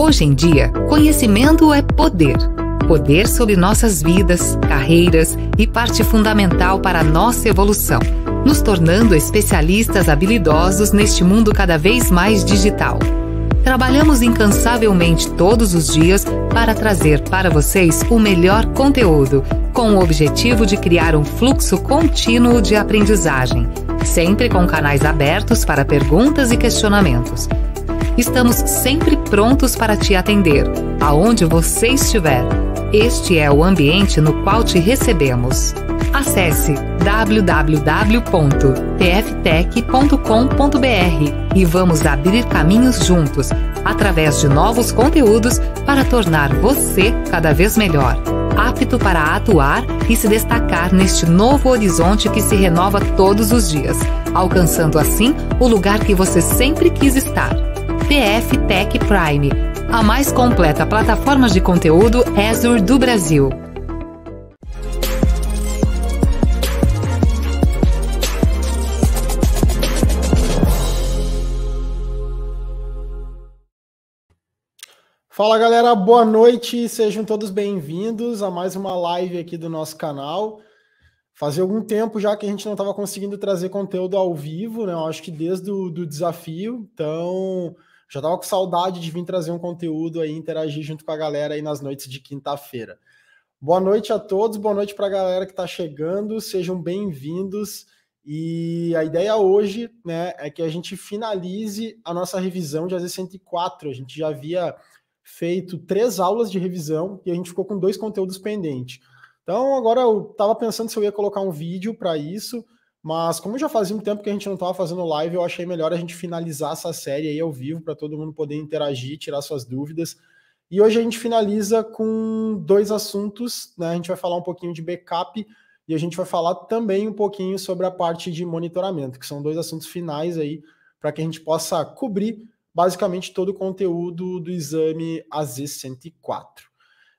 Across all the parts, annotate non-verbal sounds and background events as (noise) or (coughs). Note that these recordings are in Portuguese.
Hoje em dia, conhecimento é poder. Poder sobre nossas vidas, carreiras e parte fundamental para a nossa evolução, nos tornando especialistas habilidosos neste mundo cada vez mais digital. Trabalhamos incansavelmente todos os dias para trazer para vocês o melhor conteúdo, com o objetivo de criar um fluxo contínuo de aprendizagem, sempre com canais abertos para perguntas e questionamentos Estamos sempre prontos para te atender, aonde você estiver. Este é o ambiente no qual te recebemos. Acesse www.pftech.com.br e vamos abrir caminhos juntos, através de novos conteúdos, para tornar você cada vez melhor, apto para atuar e se destacar neste novo horizonte que se renova todos os dias, alcançando assim o lugar que você sempre quis estar. PF Tech Prime, a mais completa plataforma de conteúdo Azure do Brasil. Fala galera, boa noite, sejam todos bem-vindos a mais uma live aqui do nosso canal. Fazia algum tempo já que a gente não estava conseguindo trazer conteúdo ao vivo, né? Eu acho que desde o do desafio. Então, já tava com saudade de vir trazer um conteúdo aí, interagir junto com a galera aí nas noites de quinta-feira. Boa noite a todos, boa noite para a galera que está chegando, sejam bem-vindos. E a ideia hoje né, é que a gente finalize a nossa revisão de AZ 104. A gente já havia feito três aulas de revisão e a gente ficou com dois conteúdos pendentes. Então, agora eu estava pensando se eu ia colocar um vídeo para isso, mas como já fazia um tempo que a gente não estava fazendo live, eu achei melhor a gente finalizar essa série aí ao vivo para todo mundo poder interagir, tirar suas dúvidas. E hoje a gente finaliza com dois assuntos, né? A gente vai falar um pouquinho de backup e a gente vai falar também um pouquinho sobre a parte de monitoramento, que são dois assuntos finais aí para que a gente possa cobrir basicamente todo o conteúdo do exame AZ104.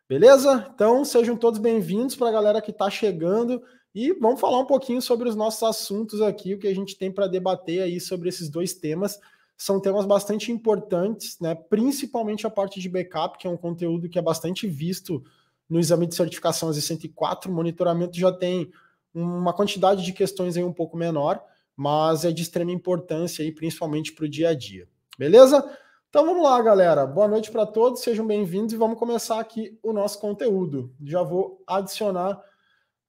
Beleza? Então sejam todos bem-vindos para a galera que está chegando. E vamos falar um pouquinho sobre os nossos assuntos aqui, o que a gente tem para debater aí sobre esses dois temas. São temas bastante importantes, né? Principalmente a parte de backup, que é um conteúdo que é bastante visto no exame de certificação Z104. Monitoramento já tem uma quantidade de questões aí um pouco menor, mas é de extrema importância aí, principalmente para o dia a dia. Beleza? Então vamos lá, galera. Boa noite para todos, sejam bem-vindos e vamos começar aqui o nosso conteúdo. Já vou adicionar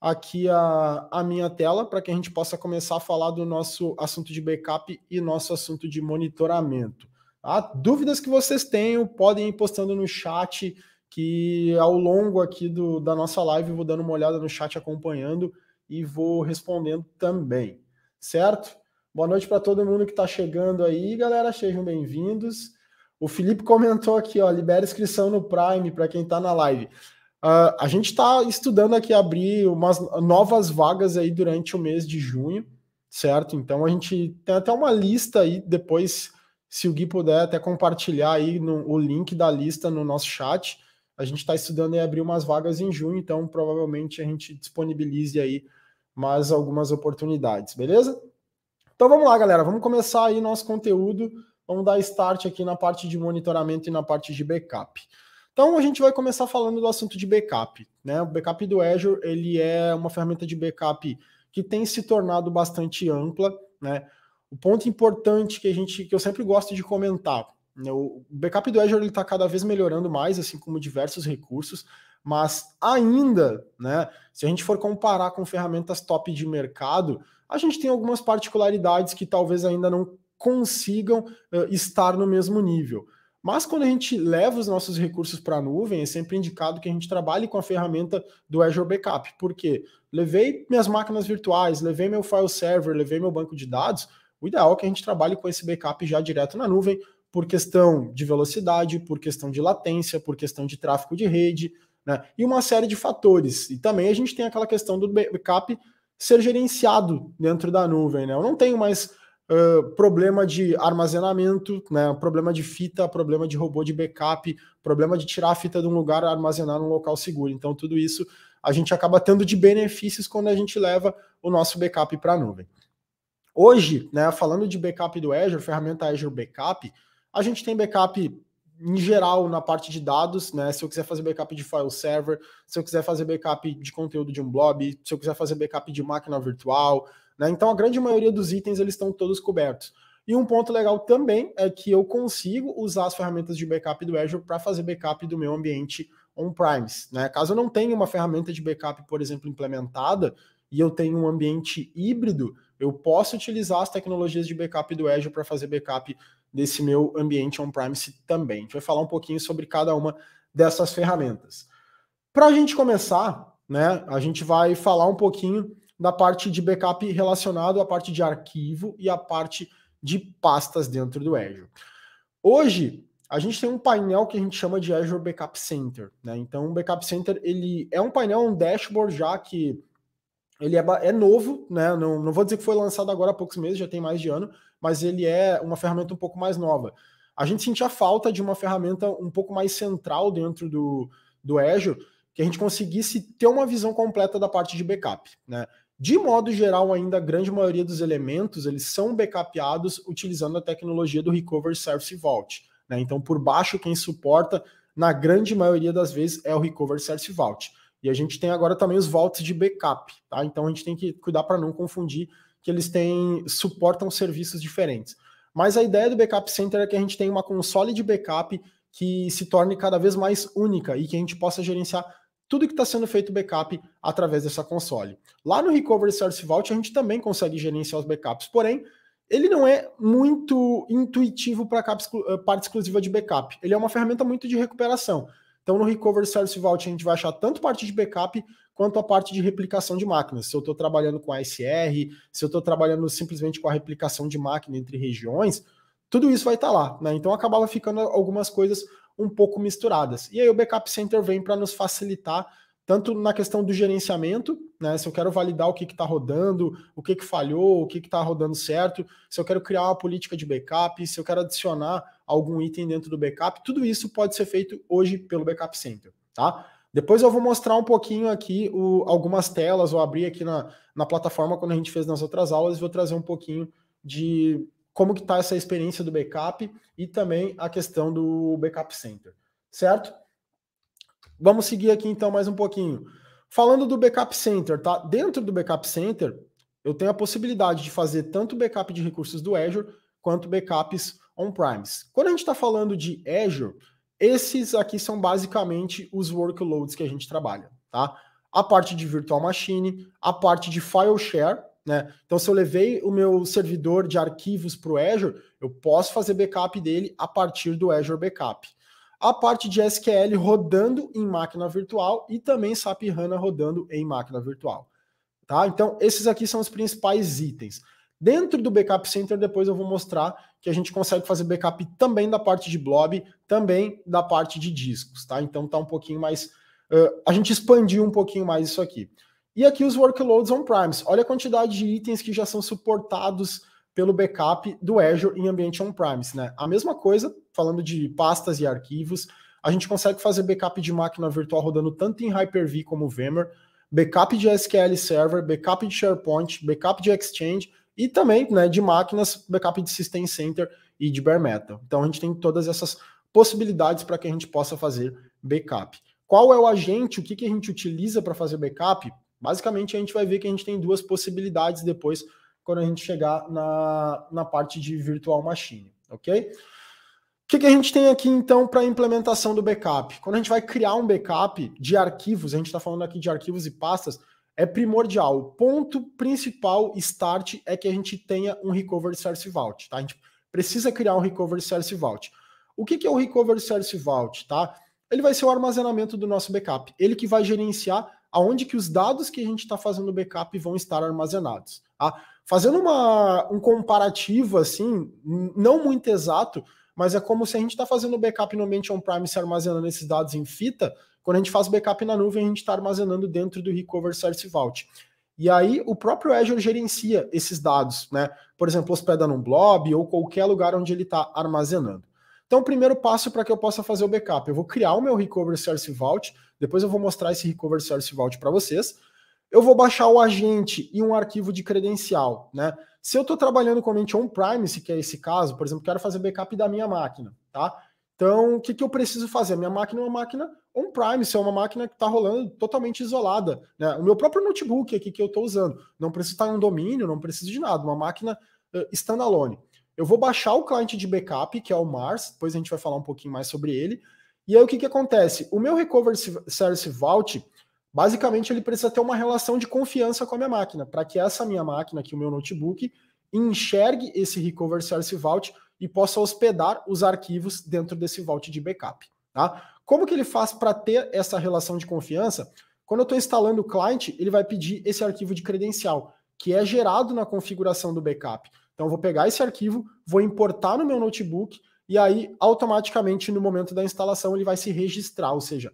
aqui a, a minha tela para que a gente possa começar a falar do nosso assunto de backup e nosso assunto de monitoramento. Tá? Dúvidas que vocês tenham, podem ir postando no chat, que ao longo aqui do, da nossa live vou dando uma olhada no chat acompanhando e vou respondendo também, certo? Boa noite para todo mundo que está chegando aí, galera, sejam bem-vindos. O Felipe comentou aqui, ó, libera inscrição no Prime para quem está na live. Uh, a gente está estudando aqui abrir umas novas vagas aí durante o mês de junho, certo? Então a gente tem até uma lista aí depois, se o Gui puder até compartilhar aí no, o link da lista no nosso chat. A gente está estudando aí abrir umas vagas em junho, então provavelmente a gente disponibilize aí mais algumas oportunidades, beleza? Então vamos lá, galera, vamos começar aí nosso conteúdo. Vamos dar start aqui na parte de monitoramento e na parte de backup. Então a gente vai começar falando do assunto de backup. Né? O backup do Azure ele é uma ferramenta de backup que tem se tornado bastante ampla. Né? O ponto importante que a gente que eu sempre gosto de comentar, né? o backup do Azure está cada vez melhorando mais, assim como diversos recursos, mas ainda, né, se a gente for comparar com ferramentas top de mercado, a gente tem algumas particularidades que talvez ainda não consigam uh, estar no mesmo nível. Mas quando a gente leva os nossos recursos para a nuvem, é sempre indicado que a gente trabalhe com a ferramenta do Azure Backup. porque Levei minhas máquinas virtuais, levei meu file server, levei meu banco de dados. O ideal é que a gente trabalhe com esse backup já direto na nuvem, por questão de velocidade, por questão de latência, por questão de tráfego de rede, né? E uma série de fatores. E também a gente tem aquela questão do backup ser gerenciado dentro da nuvem, né? Eu não tenho mais problema de armazenamento, né, problema de fita, problema de robô de backup, problema de tirar a fita de um lugar e armazenar num local seguro. Então, tudo isso a gente acaba tendo de benefícios quando a gente leva o nosso backup para a nuvem. Hoje, né, falando de backup do Azure, ferramenta Azure Backup, a gente tem backup em geral na parte de dados, né? Se eu quiser fazer backup de file server, se eu quiser fazer backup de conteúdo de um blob, se eu quiser fazer backup de máquina virtual, né? Então a grande maioria dos itens eles estão todos cobertos. E um ponto legal também é que eu consigo usar as ferramentas de backup do Azure para fazer backup do meu ambiente on-premise. Né? Caso eu não tenha uma ferramenta de backup, por exemplo, implementada, e eu tenho um ambiente híbrido, eu posso utilizar as tecnologias de backup do Azure para fazer backup desse meu ambiente on-premise também. A gente vai falar um pouquinho sobre cada uma dessas ferramentas. Para a gente começar, né, a gente vai falar um pouquinho na parte de backup relacionado à parte de arquivo e à parte de pastas dentro do Azure. Hoje, a gente tem um painel que a gente chama de Azure Backup Center. Né? Então, o Backup Center ele é um painel, um dashboard já que ele é, é novo, né? não, não vou dizer que foi lançado agora há poucos meses, já tem mais de ano, mas ele é uma ferramenta um pouco mais nova. A gente sentia falta de uma ferramenta um pouco mais central dentro do, do Azure, que a gente conseguisse ter uma visão completa da parte de backup. Né? De modo geral, ainda a grande maioria dos elementos eles são backupados utilizando a tecnologia do Recovery Service Vault. Né? Então, por baixo, quem suporta, na grande maioria das vezes, é o Recovery Service Vault. E a gente tem agora também os vaults de backup, tá? Então a gente tem que cuidar para não confundir que eles têm suportam serviços diferentes. Mas a ideia do Backup Center é que a gente tenha uma console de backup que se torne cada vez mais única e que a gente possa gerenciar tudo que está sendo feito backup através dessa console. Lá no Recovery Service Vault a gente também consegue gerenciar os backups, porém ele não é muito intuitivo para a eh, parte exclusiva de backup. Ele é uma ferramenta muito de recuperação. Então, no Recovery Service Vault, a gente vai achar tanto parte de backup quanto a parte de replicação de máquinas. Se eu estou trabalhando com ASR, se eu estou trabalhando simplesmente com a replicação de máquina entre regiões, tudo isso vai estar tá lá. Né? Então, acabava ficando algumas coisas um pouco misturadas. E aí o Backup Center vem para nos facilitar tanto na questão do gerenciamento, né? Se eu quero validar o que está rodando, o que, que falhou, o que está rodando certo, se eu quero criar uma política de backup, se eu quero adicionar algum item dentro do backup, tudo isso pode ser feito hoje pelo Backup Center, tá? Depois eu vou mostrar um pouquinho aqui o, algumas telas, vou abrir aqui na, na plataforma quando a gente fez nas outras aulas e vou trazer um pouquinho de como que está essa experiência do backup e também a questão do backup center, certo? Vamos seguir aqui então mais um pouquinho. Falando do backup center, tá? Dentro do backup center, eu tenho a possibilidade de fazer tanto backup de recursos do Azure quanto backups on-premise. Quando a gente está falando de Azure, esses aqui são basicamente os workloads que a gente trabalha, tá? A parte de virtual machine, a parte de file share, né? Então, se eu levei o meu servidor de arquivos para o Azure, eu posso fazer backup dele a partir do Azure Backup. A parte de SQL rodando em máquina virtual e também SAP HANA rodando em máquina virtual. Tá? Então, esses aqui são os principais itens. Dentro do Backup Center, depois eu vou mostrar que a gente consegue fazer backup também da parte de blob, também da parte de discos. Tá? Então, tá um pouquinho mais. Uh, a gente expandiu um pouquinho mais isso aqui. E aqui os workloads on-premise. Olha a quantidade de itens que já são suportados pelo backup do Azure em ambiente on-premise, né? A mesma coisa, falando de pastas e arquivos, a gente consegue fazer backup de máquina virtual rodando tanto em Hyper-V como VMware, backup de SQL Server, backup de SharePoint, backup de Exchange e também, né, de máquinas, backup de System Center e de Bare Metal. Então a gente tem todas essas possibilidades para que a gente possa fazer backup. Qual é o agente? O que, que a gente utiliza para fazer backup? Basicamente, a gente vai ver que a gente tem duas possibilidades depois quando a gente chegar na, na parte de virtual machine, ok? O que, que a gente tem aqui então para implementação do backup? Quando a gente vai criar um backup de arquivos, a gente está falando aqui de arquivos e pastas, é primordial. O ponto principal start é que a gente tenha um recovery source vault, tá? A gente precisa criar um recovery source vault. O que, que é o recovery source vault, tá? Ele vai ser o armazenamento do nosso backup, ele que vai gerenciar aonde que os dados que a gente está fazendo backup vão estar armazenados. Tá? Fazendo uma, um comparativo assim, não muito exato, mas é como se a gente está fazendo backup no ambiente on-prem se armazenando esses dados em fita, quando a gente faz backup na nuvem, a gente está armazenando dentro do Recover Service Vault. E aí o próprio Azure gerencia esses dados, né? Por exemplo, hospeda num blob ou qualquer lugar onde ele está armazenando. Então, o primeiro passo para que eu possa fazer o backup, eu vou criar o meu Recover Service Vault, depois eu vou mostrar esse Recover Service Vault para vocês. Eu vou baixar o agente e um arquivo de credencial, né? Se eu estou trabalhando com a gente on-premise, que é esse caso, por exemplo, quero fazer backup da minha máquina, tá? Então, o que, que eu preciso fazer? Minha máquina é uma máquina on-premise, é uma máquina que está rolando totalmente isolada. Né? O meu próprio notebook aqui que eu estou usando, não preciso estar em um domínio, não preciso de nada, uma máquina uh, standalone. Eu vou baixar o cliente de backup, que é o Mars, depois a gente vai falar um pouquinho mais sobre ele. E aí o que, que acontece? O meu Recovery Service Vault, basicamente, ele precisa ter uma relação de confiança com a minha máquina, para que essa minha máquina, aqui é o meu notebook, enxergue esse Recovery Service Vault e possa hospedar os arquivos dentro desse vault de backup. Tá? Como que ele faz para ter essa relação de confiança? Quando eu estou instalando o client, ele vai pedir esse arquivo de credencial, que é gerado na configuração do backup. Então, eu vou pegar esse arquivo, vou importar no meu notebook e aí automaticamente no momento da instalação ele vai se registrar, ou seja,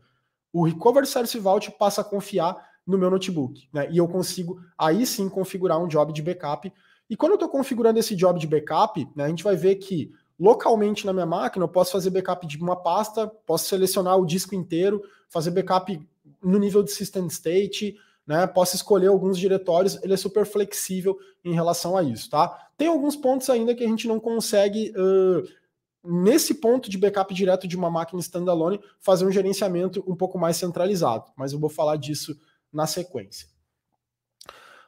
o Recover Service Vault passa a confiar no meu notebook, né? E eu consigo aí sim configurar um job de backup. E quando eu estou configurando esse job de backup, né, a gente vai ver que localmente na minha máquina eu posso fazer backup de uma pasta, posso selecionar o disco inteiro, fazer backup no nível de system state, né, posso escolher alguns diretórios, ele é super flexível em relação a isso, tá? Tem alguns pontos ainda que a gente não consegue uh, nesse ponto de backup direto de uma máquina standalone, fazer um gerenciamento um pouco mais centralizado. Mas eu vou falar disso na sequência.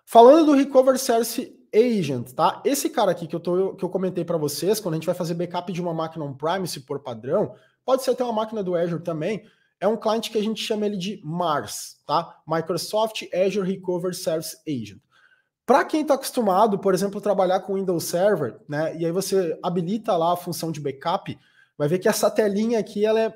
Falando do Recover Service Agent, tá? Esse cara aqui que eu, tô, que eu comentei para vocês, quando a gente vai fazer backup de uma máquina on premise por padrão, pode ser até uma máquina do Azure também, é um cliente que a gente chama ele de MARS, tá? Microsoft Azure Recover Service Agent. Para quem está acostumado, por exemplo, trabalhar com Windows Server, né, e aí você habilita lá a função de backup, vai ver que essa telinha aqui ela é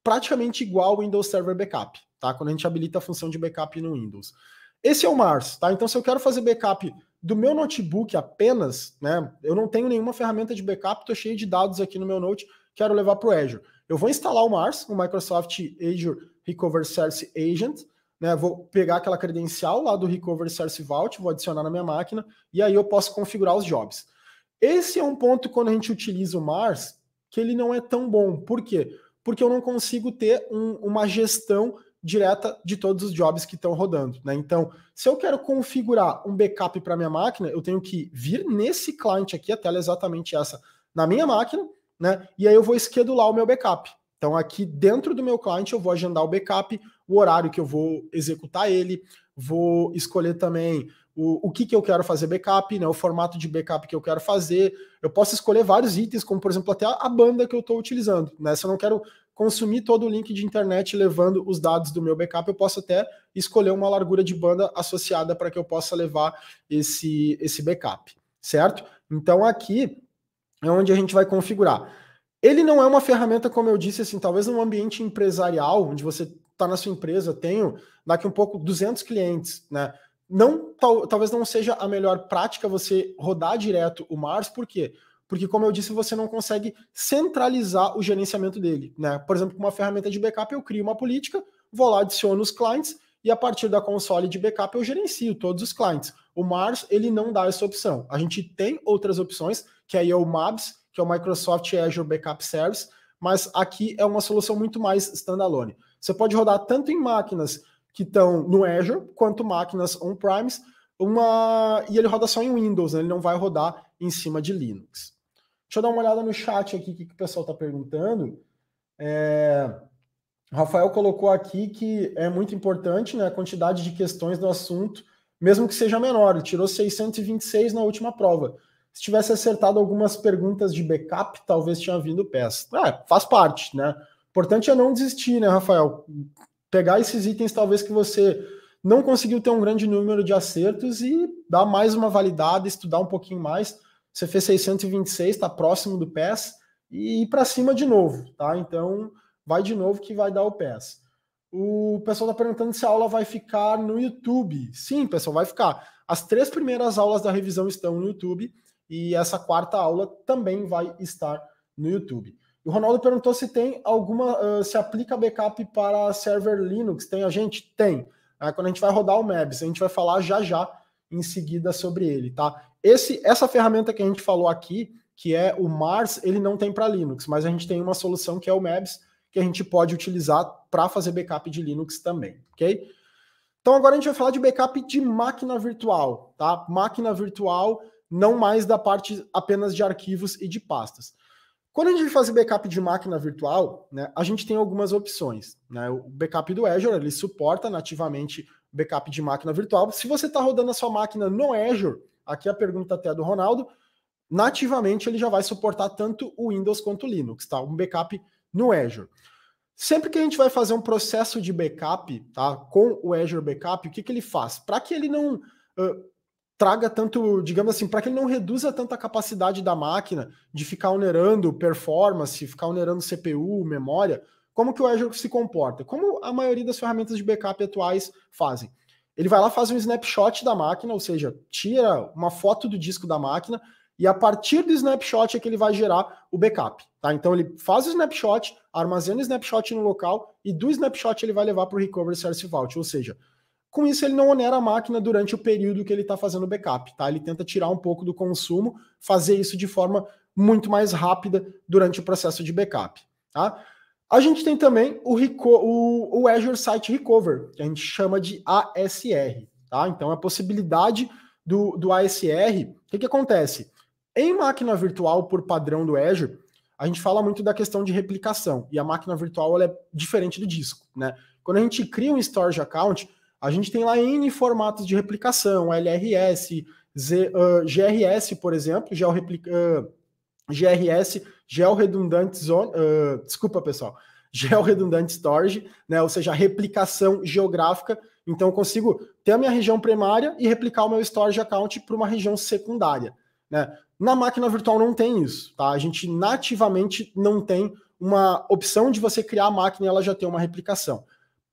praticamente igual ao Windows Server Backup, tá? Quando a gente habilita a função de backup no Windows. Esse é o Mars, tá? Então, se eu quero fazer backup do meu notebook apenas, né? Eu não tenho nenhuma ferramenta de backup, tô cheio de dados aqui no meu note, quero levar para o Azure. Eu vou instalar o Mars, o Microsoft Azure Recovery Service Agent, né, vou pegar aquela credencial lá do Recovery Source Vault, vou adicionar na minha máquina, e aí eu posso configurar os jobs. Esse é um ponto quando a gente utiliza o Mars que ele não é tão bom. Por quê? Porque eu não consigo ter um, uma gestão direta de todos os jobs que estão rodando. Né? Então, se eu quero configurar um backup para minha máquina, eu tenho que vir nesse cliente aqui, a tela é exatamente essa, na minha máquina, né? E aí eu vou esquedular o meu backup. Então, aqui dentro do meu cliente eu vou agendar o backup, o horário que eu vou executar ele, vou escolher também o, o que, que eu quero fazer backup, né, o formato de backup que eu quero fazer. Eu posso escolher vários itens, como por exemplo até a, a banda que eu estou utilizando. Né? Se eu não quero consumir todo o link de internet levando os dados do meu backup, eu posso até escolher uma largura de banda associada para que eu possa levar esse, esse backup, certo? Então aqui é onde a gente vai configurar. Ele não é uma ferramenta, como eu disse, assim, talvez num ambiente empresarial, onde você está na sua empresa, tenho daqui um pouco 200 clientes, né? Não, tal, talvez não seja a melhor prática você rodar direto o Mars, por quê? Porque, como eu disse, você não consegue centralizar o gerenciamento dele. Né? Por exemplo, com uma ferramenta de backup, eu crio uma política, vou lá, adiciono os clientes e a partir da console de backup eu gerencio todos os clientes. O Mars, ele não dá essa opção. A gente tem outras opções, que aí é o MABS, que é o Microsoft Azure Backup Service, mas aqui é uma solução muito mais standalone. Você pode rodar tanto em máquinas que estão no Azure, quanto máquinas on-premise, uma... e ele roda só em Windows, né? ele não vai rodar em cima de Linux. Deixa eu dar uma olhada no chat aqui, o que, que o pessoal está perguntando. É... Rafael colocou aqui que é muito importante né, a quantidade de questões do assunto, mesmo que seja menor. Ele tirou 626 na última prova. Se tivesse acertado algumas perguntas de backup, talvez tinha vindo peça. É, faz parte, né? O importante é não desistir, né, Rafael? Pegar esses itens, talvez que você não conseguiu ter um grande número de acertos e dar mais uma validade, estudar um pouquinho mais. Você fez 626, está próximo do PES e ir para cima de novo, tá? Então, vai de novo que vai dar o PES. O pessoal está perguntando se a aula vai ficar no YouTube. Sim, pessoal, vai ficar. As três primeiras aulas da revisão estão no YouTube e essa quarta aula também vai estar no YouTube. O Ronaldo perguntou se tem alguma, uh, se aplica backup para server Linux. Tem a gente? Tem. É, quando a gente vai rodar o Mebs a gente vai falar já já em seguida sobre ele, tá? Esse, essa ferramenta que a gente falou aqui, que é o Mars, ele não tem para Linux, mas a gente tem uma solução que é o Mebs que a gente pode utilizar para fazer backup de Linux também, ok? Então agora a gente vai falar de backup de máquina virtual, tá? Máquina virtual não mais da parte apenas de arquivos e de pastas. Quando a gente faz o backup de máquina virtual, né, a gente tem algumas opções. Né? O backup do Azure ele suporta nativamente backup de máquina virtual. Se você está rodando a sua máquina no Azure, aqui a pergunta até é do Ronaldo, nativamente ele já vai suportar tanto o Windows quanto o Linux, tá? Um backup no Azure. Sempre que a gente vai fazer um processo de backup, tá? Com o Azure Backup, o que, que ele faz? Para que ele não uh, traga tanto, digamos assim, para que ele não reduza tanto a capacidade da máquina de ficar onerando performance, ficar onerando CPU, memória. Como que o Azure se comporta? Como a maioria das ferramentas de backup atuais fazem? Ele vai lá faz um snapshot da máquina, ou seja, tira uma foto do disco da máquina e a partir do snapshot é que ele vai gerar o backup, tá? Então ele faz o snapshot, armazena o snapshot no local e do snapshot ele vai levar para o recovery service vault, ou seja, com isso, ele não onera a máquina durante o período que ele está fazendo o backup, tá? Ele tenta tirar um pouco do consumo, fazer isso de forma muito mais rápida durante o processo de backup, tá? A gente tem também o, o, o Azure Site Recover, que a gente chama de ASR, tá? Então, é a possibilidade do, do ASR, o que, que acontece? Em máquina virtual, por padrão do Azure, a gente fala muito da questão de replicação, e a máquina virtual é diferente do disco, né? Quando a gente cria um storage account, a gente tem lá N formatos de replicação, LRS, Z, uh, GRS, por exemplo, uh, GRS, georredundante zone, uh, desculpa pessoal, (laughs) georredundante storage, né, ou seja, replicação geográfica. Então eu consigo ter a minha região primária e replicar o meu storage account para uma região secundária. Né? Na máquina virtual não tem isso, tá? A gente nativamente não tem uma opção de você criar a máquina e ela já ter uma replicação.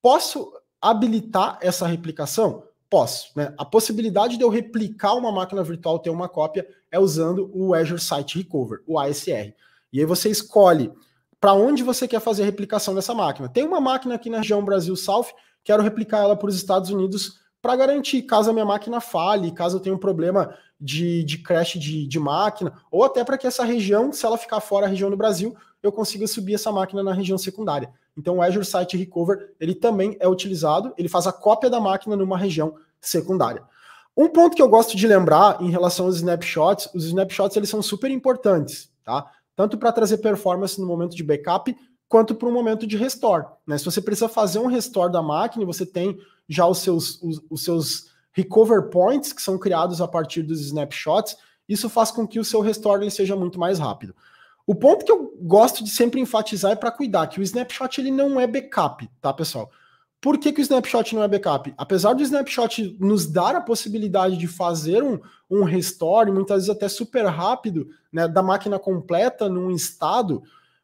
Posso habilitar essa replicação? Posso. Né? A possibilidade de eu replicar uma máquina virtual ter uma cópia é usando o Azure Site Recover, o ASR. E aí você escolhe para onde você quer fazer a replicação dessa máquina. Tem uma máquina aqui na região Brasil South, quero replicar ela para os Estados Unidos para garantir, caso a minha máquina fale, caso eu tenha um problema de, de crash de, de máquina, ou até para que essa região, se ela ficar fora a região do Brasil, eu consiga subir essa máquina na região secundária. Então o Azure Site Recover ele também é utilizado, ele faz a cópia da máquina numa região secundária. Um ponto que eu gosto de lembrar em relação aos snapshots, os snapshots eles são super importantes, tá? Tanto para trazer performance no momento de backup, quanto para o momento de restore. Né? Se você precisa fazer um restore da máquina, você tem já os seus, os, os seus recover points, que são criados a partir dos snapshots, isso faz com que o seu restore seja muito mais rápido. O ponto que eu gosto de sempre enfatizar é para cuidar que o snapshot ele não é backup, tá, pessoal? Por que, que o snapshot não é backup? Apesar do snapshot nos dar a possibilidade de fazer um, um restore, muitas vezes até super rápido, né, da máquina completa num estado,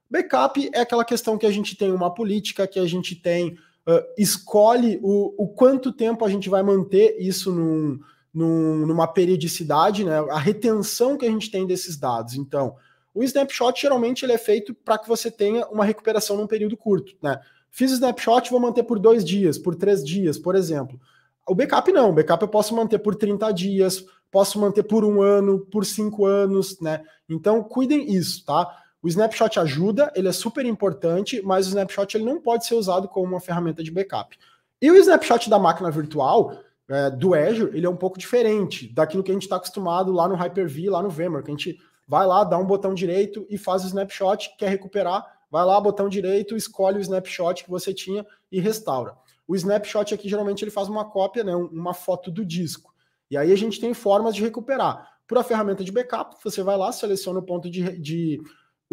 backup é aquela questão que a gente tem uma política, que a gente tem uh, escolhe o, o quanto tempo a gente vai manter isso num, num, numa periodicidade, né? A retenção que a gente tem desses dados. Então, o snapshot geralmente ele é feito para que você tenha uma recuperação num período curto, né? Fiz o snapshot, vou manter por dois dias, por três dias, por exemplo. O backup não, o backup eu posso manter por 30 dias, posso manter por um ano, por cinco anos, né? Então cuidem isso, tá? O snapshot ajuda, ele é super importante, mas o snapshot ele não pode ser usado como uma ferramenta de backup. E o snapshot da máquina virtual é, do Azure, ele é um pouco diferente daquilo que a gente está acostumado lá no Hyper-V, lá no VMware, que a gente vai lá, dá um botão direito e faz o snapshot, quer recuperar, vai lá, botão direito, escolhe o snapshot que você tinha e restaura. O snapshot aqui, geralmente, ele faz uma cópia, né, uma foto do disco. E aí a gente tem formas de recuperar. Por a ferramenta de backup, você vai lá, seleciona o ponto de, de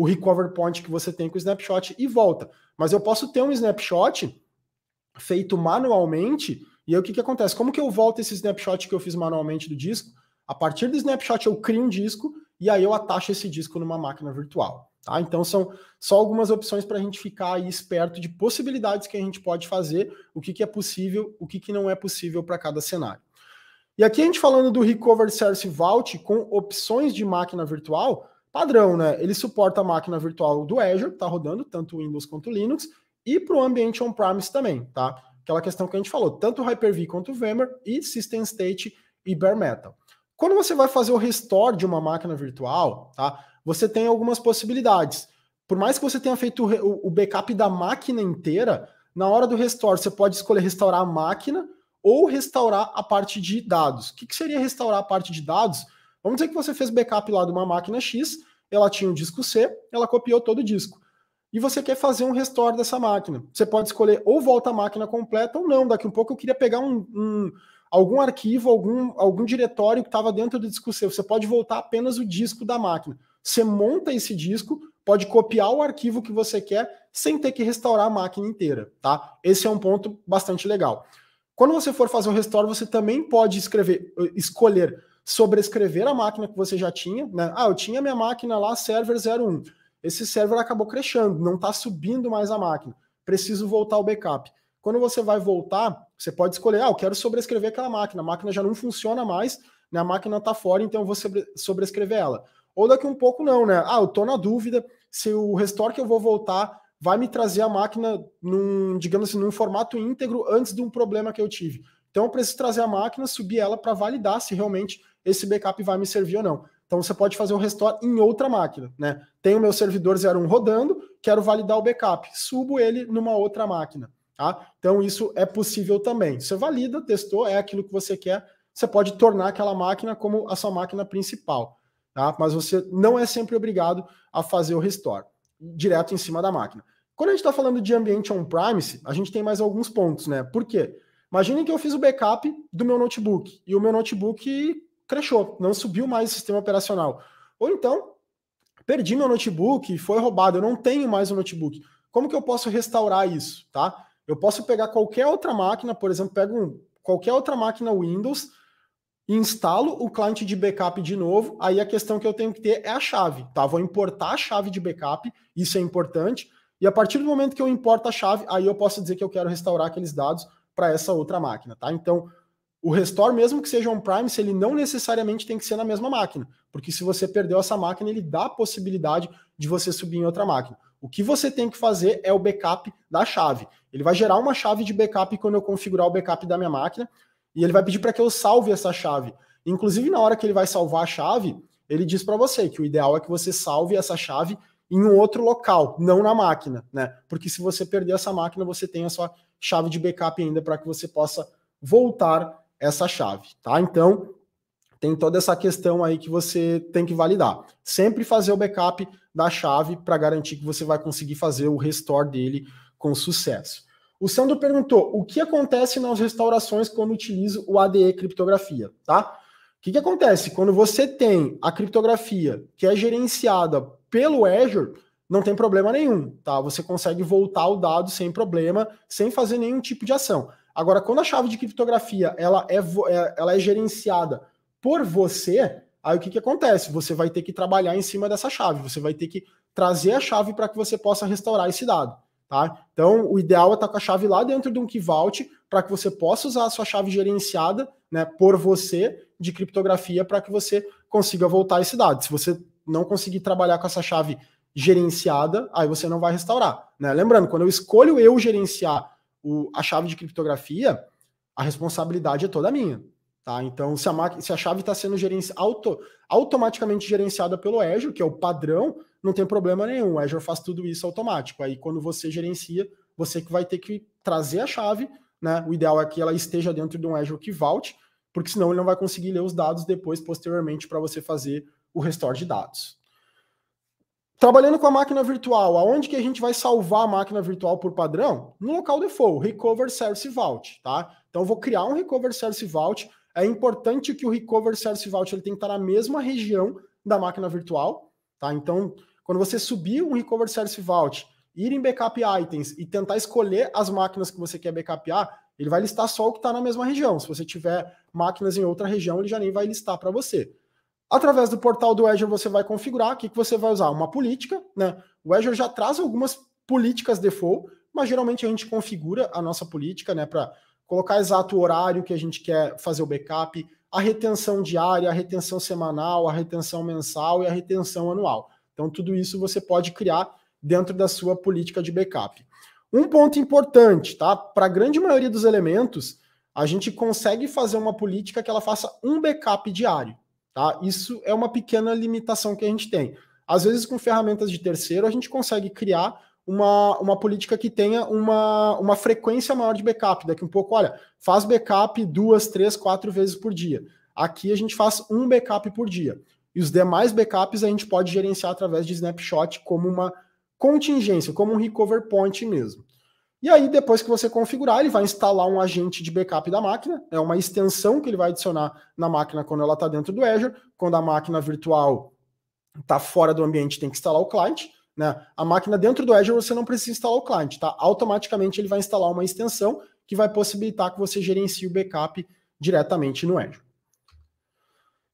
o recover point que você tem com o snapshot e volta. Mas eu posso ter um snapshot feito manualmente, e aí o que, que acontece? Como que eu volto esse snapshot que eu fiz manualmente do disco? A partir do snapshot eu crio um disco e aí eu atacho esse disco numa máquina virtual. Tá? Então são só algumas opções para a gente ficar aí esperto de possibilidades que a gente pode fazer, o que, que é possível, o que, que não é possível para cada cenário. E aqui a gente falando do Recover Service Vault com opções de máquina virtual, padrão, né? Ele suporta a máquina virtual do Azure, tá está rodando, tanto Windows quanto Linux, e para o ambiente on-premise também, tá? Aquela questão que a gente falou, tanto Hyper-V quanto VMware e System State e Bare Metal. Quando você vai fazer o restore de uma máquina virtual, tá? Você tem algumas possibilidades. Por mais que você tenha feito o backup da máquina inteira, na hora do restore você pode escolher restaurar a máquina ou restaurar a parte de dados. O que seria restaurar a parte de dados? Vamos dizer que você fez backup lá de uma máquina X, ela tinha um disco C, ela copiou todo o disco. E você quer fazer um restore dessa máquina. Você pode escolher ou volta a máquina completa ou não. Daqui um pouco eu queria pegar um, um algum arquivo, algum, algum diretório que estava dentro do disco C. Você pode voltar apenas o disco da máquina. Você monta esse disco, pode copiar o arquivo que você quer sem ter que restaurar a máquina inteira, tá? Esse é um ponto bastante legal. Quando você for fazer o restore, você também pode escrever, eh, escolher sobrescrever a máquina que você já tinha. Né? Ah, eu tinha minha máquina lá, server 01. Esse server acabou crescendo, não está subindo mais a máquina. Preciso voltar ao backup. Quando você vai voltar, você pode escolher, ah, eu quero sobrescrever aquela máquina, a máquina já não funciona mais, né? a máquina está fora, então eu vou sobrescrever ela. Ou daqui um pouco não, né? Ah, eu estou na dúvida se o restore que eu vou voltar vai me trazer a máquina num, digamos assim, num formato íntegro antes de um problema que eu tive. Então eu preciso trazer a máquina, subir ela para validar se realmente esse backup vai me servir ou não. Então você pode fazer o restore em outra máquina, né? Tenho meu servidor 01 rodando, quero validar o backup, subo ele numa outra máquina, tá? Então isso é possível também. Você valida, testou, é aquilo que você quer, você pode tornar aquela máquina como a sua máquina principal, tá? Mas você não é sempre obrigado a fazer o restore direto em cima da máquina. Quando a gente está falando de ambiente on-premise, a gente tem mais alguns pontos, né? Por quê? Imaginem que eu fiz o backup do meu notebook e o meu notebook crashou, não subiu mais o sistema operacional. Ou então, perdi meu notebook, foi roubado, eu não tenho mais o notebook. Como que eu posso restaurar isso, tá? Eu posso pegar qualquer outra máquina, por exemplo, pego um, qualquer outra máquina Windows, instalo o cliente de backup de novo, aí a questão que eu tenho que ter é a chave, tá? Vou importar a chave de backup, isso é importante, e a partir do momento que eu importo a chave, aí eu posso dizer que eu quero restaurar aqueles dados para essa outra máquina, tá? Então, o restore, mesmo que seja on-premise, ele não necessariamente tem que ser na mesma máquina, porque se você perdeu essa máquina, ele dá a possibilidade de você subir em outra máquina. O que você tem que fazer é o backup da chave. Ele vai gerar uma chave de backup quando eu configurar o backup da minha máquina, e ele vai pedir para que eu salve essa chave. Inclusive, na hora que ele vai salvar a chave, ele diz para você que o ideal é que você salve essa chave em um outro local, não na máquina, né? Porque se você perder essa máquina, você tem a sua chave de backup ainda para que você possa voltar essa chave, tá? Então, tem toda essa questão aí que você tem que validar. Sempre fazer o backup da chave para garantir que você vai conseguir fazer o restore dele com sucesso. O Sandro perguntou: o que acontece nas restaurações quando utilizo o ADE criptografia? Tá? O que, que acontece? Quando você tem a criptografia que é gerenciada pelo Azure, não tem problema nenhum, tá? Você consegue voltar o dado sem problema, sem fazer nenhum tipo de ação. Agora, quando a chave de criptografia ela é, é, ela é gerenciada por você, aí o que, que acontece? Você vai ter que trabalhar em cima dessa chave, você vai ter que trazer a chave para que você possa restaurar esse dado. Tá? Então, o ideal é estar tá com a chave lá dentro de um key vault para que você possa usar a sua chave gerenciada né, por você de criptografia para que você consiga voltar esse dado. Se você não conseguir trabalhar com essa chave gerenciada, aí você não vai restaurar. Né? Lembrando, quando eu escolho eu gerenciar o, a chave de criptografia, a responsabilidade é toda minha. Tá? Então, se a, se a chave está sendo gerenci auto, automaticamente gerenciada pelo Azure, que é o padrão, não tem problema nenhum. O Azure faz tudo isso automático. Aí, quando você gerencia, você que vai ter que trazer a chave. Né? O ideal é que ela esteja dentro de um Azure que vault, porque senão ele não vai conseguir ler os dados depois, posteriormente, para você fazer o restore de dados. Trabalhando com a máquina virtual, aonde que a gente vai salvar a máquina virtual por padrão? No local default, Recover Service Vault, tá? Então eu vou criar um Recover Service Vault. É importante que o Recover Service Vault ele tem que estar na mesma região da máquina virtual, tá? Então, quando você subir um Recover Service Vault, ir em backup items e tentar escolher as máquinas que você quer backupar, ele vai listar só o que está na mesma região. Se você tiver máquinas em outra região, ele já nem vai listar para você. Através do portal do Azure você vai configurar o que, que você vai usar, uma política, né? O Azure já traz algumas políticas default, mas geralmente a gente configura a nossa política, né, para colocar exato o horário que a gente quer fazer o backup, a retenção diária, a retenção semanal, a retenção mensal e a retenção anual. Então tudo isso você pode criar dentro da sua política de backup. Um ponto importante, tá? Para a grande maioria dos elementos, a gente consegue fazer uma política que ela faça um backup diário. Tá? Isso é uma pequena limitação que a gente tem. Às vezes, com ferramentas de terceiro, a gente consegue criar uma, uma política que tenha uma, uma frequência maior de backup. Daqui um pouco, olha, faz backup duas, três, quatro vezes por dia. Aqui a gente faz um backup por dia. E os demais backups a gente pode gerenciar através de snapshot como uma contingência, como um recover point mesmo. E aí, depois que você configurar, ele vai instalar um agente de backup da máquina, é uma extensão que ele vai adicionar na máquina quando ela está dentro do Azure. Quando a máquina virtual está fora do ambiente, tem que instalar o client. Né? A máquina dentro do Azure você não precisa instalar o client, tá? Automaticamente ele vai instalar uma extensão que vai possibilitar que você gerencie o backup diretamente no Azure.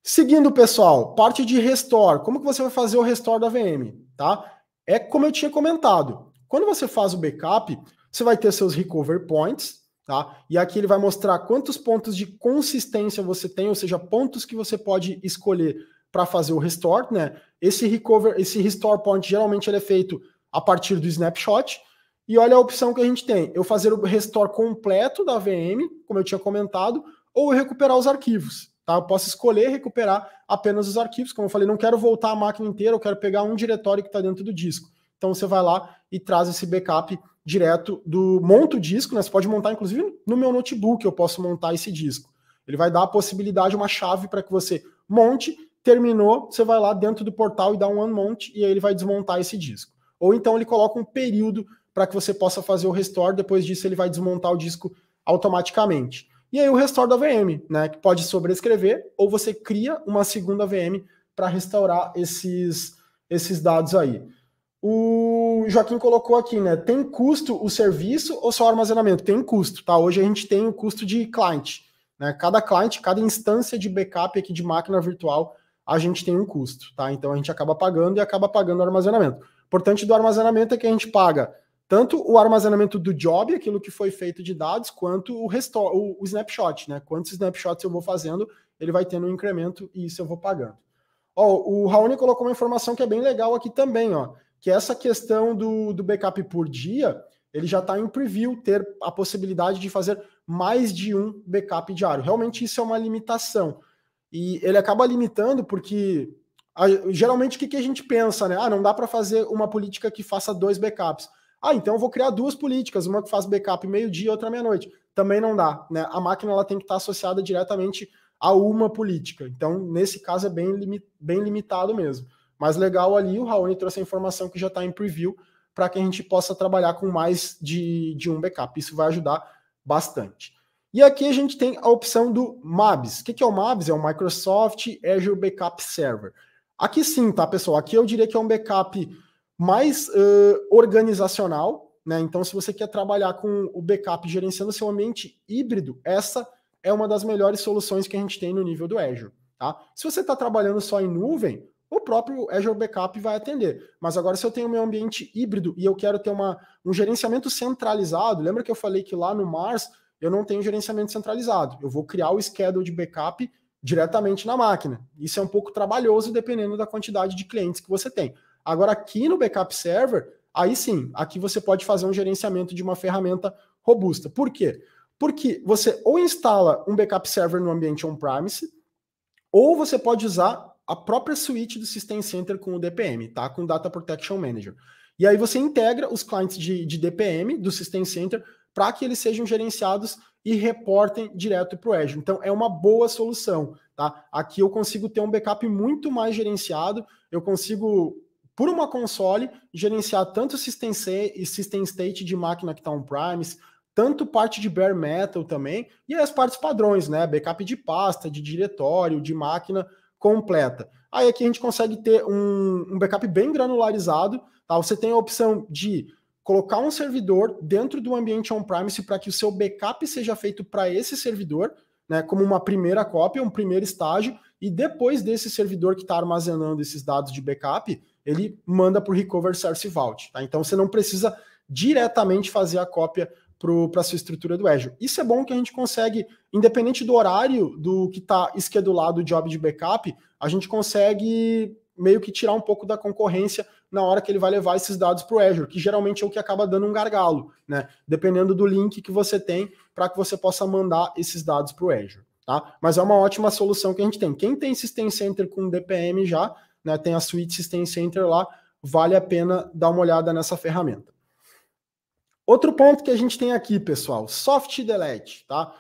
Seguindo, pessoal, parte de restore. Como que você vai fazer o restore da VM, tá? É como eu tinha comentado. Quando você faz o backup, você vai ter seus recover points, tá? E aqui ele vai mostrar quantos pontos de consistência você tem, ou seja, pontos que você pode escolher para fazer o restore, né? Esse recover, esse restore point geralmente ele é feito a partir do snapshot. E olha a opção que a gente tem: eu fazer o restore completo da VM, como eu tinha comentado, ou eu recuperar os arquivos. Tá? Eu posso escolher recuperar apenas os arquivos. Como eu falei, não quero voltar a máquina inteira, eu quero pegar um diretório que está dentro do disco. Então você vai lá e traz esse backup direto do monto o disco, né? Você pode montar, inclusive, no meu notebook eu posso montar esse disco. Ele vai dar a possibilidade, uma chave para que você monte, terminou, você vai lá dentro do portal e dá um unmount e aí ele vai desmontar esse disco. Ou então ele coloca um período para que você possa fazer o restore, depois disso ele vai desmontar o disco automaticamente. E aí o restore da VM, né, que pode sobrescrever ou você cria uma segunda VM para restaurar esses esses dados aí. O Joaquim colocou aqui, né? Tem custo o serviço ou só armazenamento? Tem custo, tá? Hoje a gente tem o custo de client, né? Cada client, cada instância de backup aqui de máquina virtual, a gente tem um custo, tá? Então a gente acaba pagando e acaba pagando o armazenamento. O importante do armazenamento é que a gente paga tanto o armazenamento do job, aquilo que foi feito de dados, quanto o, restore, o, o snapshot, né? Quantos snapshots eu vou fazendo, ele vai tendo um incremento e isso eu vou pagando. Ó, o Raoni colocou uma informação que é bem legal aqui também, ó que essa questão do, do backup por dia, ele já está em preview, ter a possibilidade de fazer mais de um backup diário. Realmente isso é uma limitação. E ele acaba limitando porque geralmente o que, que a gente pensa, né? Ah, não dá para fazer uma política que faça dois backups. Ah, então eu vou criar duas políticas, uma que faz backup meio-dia, outra meia-noite. Também não dá, né? A máquina ela tem que estar tá associada diretamente a uma política. Então, nesse caso, é bem, bem limitado mesmo. Mas legal ali, o Raoni trouxe a informação que já está em preview para que a gente possa trabalhar com mais de, de um backup. Isso vai ajudar bastante. E aqui a gente tem a opção do MABS. O que é o MABS? É o Microsoft Azure Backup Server. Aqui sim, tá, pessoal? Aqui eu diria que é um backup mais uh, organizacional, né? Então, se você quer trabalhar com o backup gerenciando seu ambiente híbrido, essa é uma das melhores soluções que a gente tem no nível do Azure, tá? Se você está trabalhando só em nuvem, o próprio Azure Backup vai atender. Mas agora, se eu tenho meu ambiente híbrido e eu quero ter uma, um gerenciamento centralizado, lembra que eu falei que lá no Mars eu não tenho gerenciamento centralizado. Eu vou criar o schedule de backup diretamente na máquina. Isso é um pouco trabalhoso dependendo da quantidade de clientes que você tem. Agora, aqui no backup server, aí sim, aqui você pode fazer um gerenciamento de uma ferramenta robusta. Por quê? Porque você ou instala um backup server no ambiente on-premise, ou você pode usar a própria suíte do System Center com o DPM, tá? Com o Data Protection Manager. E aí você integra os clientes de, de DPM do System Center para que eles sejam gerenciados e reportem direto para o Azure. Então é uma boa solução, tá? Aqui eu consigo ter um backup muito mais gerenciado, eu consigo por uma console gerenciar tanto o System, C, system State de máquina que está on-premise, tanto parte de bare metal também, e as partes padrões, né? Backup de pasta, de diretório, de máquina, completa. Aí aqui a gente consegue ter um, um backup bem granularizado. Tá? Você tem a opção de colocar um servidor dentro do ambiente on-premise para que o seu backup seja feito para esse servidor, né, como uma primeira cópia, um primeiro estágio, e depois desse servidor que está armazenando esses dados de backup, ele manda para o Recover Source Vault. Tá? Então você não precisa diretamente fazer a cópia para a sua estrutura do Azure. Isso é bom que a gente consegue, independente do horário do que está esquedulado o job de backup, a gente consegue meio que tirar um pouco da concorrência na hora que ele vai levar esses dados para o Azure, que geralmente é o que acaba dando um gargalo, né? Dependendo do link que você tem para que você possa mandar esses dados para o Azure, tá? Mas é uma ótima solução que a gente tem. Quem tem System Center com DPM já, né? Tem a suite System Center lá, vale a pena dar uma olhada nessa ferramenta. Outro ponto que a gente tem aqui, pessoal, soft delete, tá? O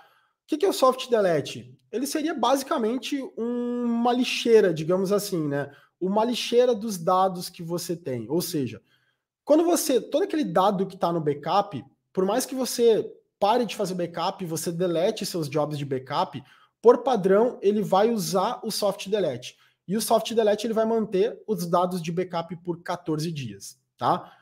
que, é o soft delete? Ele seria basicamente um, uma lixeira, digamos assim, né? Uma lixeira dos dados que você tem. Ou seja, quando você. Todo aquele dado que está no backup, por mais que você pare de fazer backup, você delete seus jobs de backup, por padrão, ele vai usar o soft delete. E o soft delete ele vai manter os dados de backup por 14 dias, tá?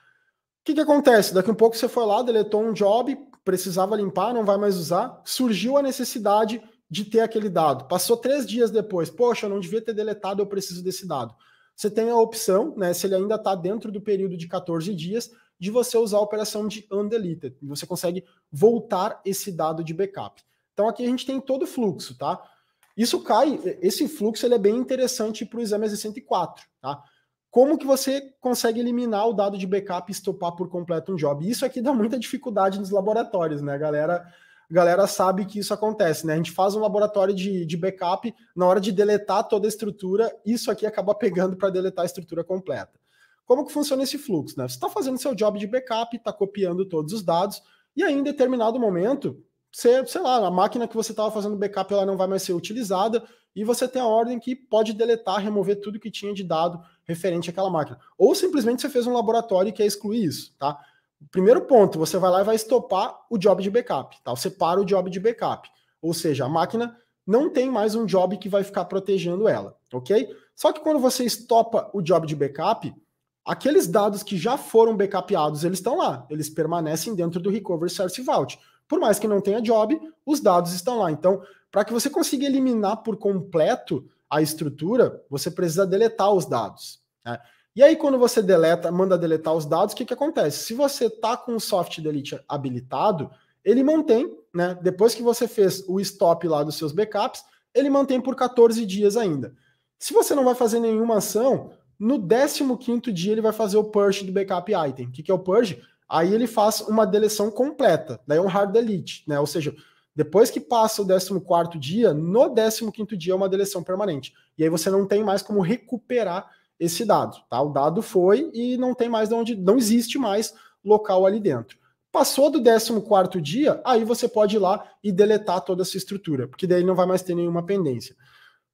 que, que acontece? Daqui a um pouco você foi lá, deletou um job, precisava limpar, não vai mais usar, surgiu a necessidade de ter aquele dado. Passou três dias depois, poxa, eu não devia ter deletado, eu preciso desse dado. Você tem a opção, né, se ele ainda está dentro do período de 14 dias, de você usar a operação de undeleted. E você consegue voltar esse dado de backup. Então aqui a gente tem todo o fluxo, tá? Isso cai, esse fluxo ele é bem interessante para o exame S104, tá? como que você consegue eliminar o dado de backup e estopar por completo um job? Isso aqui dá muita dificuldade nos laboratórios, né? A galera, a galera sabe que isso acontece, né? A gente faz um laboratório de, de backup, na hora de deletar toda a estrutura, isso aqui acaba pegando para deletar a estrutura completa. Como que funciona esse fluxo, né? Você está fazendo seu job de backup, está copiando todos os dados, e aí em determinado momento, você, sei lá, a máquina que você estava fazendo backup ela não vai mais ser utilizada, e você tem a ordem que pode deletar, remover tudo que tinha de dado referente àquela máquina. Ou simplesmente você fez um laboratório que quer excluir isso, tá? Primeiro ponto, você vai lá e vai estopar o job de backup, tá? Você para o job de backup. Ou seja, a máquina não tem mais um job que vai ficar protegendo ela, ok? Só que quando você estopa o job de backup, aqueles dados que já foram backupados, eles estão lá, eles permanecem dentro do Recover Service Vault. Por mais que não tenha job, os dados estão lá. Então, para que você consiga eliminar por completo a estrutura, você precisa deletar os dados. Né? E aí, quando você deleta, manda deletar os dados, o que, que acontece? Se você está com o soft delete habilitado, ele mantém, né? Depois que você fez o stop lá dos seus backups, ele mantém por 14 dias ainda. Se você não vai fazer nenhuma ação, no 15 dia ele vai fazer o purge do backup item. O que, que é o purge? Aí ele faz uma deleção completa, daí é um hard delete, né? Ou seja, depois que passa o 14 dia, no 15 dia é uma deleção permanente. E aí você não tem mais como recuperar esse dado, tá? O dado foi e não tem mais de onde, não existe mais local ali dentro. Passou do 14 dia, aí você pode ir lá e deletar toda essa estrutura, porque daí não vai mais ter nenhuma pendência.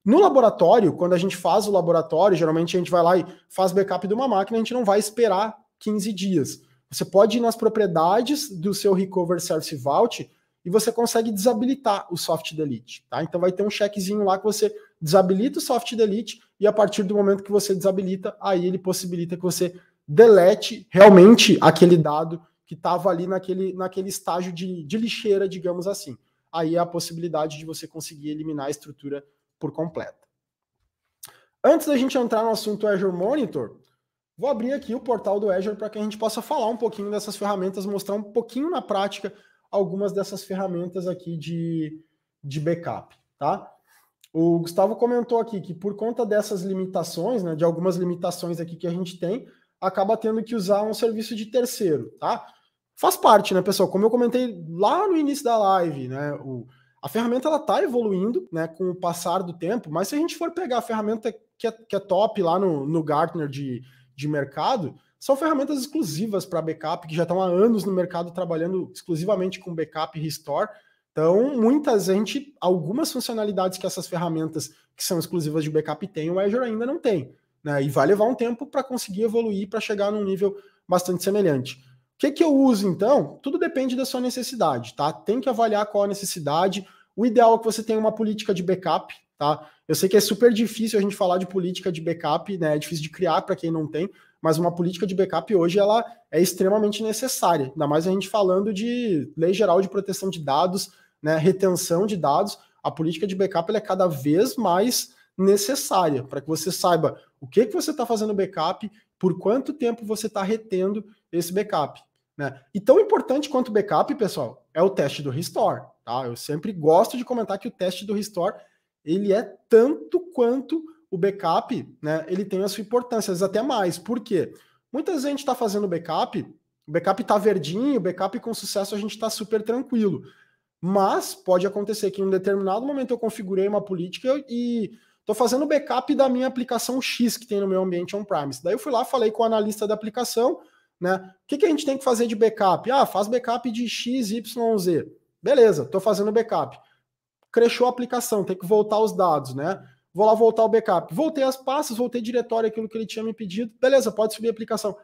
No laboratório, quando a gente faz o laboratório, geralmente a gente vai lá e faz backup de uma máquina, a gente não vai esperar 15 dias. Você pode ir nas propriedades do seu Recover Service Vault e você consegue desabilitar o soft delete, tá? Então vai ter um chequezinho lá que você desabilita o soft delete e a partir do momento que você desabilita, aí ele possibilita que você delete realmente aquele dado que estava ali naquele, naquele estágio de, de lixeira, digamos assim. Aí é a possibilidade de você conseguir eliminar a estrutura por completo. Antes da gente entrar no assunto Azure Monitor, vou abrir aqui o portal do Azure para que a gente possa falar um pouquinho dessas ferramentas, mostrar um pouquinho na prática algumas dessas ferramentas aqui de, de backup, tá? O Gustavo comentou aqui que por conta dessas limitações, né, de algumas limitações aqui que a gente tem, acaba tendo que usar um serviço de terceiro, tá? Faz parte, né, pessoal? Como eu comentei lá no início da live, né, o, a ferramenta ela tá evoluindo, né, com o passar do tempo, mas se a gente for pegar a ferramenta que é, que é top lá no, no Gartner de, de mercado, são ferramentas exclusivas para backup, que já estão há anos no mercado trabalhando exclusivamente com backup e restore. Então, muitas a gente, algumas funcionalidades que essas ferramentas que são exclusivas de backup têm, o Azure ainda não tem. Né? E vai levar um tempo para conseguir evoluir para chegar num nível bastante semelhante. O que, que eu uso então? Tudo depende da sua necessidade, tá? Tem que avaliar qual a necessidade. O ideal é que você tenha uma política de backup, tá? Eu sei que é super difícil a gente falar de política de backup, né? É difícil de criar para quem não tem, mas uma política de backup hoje ela é extremamente necessária, ainda mais a gente falando de lei geral de proteção de dados, né, retenção de dados, a política de backup é cada vez mais necessária para que você saiba o que, que você está fazendo backup, por quanto tempo você está retendo esse backup. Né? E tão importante quanto o backup, pessoal, é o teste do restore. Tá? Eu sempre gosto de comentar que o teste do restore ele é tanto quanto o backup, né, ele tem a sua importância, às até mais. Por quê? Muitas vezes a gente está fazendo backup, o backup está verdinho, o backup com sucesso a gente está super tranquilo. Mas pode acontecer que em um determinado momento eu configurei uma política e estou fazendo backup da minha aplicação X que tem no meu ambiente on-premise. Daí eu fui lá, falei com o analista da aplicação, né? O que, que a gente tem que fazer de backup? Ah, faz backup de X, Y, Z. Beleza, estou fazendo backup. Crechou a aplicação, tem que voltar os dados, né? Vou lá voltar o backup. Voltei as pastas, voltei diretório, aquilo que ele tinha me pedido. Beleza, pode subir a aplicação. O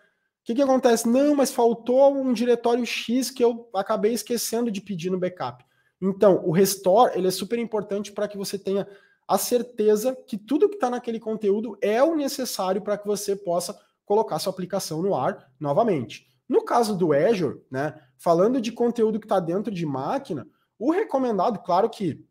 que, que acontece? Não, mas faltou um diretório X que eu acabei esquecendo de pedir no backup. Então, o restore ele é super importante para que você tenha a certeza que tudo que está naquele conteúdo é o necessário para que você possa colocar sua aplicação no ar novamente. No caso do Azure, né, falando de conteúdo que está dentro de máquina, o recomendado, claro que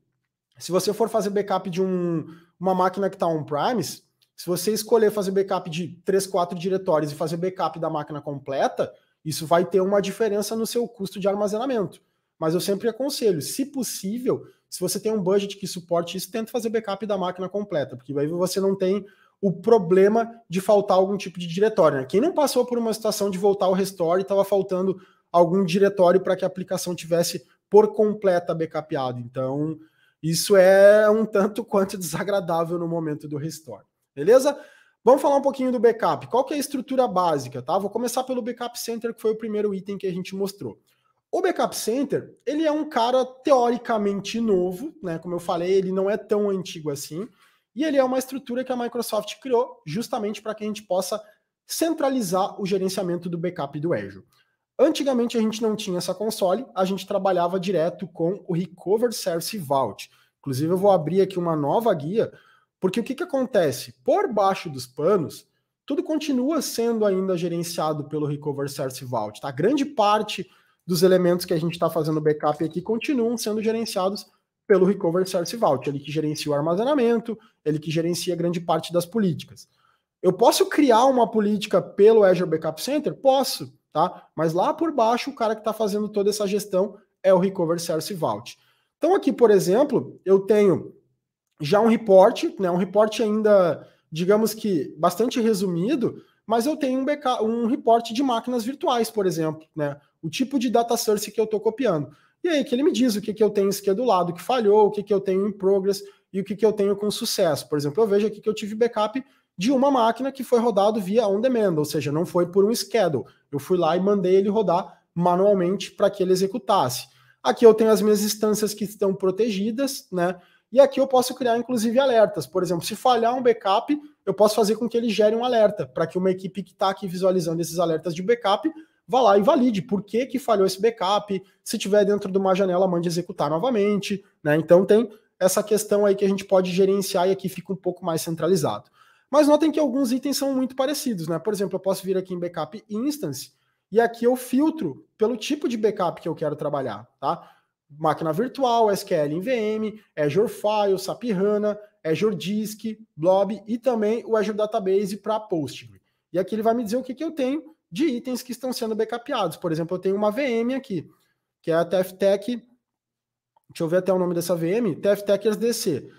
se você for fazer backup de um, uma máquina que está on primes se você escolher fazer backup de 3, 4 diretórios e fazer backup da máquina completa, isso vai ter uma diferença no seu custo de armazenamento. Mas eu sempre aconselho, se possível, se você tem um budget que suporte isso, tenta fazer backup da máquina completa, porque aí você não tem o problema de faltar algum tipo de diretório. Né? Quem não passou por uma situação de voltar ao restore e estava faltando algum diretório para que a aplicação tivesse por completa backupada. Então, isso é um tanto quanto desagradável no momento do restore. Beleza? Vamos falar um pouquinho do backup. Qual que é a estrutura básica, tá? Vou começar pelo backup center, que foi o primeiro item que a gente mostrou. O backup center, ele é um cara teoricamente novo, né? Como eu falei, ele não é tão antigo assim, e ele é uma estrutura que a Microsoft criou justamente para que a gente possa centralizar o gerenciamento do backup do Azure. Antigamente a gente não tinha essa console, a gente trabalhava direto com o Recover Service Vault. Inclusive eu vou abrir aqui uma nova guia, porque o que, que acontece? Por baixo dos panos, tudo continua sendo ainda gerenciado pelo Recover Service Vault. Tá? Grande parte dos elementos que a gente está fazendo backup aqui continuam sendo gerenciados pelo Recover Service Vault, ele que gerencia o armazenamento, ele que gerencia grande parte das políticas. Eu posso criar uma política pelo Azure Backup Center? Posso tá? Mas lá por baixo, o cara que está fazendo toda essa gestão é o Recover Service Vault. Então aqui, por exemplo, eu tenho já um reporte, né, um reporte ainda, digamos que bastante resumido, mas eu tenho um, backup, um reporte de máquinas virtuais, por exemplo, né, o tipo de data source que eu estou copiando. E aí que ele me diz o que, que eu tenho esquedulado, que falhou, o que, que eu tenho em progress e o que, que eu tenho com sucesso. Por exemplo, eu vejo aqui que eu tive backup de uma máquina que foi rodado via on-demand, ou seja, não foi por um schedule. Eu fui lá e mandei ele rodar manualmente para que ele executasse. Aqui eu tenho as minhas instâncias que estão protegidas, né? E aqui eu posso criar, inclusive, alertas. Por exemplo, se falhar um backup, eu posso fazer com que ele gere um alerta, para que uma equipe que está aqui visualizando esses alertas de backup vá lá e valide por que, que falhou esse backup. Se tiver dentro de uma janela, mande executar novamente. Né? Então tem essa questão aí que a gente pode gerenciar e aqui fica um pouco mais centralizado. Mas notem que alguns itens são muito parecidos, né? Por exemplo, eu posso vir aqui em Backup Instance e aqui eu filtro pelo tipo de backup que eu quero trabalhar, tá? Máquina virtual, é SQL em VM, é Azure File, SAP HANA, é Azure Disk, Blob e também o Azure Database para Postgre. E aqui ele vai me dizer o que, que eu tenho de itens que estão sendo backupados. Por exemplo, eu tenho uma VM aqui, que é a TFTech, deixa eu ver até o nome dessa VM, TFTech SDC.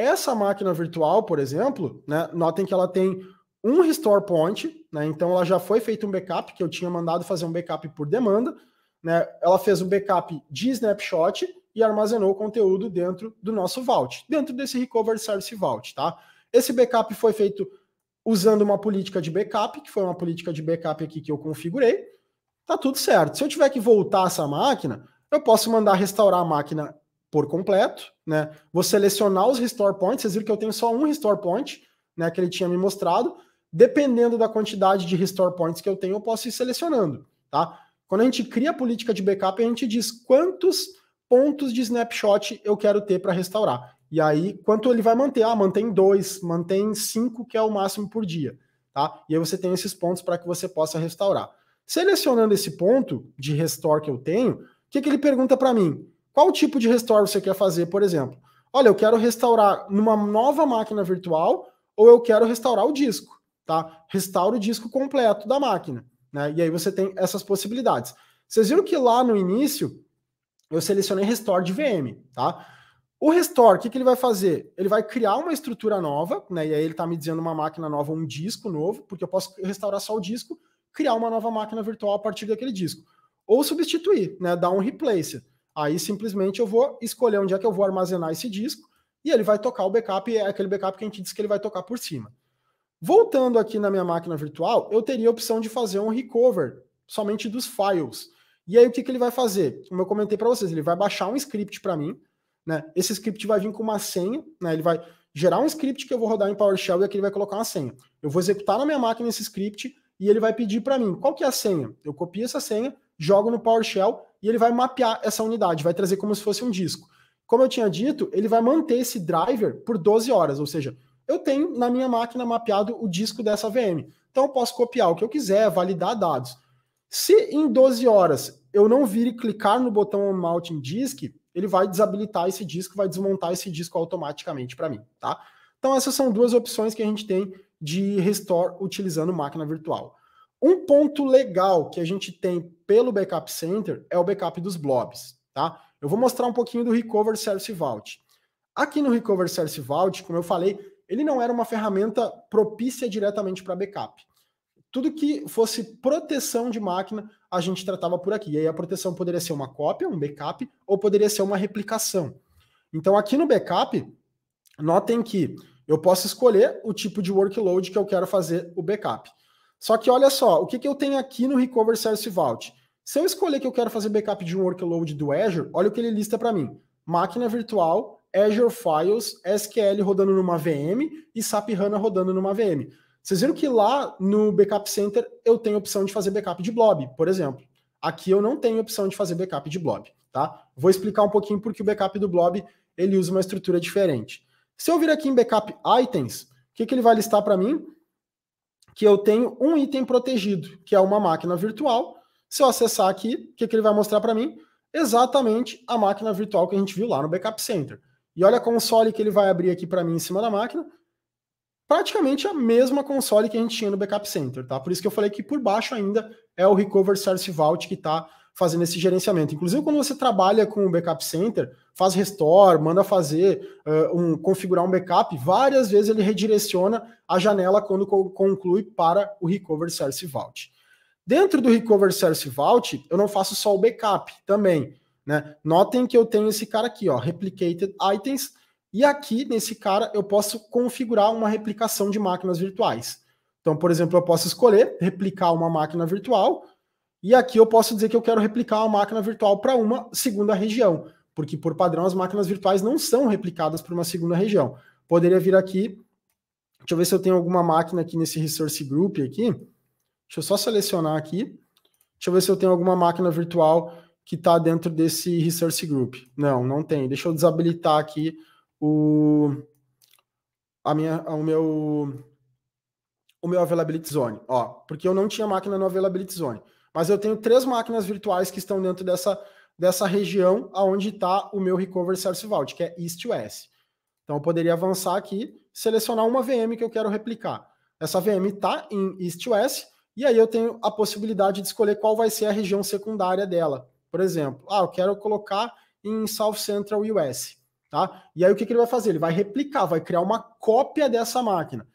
Essa máquina virtual, por exemplo, né, notem que ela tem um restore point, né, então ela já foi feito um backup, que eu tinha mandado fazer um backup por demanda, né, ela fez um backup de snapshot e armazenou o conteúdo dentro do nosso vault, dentro desse recovery service vault, tá? Esse backup foi feito usando uma política de backup, que foi uma política de backup aqui que eu configurei, tá tudo certo. Se eu tiver que voltar essa máquina, eu posso mandar restaurar a máquina por completo, né? Vou selecionar os restore points, vocês viram que eu tenho só um restore point, né, que ele tinha me mostrado. Dependendo da quantidade de restore points que eu tenho, eu posso ir selecionando, tá? Quando a gente cria a política de backup, a gente diz quantos pontos de snapshot eu quero ter para restaurar. E aí, quanto ele vai manter? Ah, mantém dois, mantém cinco, que é o máximo por dia, tá? E aí você tem esses pontos para que você possa restaurar. Selecionando esse ponto de restore que eu tenho, o que, que ele pergunta para mim? Qual tipo de restore você quer fazer, por exemplo? Olha, eu quero restaurar numa nova máquina virtual ou eu quero restaurar o disco, tá? Restaura o disco completo da máquina, né? E aí você tem essas possibilidades. Vocês viram que lá no início eu selecionei restore de VM, tá? O restore, o que, que ele vai fazer? Ele vai criar uma estrutura nova, né? E aí ele está me dizendo uma máquina nova, um disco novo, porque eu posso restaurar só o disco, criar uma nova máquina virtual a partir daquele disco. Ou substituir, né? Dar um replace. Aí simplesmente eu vou escolher onde é que eu vou armazenar esse disco e ele vai tocar o backup, é aquele backup que a gente disse que ele vai tocar por cima. Voltando aqui na minha máquina virtual, eu teria a opção de fazer um recover somente dos files. E aí o que, que ele vai fazer? Como eu comentei para vocês, ele vai baixar um script para mim, né? Esse script vai vir com uma senha, né? Ele vai gerar um script que eu vou rodar em PowerShell e aqui ele vai colocar uma senha. Eu vou executar na minha máquina esse script e ele vai pedir para mim qual que é a senha. Eu copio essa senha jogo no PowerShell e ele vai mapear essa unidade, vai trazer como se fosse um disco. Como eu tinha dito, ele vai manter esse driver por 12 horas, ou seja, eu tenho na minha máquina mapeado o disco dessa VM. Então eu posso copiar o que eu quiser, validar dados. Se em 12 horas eu não vir e clicar no botão Mount Disk, ele vai desabilitar esse disco, vai desmontar esse disco automaticamente para mim, tá? Então essas são duas opções que a gente tem de restore utilizando máquina virtual. Um ponto legal que a gente tem pelo Backup Center é o backup dos blobs, tá? Eu vou mostrar um pouquinho do Recover Service Vault. Aqui no Recover Service Vault, como eu falei, ele não era uma ferramenta propícia diretamente para backup. Tudo que fosse proteção de máquina, a gente tratava por aqui. E aí a proteção poderia ser uma cópia, um backup, ou poderia ser uma replicação. Então aqui no backup, notem que eu posso escolher o tipo de workload que eu quero fazer o backup. Só que olha só, o que, que eu tenho aqui no Recover Service Vault? Se eu escolher que eu quero fazer backup de um workload do Azure, olha o que ele lista para mim: máquina virtual, Azure Files, SQL rodando numa VM e SAP HANA rodando numa VM. Vocês viram que lá no Backup Center eu tenho a opção de fazer backup de blob, por exemplo. Aqui eu não tenho a opção de fazer backup de blob, tá? Vou explicar um pouquinho porque o backup do blob ele usa uma estrutura diferente. Se eu vir aqui em Backup Items, o que, que ele vai listar para mim? Que eu tenho um item protegido, que é uma máquina virtual, se eu acessar aqui, o que, que ele vai mostrar para mim? Exatamente a máquina virtual que a gente viu lá no Backup Center. E olha a console que ele vai abrir aqui para mim em cima da máquina. Praticamente a mesma console que a gente tinha no Backup Center, tá? Por isso que eu falei que por baixo ainda é o Recover Source Vault que está fazendo esse gerenciamento. Inclusive, quando você trabalha com o Backup Center, faz restore, manda fazer, uh, um, configurar um backup, várias vezes ele redireciona a janela quando conclui para o Recover Source Vault. Dentro do Recover Service Vault, eu não faço só o backup também. Né? Notem que eu tenho esse cara aqui, ó, Replicated Items, e aqui nesse cara eu posso configurar uma replicação de máquinas virtuais. Então, por exemplo, eu posso escolher replicar uma máquina virtual, e aqui eu posso dizer que eu quero replicar uma máquina virtual para uma segunda região, porque por padrão as máquinas virtuais não são replicadas para uma segunda região. Poderia vir aqui, deixa eu ver se eu tenho alguma máquina aqui nesse resource group aqui. Deixa eu só selecionar aqui. Deixa eu ver se eu tenho alguma máquina virtual que está dentro desse Resource Group. Não, não tem. Deixa eu desabilitar aqui o, a minha, o meu o meu Availability Zone. Ó, porque eu não tinha máquina no Availability Zone. Mas eu tenho três máquinas virtuais que estão dentro dessa, dessa região aonde está o meu Recover Service Vault, que é East US. Então eu poderia avançar aqui, selecionar uma VM que eu quero replicar. Essa VM está em East US, e aí eu tenho a possibilidade de escolher qual vai ser a região secundária dela. Por exemplo, ah, eu quero colocar em South Central US. Tá? E aí o que, que ele vai fazer? Ele vai replicar, vai criar uma cópia dessa máquina.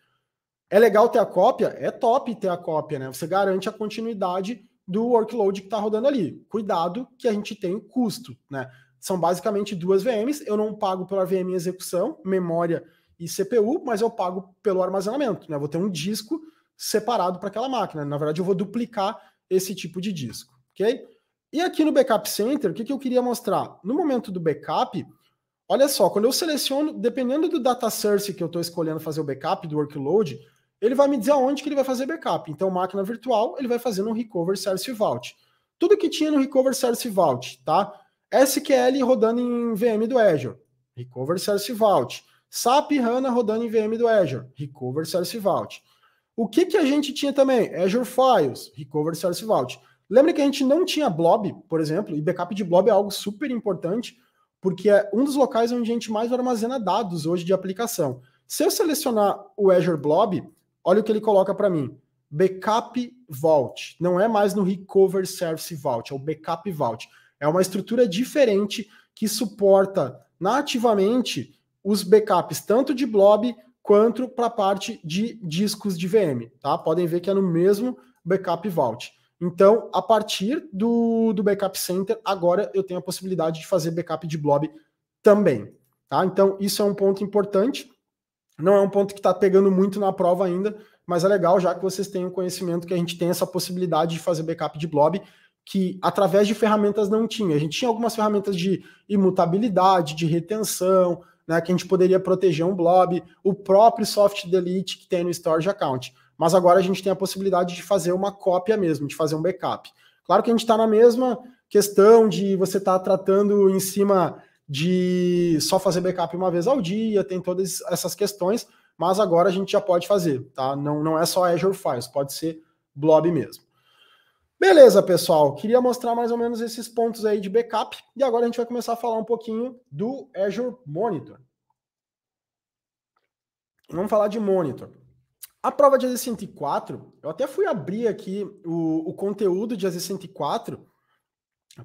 É legal ter a cópia? É top ter a cópia, né? Você garante a continuidade do workload que está rodando ali. Cuidado que a gente tem custo, né? São basicamente duas VMs, eu não pago pela VM em execução, memória e CPU, mas eu pago pelo armazenamento, né? vou ter um disco separado para aquela máquina. Na verdade, eu vou duplicar esse tipo de disco, ok? E aqui no Backup Center, o que, que eu queria mostrar? No momento do backup, olha só, quando eu seleciono, dependendo do data source que eu estou escolhendo fazer o backup, do workload, ele vai me dizer aonde que ele vai fazer backup. Então, máquina virtual, ele vai fazer no Recover Service Vault. Tudo que tinha no Recover Service Vault, tá? SQL rodando em VM do Azure, Recover Service Vault. SAP HANA rodando em VM do Azure, Recover Service Vault. O que, que a gente tinha também? Azure Files, Recovery Service Vault. Lembra que a gente não tinha blob, por exemplo, e backup de blob é algo super importante, porque é um dos locais onde a gente mais armazena dados hoje de aplicação. Se eu selecionar o Azure Blob, olha o que ele coloca para mim. Backup Vault. Não é mais no Recover Service Vault, é o Backup Vault. É uma estrutura diferente que suporta nativamente os backups tanto de blob quanto para a parte de discos de VM. Tá? Podem ver que é no mesmo backup vault. Então, a partir do, do backup center, agora eu tenho a possibilidade de fazer backup de blob também. Tá? Então, isso é um ponto importante. Não é um ponto que está pegando muito na prova ainda, mas é legal já que vocês têm conhecimento que a gente tem essa possibilidade de fazer backup de blob, que através de ferramentas não tinha. A gente tinha algumas ferramentas de imutabilidade, de retenção, né, que a gente poderia proteger um blob, o próprio soft delete que tem no storage account. Mas agora a gente tem a possibilidade de fazer uma cópia mesmo, de fazer um backup. Claro que a gente está na mesma questão de você estar tá tratando em cima de só fazer backup uma vez ao dia, tem todas essas questões, mas agora a gente já pode fazer, tá? Não, não é só Azure Files, pode ser blob mesmo. Beleza, pessoal. Queria mostrar mais ou menos esses pontos aí de backup. E agora a gente vai começar a falar um pouquinho do Azure Monitor. Vamos falar de monitor. A prova de AZ 104, eu até fui abrir aqui o, o conteúdo de AZ 104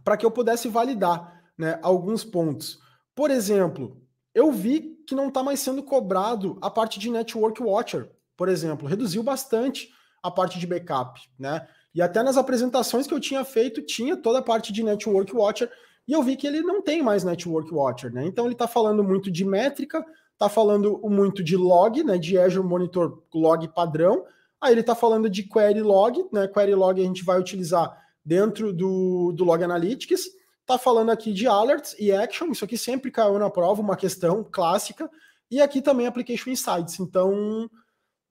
para que eu pudesse validar né, alguns pontos. Por exemplo, eu vi que não está mais sendo cobrado a parte de Network Watcher, por exemplo. Reduziu bastante a parte de backup, né? E até nas apresentações que eu tinha feito, tinha toda a parte de Network Watcher, e eu vi que ele não tem mais Network Watcher, né? Então ele está falando muito de métrica, está falando muito de log, né? De Azure Monitor Log padrão. Aí ele está falando de Query Log, né? Query Log a gente vai utilizar dentro do, do Log Analytics. Está falando aqui de alerts e action, isso aqui sempre caiu na prova, uma questão clássica. E aqui também Application Insights. Então,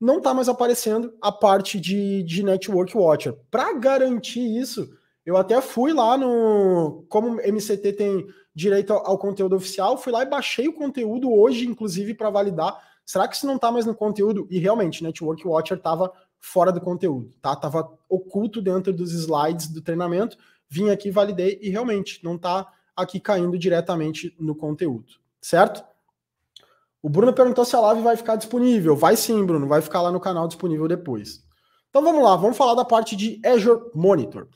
não está mais aparecendo a parte de, de Network Watcher. Para garantir isso, eu até fui lá no. Como MCT tem direito ao, ao conteúdo oficial, fui lá e baixei o conteúdo hoje, inclusive, para validar. Será que isso não está mais no conteúdo? E realmente, Network Watcher estava fora do conteúdo, tá? estava oculto dentro dos slides do treinamento. Vim aqui, validei e realmente não está aqui caindo diretamente no conteúdo, certo? O Bruno perguntou se a live vai ficar disponível. Vai sim, Bruno, vai ficar lá no canal disponível depois. Então vamos lá, vamos falar da parte de Azure Monitor.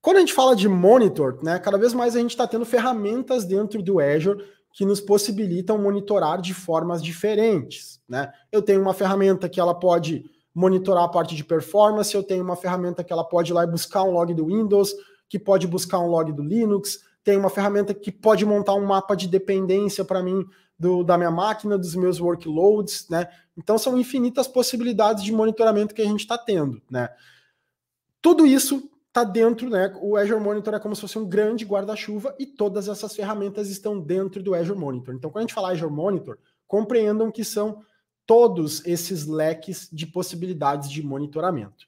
Quando a gente fala de monitor, né, cada vez mais a gente está tendo ferramentas dentro do Azure que nos possibilitam monitorar de formas diferentes. Né? Eu tenho uma ferramenta que ela pode monitorar a parte de performance, eu tenho uma ferramenta que ela pode ir lá e buscar um log do Windows, que pode buscar um log do Linux, tem uma ferramenta que pode montar um mapa de dependência para mim do, da minha máquina, dos meus workloads, né? Então são infinitas possibilidades de monitoramento que a gente está tendo, né? Tudo isso está dentro, né? O Azure Monitor é como se fosse um grande guarda-chuva e todas essas ferramentas estão dentro do Azure Monitor. Então, quando a gente fala Azure Monitor, compreendam que são todos esses leques de possibilidades de monitoramento.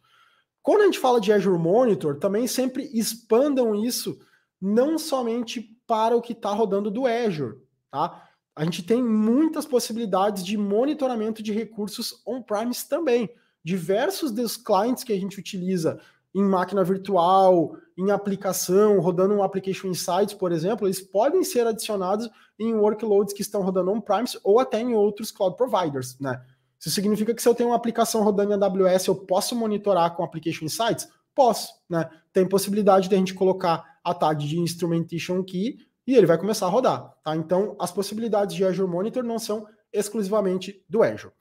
Quando a gente fala de Azure Monitor, também sempre expandam isso não somente para o que está rodando do Azure, tá? a gente tem muitas possibilidades de monitoramento de recursos on-premise também. Diversos dos clients que a gente utiliza em máquina virtual, em aplicação, rodando um Application Insights, por exemplo, eles podem ser adicionados em workloads que estão rodando on-premise ou até em outros cloud providers, né? Isso significa que se eu tenho uma aplicação rodando em AWS, eu posso monitorar com Application Insights? Posso, né? Tem possibilidade de a gente colocar a tag de Instrumentation Key e ele vai começar a rodar. Tá? Então, as possibilidades de Azure Monitor não são exclusivamente do Azure.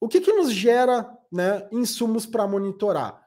O que, que nos gera né, insumos para monitorar?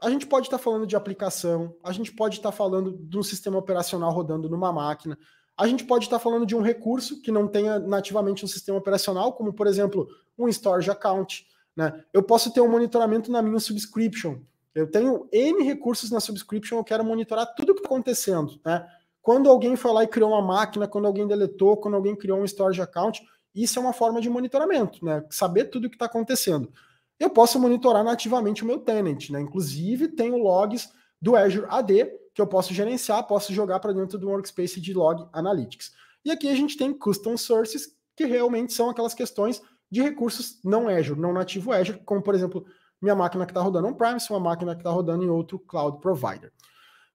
A gente pode estar tá falando de aplicação, a gente pode estar tá falando de um sistema operacional rodando numa máquina, a gente pode estar tá falando de um recurso que não tenha nativamente um sistema operacional, como, por exemplo, um storage account. Né? Eu posso ter um monitoramento na minha subscription. Eu tenho N recursos na subscription, eu quero monitorar tudo o que está acontecendo. Né? Quando alguém foi lá e criou uma máquina, quando alguém deletou, quando alguém criou um storage account, isso é uma forma de monitoramento, né? Saber tudo o que está acontecendo. Eu posso monitorar nativamente o meu tenant, né? Inclusive, tenho logs do Azure AD que eu posso gerenciar, posso jogar para dentro do workspace de log analytics. E aqui a gente tem custom sources, que realmente são aquelas questões de recursos não Azure, não nativo Azure, como por exemplo, minha máquina que está rodando on-premise, uma máquina que está rodando em outro cloud provider.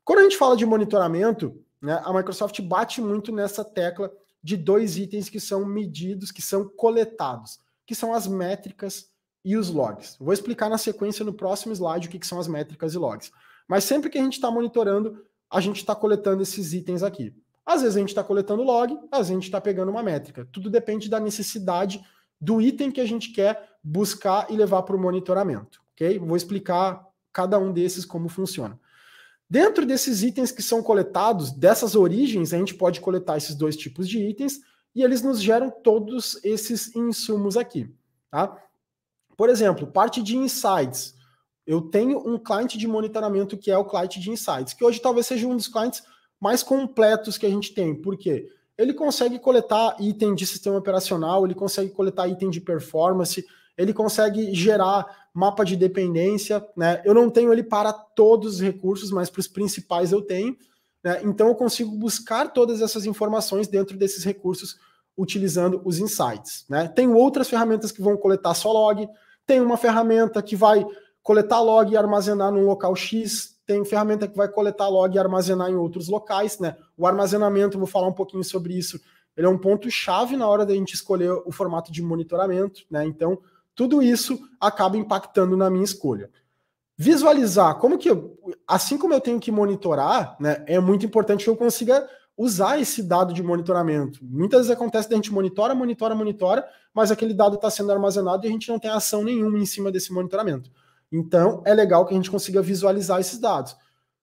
Quando a gente fala de monitoramento, né? A Microsoft bate muito nessa tecla de dois itens que são medidos, que são coletados, que são as métricas e os logs. Vou explicar na sequência no próximo slide o que, que são as métricas e logs. Mas sempre que a gente está monitorando, a gente está coletando esses itens aqui. Às vezes a gente está coletando log, às vezes a gente está pegando uma métrica. Tudo depende da necessidade do item que a gente quer buscar e levar para o monitoramento. Ok? Vou explicar cada um desses como funciona. Dentro desses itens que são coletados, dessas origens, a gente pode coletar esses dois tipos de itens e eles nos geram todos esses insumos aqui. Tá? Por exemplo, parte de insights. Eu tenho um cliente de monitoramento que é o cliente de insights, que hoje talvez seja um dos clientes mais completos que a gente tem. Por quê? Ele consegue coletar item de sistema operacional, ele consegue coletar item de performance, ele consegue gerar mapa de dependência, né? Eu não tenho ele para todos os recursos, mas para os principais eu tenho. Né? Então eu consigo buscar todas essas informações dentro desses recursos utilizando os insights. Né? Tem outras ferramentas que vão coletar só log, tem uma ferramenta que vai coletar log e armazenar num local X, tem ferramenta que vai coletar log e armazenar em outros locais. Né? O armazenamento, vou falar um pouquinho sobre isso, ele é um ponto-chave na hora da gente escolher o formato de monitoramento. Né? Então, tudo isso acaba impactando na minha escolha. Visualizar como que eu, assim como eu tenho que monitorar, né, é muito importante que eu consiga usar esse dado de monitoramento. Muitas vezes acontece que a gente monitora, monitora, monitora, mas aquele dado está sendo armazenado e a gente não tem ação nenhuma em cima desse monitoramento. Então, é legal que a gente consiga visualizar esses dados.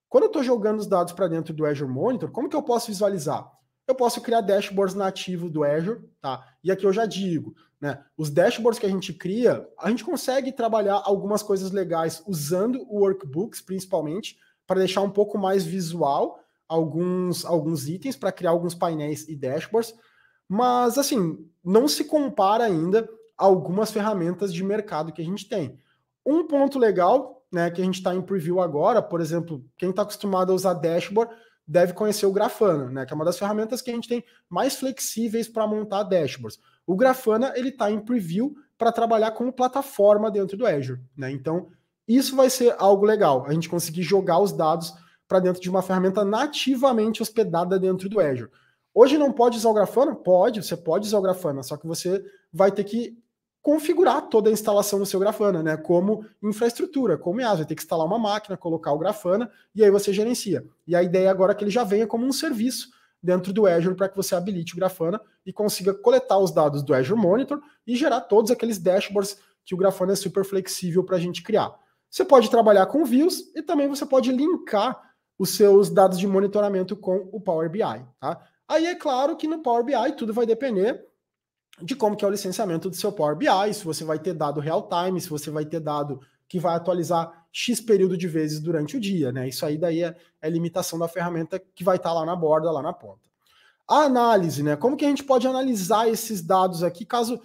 Quando eu estou jogando os dados para dentro do Azure Monitor, como que eu posso visualizar? eu posso criar dashboards nativos do Azure, tá? E aqui eu já digo, né? Os dashboards que a gente cria, a gente consegue trabalhar algumas coisas legais usando o workbooks, principalmente, para deixar um pouco mais visual alguns, alguns itens, para criar alguns painéis e dashboards. Mas, assim, não se compara ainda algumas ferramentas de mercado que a gente tem. Um ponto legal, né, que a gente está em preview agora, por exemplo, quem está acostumado a usar dashboard deve conhecer o Grafana, né? Que é uma das ferramentas que a gente tem mais flexíveis para montar dashboards. O Grafana ele está em preview para trabalhar como plataforma dentro do Azure, né? Então isso vai ser algo legal, a gente conseguir jogar os dados para dentro de uma ferramenta nativamente hospedada dentro do Azure. Hoje não pode usar o Grafana? Pode, você pode usar o Grafana, só que você vai ter que configurar toda a instalação do seu Grafana, né? Como infraestrutura, como IaaS, vai ter que instalar uma máquina, colocar o Grafana e aí você gerencia. E a ideia agora é que ele já venha como um serviço dentro do Azure para que você habilite o Grafana e consiga coletar os dados do Azure Monitor e gerar todos aqueles dashboards que o Grafana é super flexível para a gente criar. Você pode trabalhar com views e também você pode linkar os seus dados de monitoramento com o Power BI, tá? Aí é claro que no Power BI tudo vai depender de como que é o licenciamento do seu Power BI, se você vai ter dado real time, se você vai ter dado que vai atualizar X período de vezes durante o dia, né? Isso aí daí é, é limitação da ferramenta que vai estar tá lá na borda, lá na ponta. A análise, né? Como que a gente pode analisar esses dados aqui, caso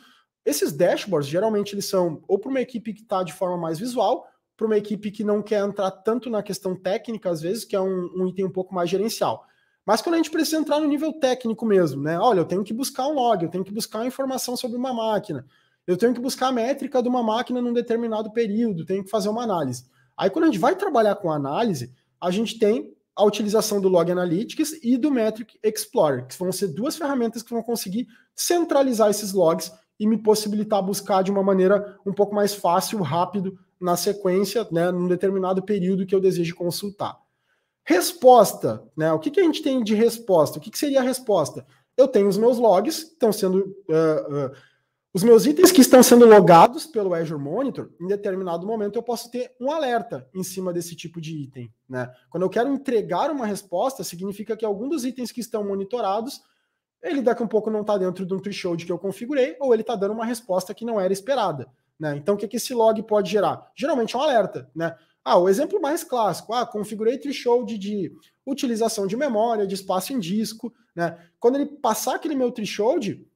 esses dashboards, geralmente eles são ou para uma equipe que está de forma mais visual, para uma equipe que não quer entrar tanto na questão técnica, às vezes, que é um, um item um pouco mais gerencial. Mas quando a gente precisa entrar no nível técnico mesmo, né? Olha, eu tenho que buscar um log, eu tenho que buscar informação sobre uma máquina, eu tenho que buscar a métrica de uma máquina num determinado período, tenho que fazer uma análise. Aí quando a gente vai trabalhar com análise, a gente tem a utilização do Log Analytics e do Metric Explorer, que vão ser duas ferramentas que vão conseguir centralizar esses logs e me possibilitar buscar de uma maneira um pouco mais fácil, rápido, na sequência, né, num determinado período que eu desejo consultar. Resposta, né? O que, que a gente tem de resposta? O que, que seria a resposta? Eu tenho os meus logs que estão sendo. Uh, uh, os meus itens que estão sendo logados pelo Azure Monitor, em determinado momento eu posso ter um alerta em cima desse tipo de item. Né? Quando eu quero entregar uma resposta, significa que algum dos itens que estão monitorados, ele daqui a um pouco não está dentro de um threshold que eu configurei, ou ele está dando uma resposta que não era esperada. Né? Então, o que, que esse log pode gerar? Geralmente é um alerta. Né? Ah, o exemplo mais clássico, ah, configurator showed de utilização de memória, de espaço em disco, né? Quando ele passar aquele meu threshold,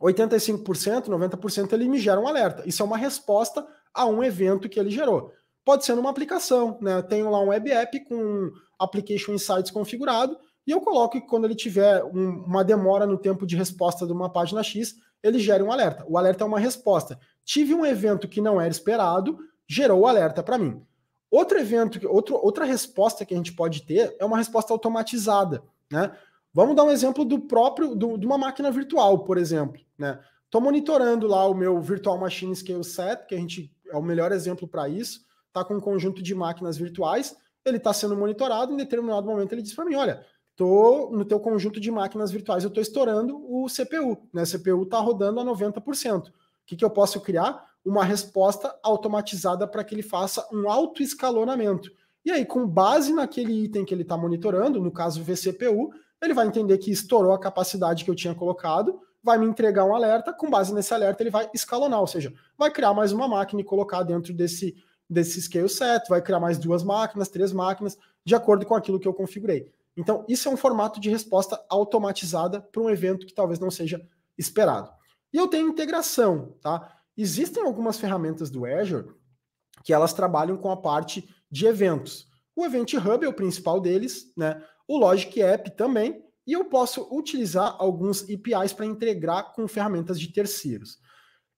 85%, 90% ele me gera um alerta. Isso é uma resposta a um evento que ele gerou. Pode ser numa aplicação, né? Eu tenho lá um web app com application insights configurado e eu coloco que quando ele tiver um, uma demora no tempo de resposta de uma página X, ele gera um alerta. O alerta é uma resposta. Tive um evento que não era esperado, gerou o alerta para mim. Outro evento, outro, outra resposta que a gente pode ter é uma resposta automatizada, né? Vamos dar um exemplo do próprio, do, de uma máquina virtual, por exemplo, né? Estou monitorando lá o meu Virtual Machine Scale Set, que a gente é o melhor exemplo para isso, Está com um conjunto de máquinas virtuais, ele está sendo monitorado, em determinado momento ele diz para mim, olha, tô no teu conjunto de máquinas virtuais, eu estou estourando o CPU, né? O CPU está rodando a 90%. O que, que eu posso criar? uma resposta automatizada para que ele faça um autoescalonamento. E aí, com base naquele item que ele está monitorando, no caso VCPU, ele vai entender que estourou a capacidade que eu tinha colocado, vai me entregar um alerta, com base nesse alerta ele vai escalonar, ou seja, vai criar mais uma máquina e colocar dentro desse, desse scale set, vai criar mais duas máquinas, três máquinas, de acordo com aquilo que eu configurei. Então, isso é um formato de resposta automatizada para um evento que talvez não seja esperado. E eu tenho integração, tá? Existem algumas ferramentas do Azure que elas trabalham com a parte de eventos. O Event Hub é o principal deles, né? O Logic App também, e eu posso utilizar alguns APIs para integrar com ferramentas de terceiros.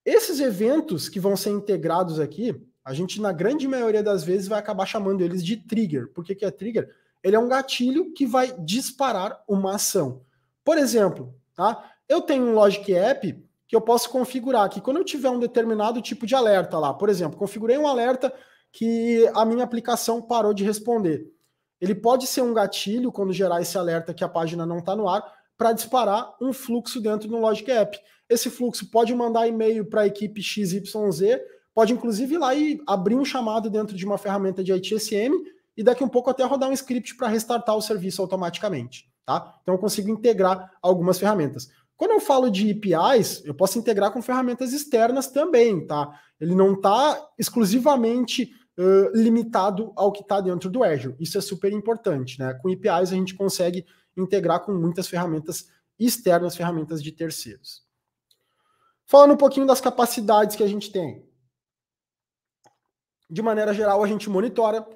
Esses eventos que vão ser integrados aqui, a gente na grande maioria das vezes vai acabar chamando eles de trigger. Por que, que é trigger? Ele é um gatilho que vai disparar uma ação. Por exemplo, tá? Eu tenho um Logic App que eu posso configurar, que quando eu tiver um determinado tipo de alerta lá, por exemplo, configurei um alerta que a minha aplicação parou de responder. Ele pode ser um gatilho quando gerar esse alerta que a página não está no ar para disparar um fluxo dentro do Logic App. Esse fluxo pode mandar e-mail para a equipe XYZ, pode inclusive ir lá e abrir um chamado dentro de uma ferramenta de ITSM e daqui um pouco até rodar um script para restartar o serviço automaticamente, tá? Então eu consigo integrar algumas ferramentas. Quando eu falo de APIs, eu posso integrar com ferramentas externas também, tá? Ele não está exclusivamente uh, limitado ao que está dentro do Azure. Isso é super importante, né? Com APIs a gente consegue integrar com muitas ferramentas externas, ferramentas de terceiros. Falando um pouquinho das capacidades que a gente tem. De maneira geral, a gente monitora,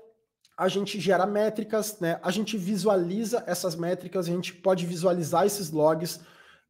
a gente gera métricas, né? A gente visualiza essas métricas, a gente pode visualizar esses logs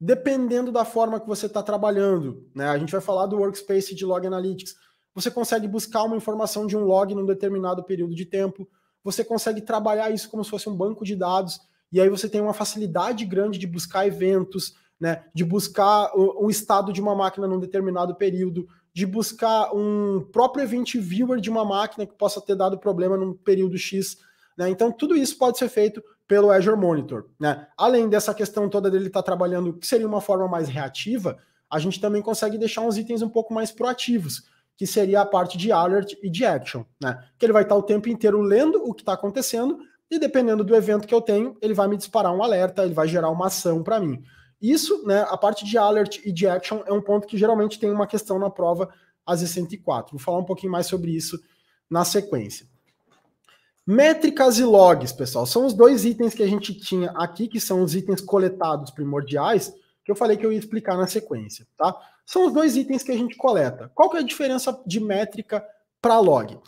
dependendo da forma que você está trabalhando. Né? A gente vai falar do workspace de log analytics. Você consegue buscar uma informação de um log num determinado período de tempo. Você consegue trabalhar isso como se fosse um banco de dados. E aí você tem uma facilidade grande de buscar eventos, né? de buscar o, o estado de uma máquina num determinado período, de buscar um próprio event viewer de uma máquina que possa ter dado problema num período X. Né? Então, tudo isso pode ser feito pelo Azure Monitor. Né? Além dessa questão toda dele estar tá trabalhando, que seria uma forma mais reativa, a gente também consegue deixar uns itens um pouco mais proativos, que seria a parte de alert e de action, né? Que ele vai estar tá o tempo inteiro lendo o que está acontecendo e dependendo do evento que eu tenho, ele vai me disparar um alerta, ele vai gerar uma ação para mim. Isso, né, a parte de alert e de action é um ponto que geralmente tem uma questão na prova AZ104. Vou falar um pouquinho mais sobre isso na sequência. Métricas e logs, pessoal, são os dois itens que a gente tinha aqui, que são os itens coletados primordiais, que eu falei que eu ia explicar na sequência, tá? São os dois itens que a gente coleta. Qual que é a diferença de métrica para log?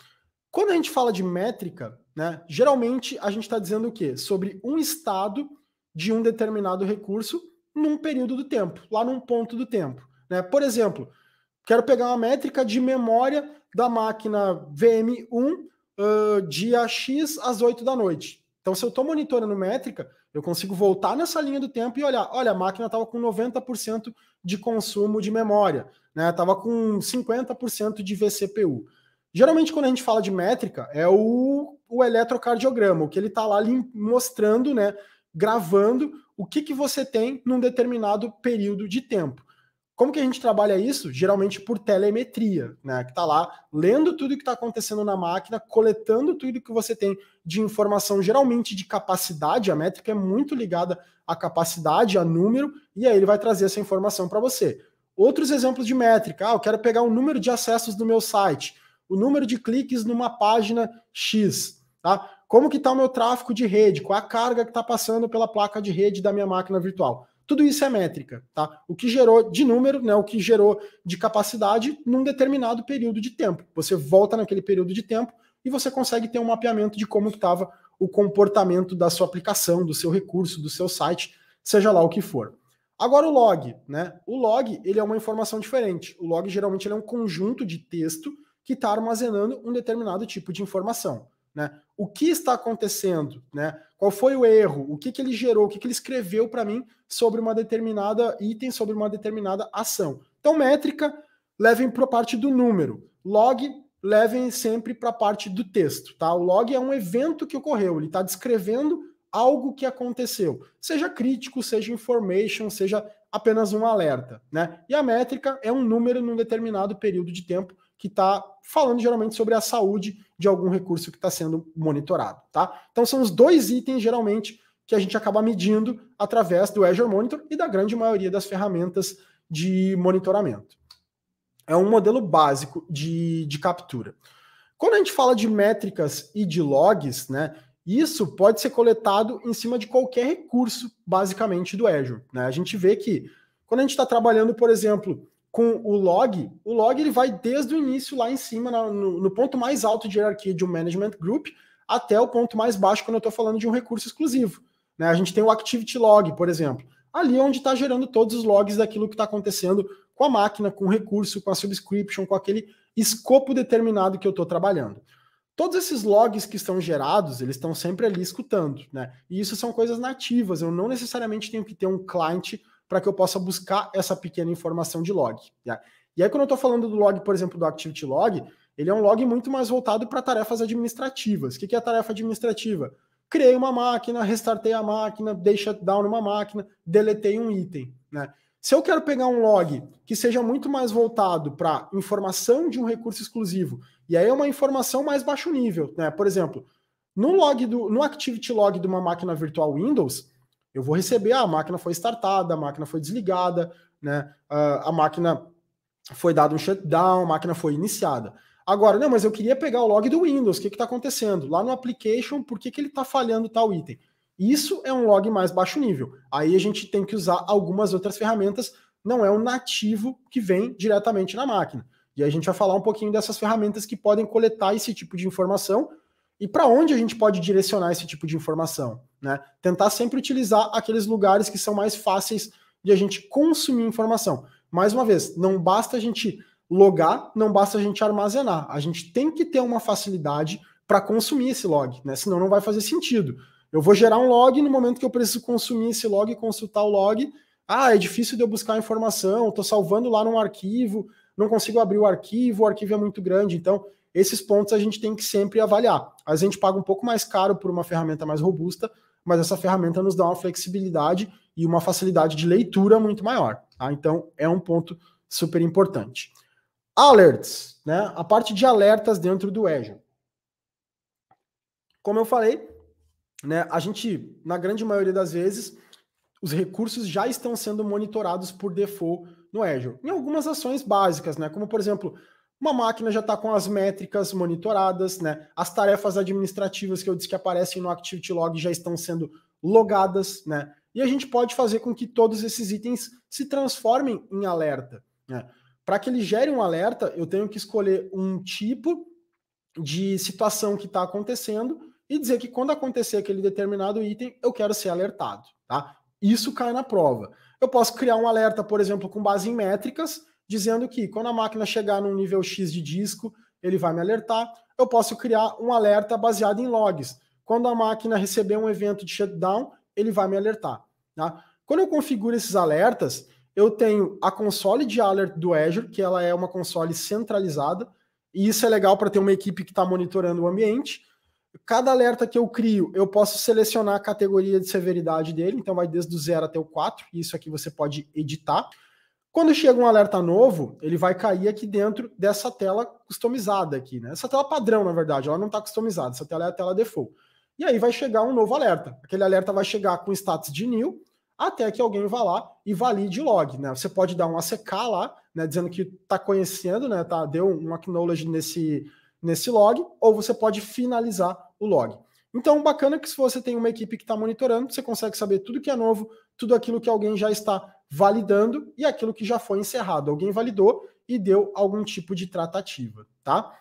Quando a gente fala de métrica, né, geralmente a gente está dizendo o quê? Sobre um estado de um determinado recurso num período do tempo, lá num ponto do tempo. Né? Por exemplo, quero pegar uma métrica de memória da máquina VM1 uh, dia X às 8 da noite. Então, se eu estou monitorando métrica, eu consigo voltar nessa linha do tempo e olhar: olha, a máquina estava com 90% de consumo de memória, né? Estava com 50% de VCPU. Geralmente, quando a gente fala de métrica, é o, o eletrocardiograma, o que ele está lá mostrando, né? Gravando o que, que você tem num determinado período de tempo. Como que a gente trabalha isso? Geralmente por telemetria, né? Que está lá lendo tudo o que está acontecendo na máquina, coletando tudo que você tem de informação, geralmente de capacidade. A métrica é muito ligada à capacidade, a número, e aí ele vai trazer essa informação para você. Outros exemplos de métrica: ah, eu quero pegar o número de acessos do meu site, o número de cliques numa página X, tá? Como que está o meu tráfego de rede? Qual a carga que está passando pela placa de rede da minha máquina virtual? Tudo isso é métrica, tá? O que gerou de número, né, o que gerou de capacidade num determinado período de tempo. Você volta naquele período de tempo e você consegue ter um mapeamento de como estava o comportamento da sua aplicação, do seu recurso, do seu site, seja lá o que for. Agora o log, né? O log, ele é uma informação diferente. O log geralmente é um conjunto de texto que está armazenando um determinado tipo de informação. Né? O que está acontecendo? Né? Qual foi o erro? O que, que ele gerou? O que, que ele escreveu para mim sobre uma determinada item, sobre uma determinada ação? Então, métrica, levem para a parte do número. Log, levem sempre para a parte do texto. Tá? O log é um evento que ocorreu, ele está descrevendo algo que aconteceu. Seja crítico, seja information, seja apenas um alerta. Né? E a métrica é um número num determinado período de tempo que está falando geralmente sobre a saúde de algum recurso que está sendo monitorado, tá? Então são os dois itens geralmente que a gente acaba medindo através do Azure Monitor e da grande maioria das ferramentas de monitoramento. É um modelo básico de, de captura. Quando a gente fala de métricas e de logs, né, isso pode ser coletado em cima de qualquer recurso, basicamente, do Azure. Né? A gente vê que quando a gente está trabalhando, por exemplo, com o log, o log ele vai desde o início lá em cima, no, no ponto mais alto de hierarquia de um management group, até o ponto mais baixo quando eu estou falando de um recurso exclusivo. Né? A gente tem o activity log, por exemplo, ali é onde está gerando todos os logs daquilo que está acontecendo com a máquina, com o recurso, com a subscription, com aquele escopo determinado que eu estou trabalhando. Todos esses logs que estão gerados, eles estão sempre ali escutando, né? E isso são coisas nativas, eu não necessariamente tenho que ter um cliente para que eu possa buscar essa pequena informação de log. Né? E aí, quando eu estou falando do log, por exemplo, do Activity Log, ele é um log muito mais voltado para tarefas administrativas. O que é a tarefa administrativa? Criei uma máquina, restartei a máquina, dei shutdown uma máquina, deletei um item. Né? Se eu quero pegar um log que seja muito mais voltado para informação de um recurso exclusivo, e aí é uma informação mais baixo nível, né? Por exemplo, no log do, no activity log de uma máquina virtual Windows, eu vou receber, ah, a máquina foi startada, a máquina foi desligada, né? Ah, a máquina foi dado um shutdown, a máquina foi iniciada. Agora, não, mas eu queria pegar o log do Windows, o que está acontecendo? Lá no application, por que, que ele está falhando tal item? Isso é um log mais baixo nível. Aí a gente tem que usar algumas outras ferramentas, não é um nativo que vem diretamente na máquina. E a gente vai falar um pouquinho dessas ferramentas que podem coletar esse tipo de informação e para onde a gente pode direcionar esse tipo de informação? Né? Tentar sempre utilizar aqueles lugares que são mais fáceis de a gente consumir informação. Mais uma vez, não basta a gente logar, não basta a gente armazenar. A gente tem que ter uma facilidade para consumir esse log, né? Senão não vai fazer sentido. Eu vou gerar um log no momento que eu preciso consumir esse log e consultar o log. Ah, é difícil de eu buscar a informação, estou salvando lá num arquivo, não consigo abrir o arquivo, o arquivo é muito grande. Então, esses pontos a gente tem que sempre avaliar. a gente paga um pouco mais caro por uma ferramenta mais robusta, mas essa ferramenta nos dá uma flexibilidade e uma facilidade de leitura muito maior. Tá? Então, é um ponto super importante. Alerts, né? A parte de alertas dentro do Azure. Como eu falei, né, a gente, na grande maioria das vezes, os recursos já estão sendo monitorados por default no Azure. Em algumas ações básicas, né? Como, por exemplo, uma máquina já está com as métricas monitoradas, né? As tarefas administrativas que eu disse que aparecem no Activity Log já estão sendo logadas, né? E a gente pode fazer com que todos esses itens se transformem em alerta. Né? Para que ele gere um alerta, eu tenho que escolher um tipo de situação que está acontecendo e dizer que quando acontecer aquele determinado item, eu quero ser alertado, tá? Isso cai na prova. Eu posso criar um alerta, por exemplo, com base em métricas dizendo que quando a máquina chegar num nível X de disco, ele vai me alertar. Eu posso criar um alerta baseado em logs. Quando a máquina receber um evento de shutdown, ele vai me alertar. Tá? Quando eu configuro esses alertas, eu tenho a console de alert do Azure, que ela é uma console centralizada, e isso é legal para ter uma equipe que está monitorando o ambiente. Cada alerta que eu crio, eu posso selecionar a categoria de severidade dele, então vai desde o 0 até o 4, e isso aqui você pode editar. Quando chega um alerta novo, ele vai cair aqui dentro dessa tela customizada aqui, né? Essa tela padrão, na verdade, ela não está customizada, essa tela é a tela default. E aí vai chegar um novo alerta. Aquele alerta vai chegar com status de new, até que alguém vá lá e valide o log, né? Você pode dar um ACK lá, né, dizendo que está conhecendo, né, tá, deu um acknowledge nesse, nesse log, ou você pode finalizar o log. Então, bacana que se você tem uma equipe que está monitorando, você consegue saber tudo que é novo, tudo aquilo que alguém já está validando e é aquilo que já foi encerrado. Alguém validou e deu algum tipo de tratativa, tá?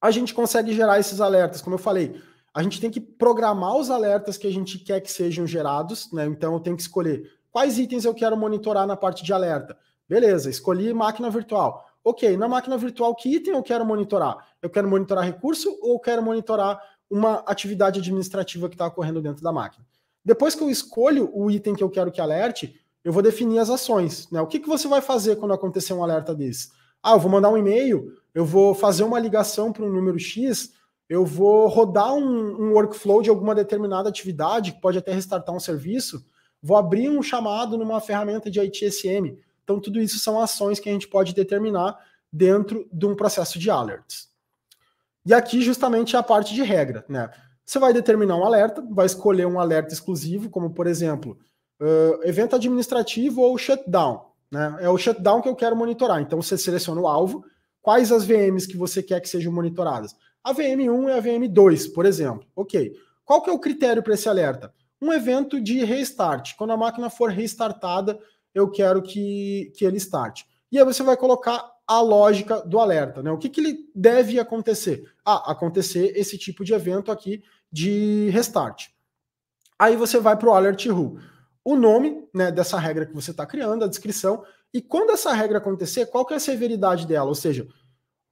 A gente consegue gerar esses alertas, como eu falei, a gente tem que programar os alertas que a gente quer que sejam gerados, né? Então eu tenho que escolher quais itens eu quero monitorar na parte de alerta. Beleza, escolhi máquina virtual. Ok, na máquina virtual, que item eu quero monitorar? Eu quero monitorar recurso ou eu quero monitorar uma atividade administrativa que está ocorrendo dentro da máquina? Depois que eu escolho o item que eu quero que alerte, eu vou definir as ações. Né? O que, que você vai fazer quando acontecer um alerta desse? Ah, eu vou mandar um e-mail, eu vou fazer uma ligação para um número X, eu vou rodar um, um, workflow de alguma determinada atividade, que pode até restartar um serviço, vou abrir um chamado numa ferramenta de ITSM. Então, tudo isso são ações que a gente pode determinar dentro de um processo de alerts. E aqui, justamente, é a parte de regra. Né? Você vai determinar um alerta, vai escolher um alerta exclusivo, como, por exemplo, uh, evento administrativo ou shutdown. Né? É o shutdown que eu quero monitorar. Então você seleciona o alvo, quais as VMs que você quer que sejam monitoradas. A VM1 e é a VM2, por exemplo. Ok. Qual que é o critério para esse alerta? Um evento de restart. Quando a máquina for restartada, eu quero que, que ele start. E aí você vai colocar a lógica do alerta, né? O que, que ele deve acontecer? Ah, acontecer esse tipo de evento aqui de restart. Aí você vai para o alert rule o nome né, dessa regra que você está criando, a descrição, e quando essa regra acontecer, qual que é a severidade dela? Ou seja,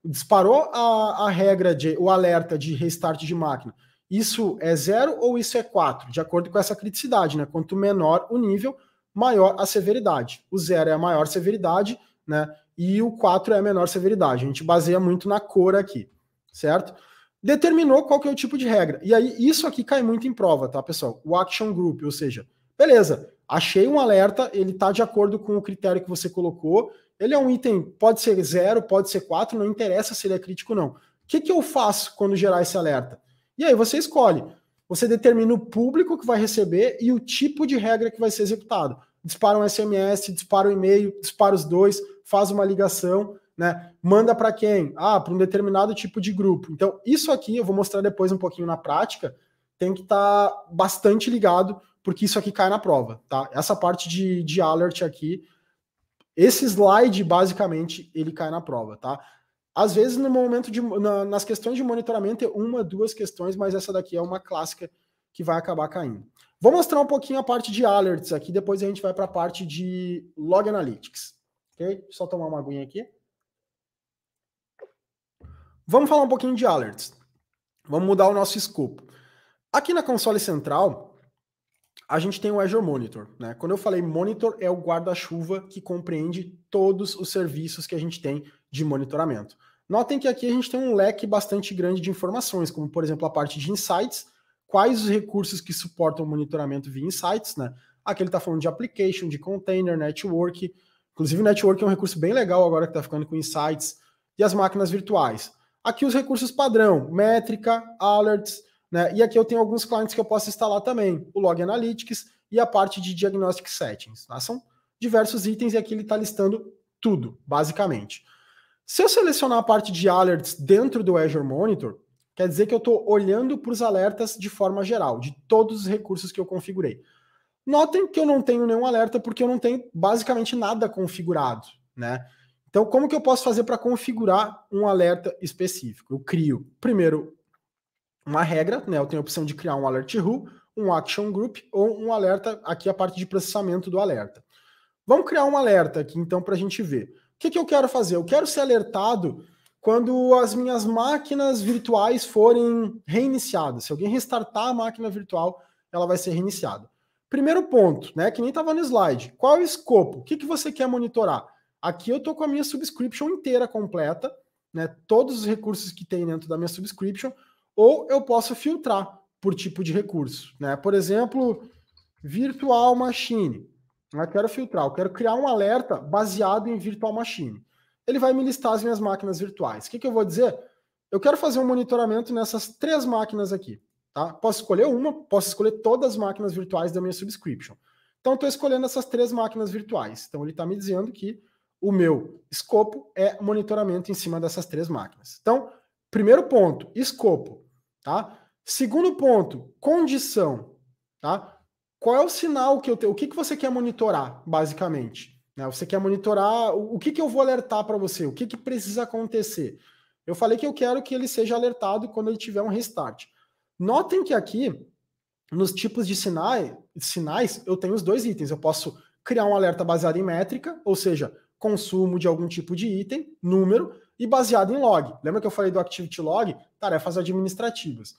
disparou a, a regra de o alerta de restart de máquina. Isso é zero ou isso é quatro? De acordo com essa criticidade, né? Quanto menor o nível, maior a severidade. O zero é a maior severidade, né? E o quatro é a menor severidade. A gente baseia muito na cor aqui, certo? Determinou qual que é o tipo de regra. E aí, isso aqui cai muito em prova, tá, pessoal? O action group, ou seja, Beleza, achei um alerta, ele está de acordo com o critério que você colocou. Ele é um item, pode ser zero, pode ser quatro, não interessa se ele é crítico ou não. O que, que eu faço quando gerar esse alerta? E aí você escolhe. Você determina o público que vai receber e o tipo de regra que vai ser executado. Dispara um SMS, dispara um e-mail, dispara os dois, faz uma ligação, né? Manda para quem? Ah, para um determinado tipo de grupo. Então, isso aqui eu vou mostrar depois um pouquinho na prática. Tem que estar tá bastante ligado porque isso aqui cai na prova, tá? Essa parte de, de alert aqui, esse slide, basicamente, ele cai na prova, tá? Às vezes, no momento de. Na, nas questões de monitoramento, é uma, duas questões, mas essa daqui é uma clássica que vai acabar caindo. Vou mostrar um pouquinho a parte de alerts aqui, depois a gente vai para a parte de log analytics. Ok? Só tomar uma aguinha aqui. Vamos falar um pouquinho de alerts. Vamos mudar o nosso escopo. Aqui na console central, a gente tem o Azure Monitor. Né? Quando eu falei monitor, é o guarda-chuva que compreende todos os serviços que a gente tem de monitoramento. Notem que aqui a gente tem um leque bastante grande de informações, como por exemplo a parte de insights, quais os recursos que suportam o monitoramento via insights, né? Aqui ele está falando de application, de container, network. Inclusive, network é um recurso bem legal agora que está ficando com insights e as máquinas virtuais. Aqui os recursos padrão, métrica, alerts, né? E aqui eu tenho alguns clientes que eu posso instalar também, o Log Analytics e a parte de Diagnostic Settings. Tá? São diversos itens e aqui ele está listando tudo, basicamente. Se eu selecionar a parte de alerts dentro do Azure Monitor, quer dizer que eu estou olhando para os alertas de forma geral, de todos os recursos que eu configurei. Notem que eu não tenho nenhum alerta porque eu não tenho basicamente nada configurado, né? Então, como que eu posso fazer para configurar um alerta específico? Eu crio primeiro uma regra, né? Eu tenho a opção de criar um alert rule, um action group ou um alerta, aqui a parte de processamento do alerta. Vamos criar um alerta aqui, então, para a gente ver. O que, que eu quero fazer? Eu quero ser alertado quando as minhas máquinas virtuais forem reiniciadas. Se alguém restartar a máquina virtual, ela vai ser reiniciada. Primeiro ponto, né? Que nem estava no slide. Qual é o escopo? O que, que você quer monitorar? Aqui eu estou com a minha subscription inteira completa, né? Todos os recursos que tem dentro da minha subscription ou eu posso filtrar por tipo de recurso. Né? Por exemplo, virtual machine. Eu quero filtrar, eu quero criar um alerta baseado em virtual machine. Ele vai me listar as minhas máquinas virtuais. O que, que eu vou dizer? Eu quero fazer um monitoramento nessas três máquinas aqui. Tá? Posso escolher uma, posso escolher todas as máquinas virtuais da minha subscription. Então, estou escolhendo essas três máquinas virtuais. Então, ele está me dizendo que o meu escopo é monitoramento em cima dessas três máquinas. Então, primeiro ponto, escopo. Tá? Segundo ponto, condição. Tá? Qual é o sinal que eu tenho? O que, que você quer monitorar, basicamente? Né? Você quer monitorar o que, que eu vou alertar para você, o que, que precisa acontecer. Eu falei que eu quero que ele seja alertado quando ele tiver um restart. Notem que aqui, nos tipos de sinais, sinais, eu tenho os dois itens. Eu posso criar um alerta baseado em métrica, ou seja, consumo de algum tipo de item, número, e baseado em log. Lembra que eu falei do Activity Log? Tarefas administrativas.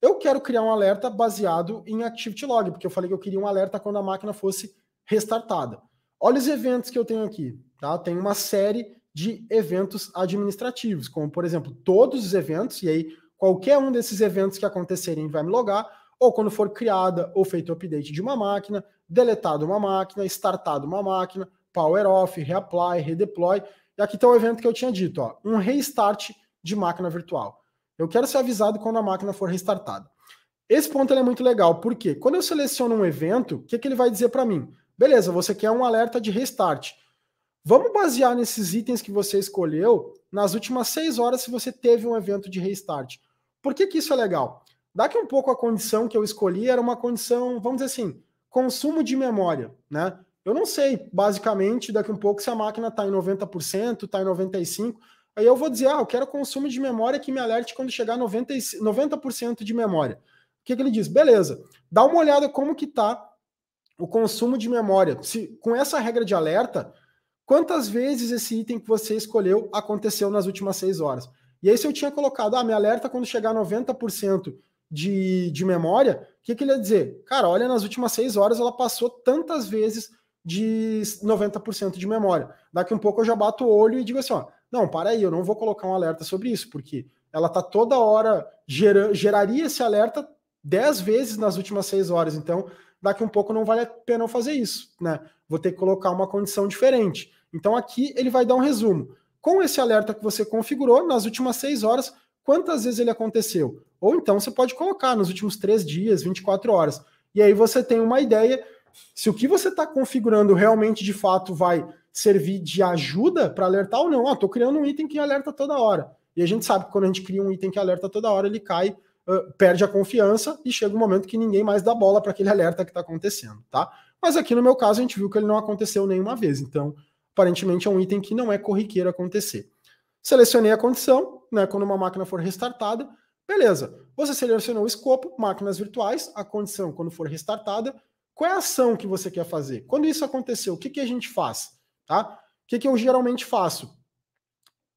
Eu quero criar um alerta baseado em Activity Log, porque eu falei que eu queria um alerta quando a máquina fosse restartada. Olha os eventos que eu tenho aqui. Tá? Tem uma série de eventos administrativos, como, por exemplo, todos os eventos, e aí qualquer um desses eventos que acontecerem vai me logar, ou quando for criada ou feito update de uma máquina, deletado uma máquina, startado uma máquina, power off, reapply, redeploy. E aqui está o evento que eu tinha dito, ó, um restart de máquina virtual. Eu quero ser avisado quando a máquina for restartada. Esse ponto é muito legal, porque quando eu seleciono um evento, o que, que ele vai dizer para mim? Beleza, você quer um alerta de restart. Vamos basear nesses itens que você escolheu nas últimas seis horas se você teve um evento de restart. Por que, que isso é legal? Daqui um pouco a condição que eu escolhi era uma condição, vamos dizer assim, consumo de memória, né? Eu não sei, basicamente, daqui um pouco, se a máquina está em 90%, está em 95%. Aí eu vou dizer, ah, eu quero consumo de memória que me alerte quando chegar a 90%, de memória. O que, que ele diz? Beleza, dá uma olhada como que está o consumo de memória. Se com essa regra de alerta, quantas vezes esse item que você escolheu aconteceu nas últimas seis horas? E aí, se eu tinha colocado, ah, me alerta quando chegar a 90% de, de memória, o que, que ele ia dizer? Cara, olha, nas últimas seis horas ela passou tantas vezes de 90% de memória. Daqui um pouco eu já bato o olho e digo assim, ó, não, para aí, eu não vou colocar um alerta sobre isso, porque ela está toda hora, gera, geraria esse alerta 10 vezes nas últimas 6 horas, então daqui um pouco não vale a pena eu fazer isso, né? Vou ter que colocar uma condição diferente. Então aqui ele vai dar um resumo. Com esse alerta que você configurou, nas últimas 6 horas, quantas vezes ele aconteceu? Ou então você pode colocar nos últimos 3 dias, 24 horas. E aí você tem uma ideia se o que você está configurando realmente de fato vai servir de ajuda para alertar ou não. Ah, estou criando um item que alerta toda hora. E a gente sabe que quando a gente cria um item que alerta toda hora, ele cai, uh, perde a confiança e chega um momento que ninguém mais dá bola para aquele alerta que está acontecendo, tá? Mas aqui no meu caso a gente viu que ele não aconteceu nenhuma vez, então aparentemente é um item que não é corriqueiro acontecer. Selecionei a condição, né? Quando uma máquina for restartada, beleza. Você selecionou o escopo, máquinas virtuais, a condição quando for restartada, qual é a ação que você quer fazer? Quando isso aconteceu, o que, que a gente faz? Tá? O que, que eu geralmente faço?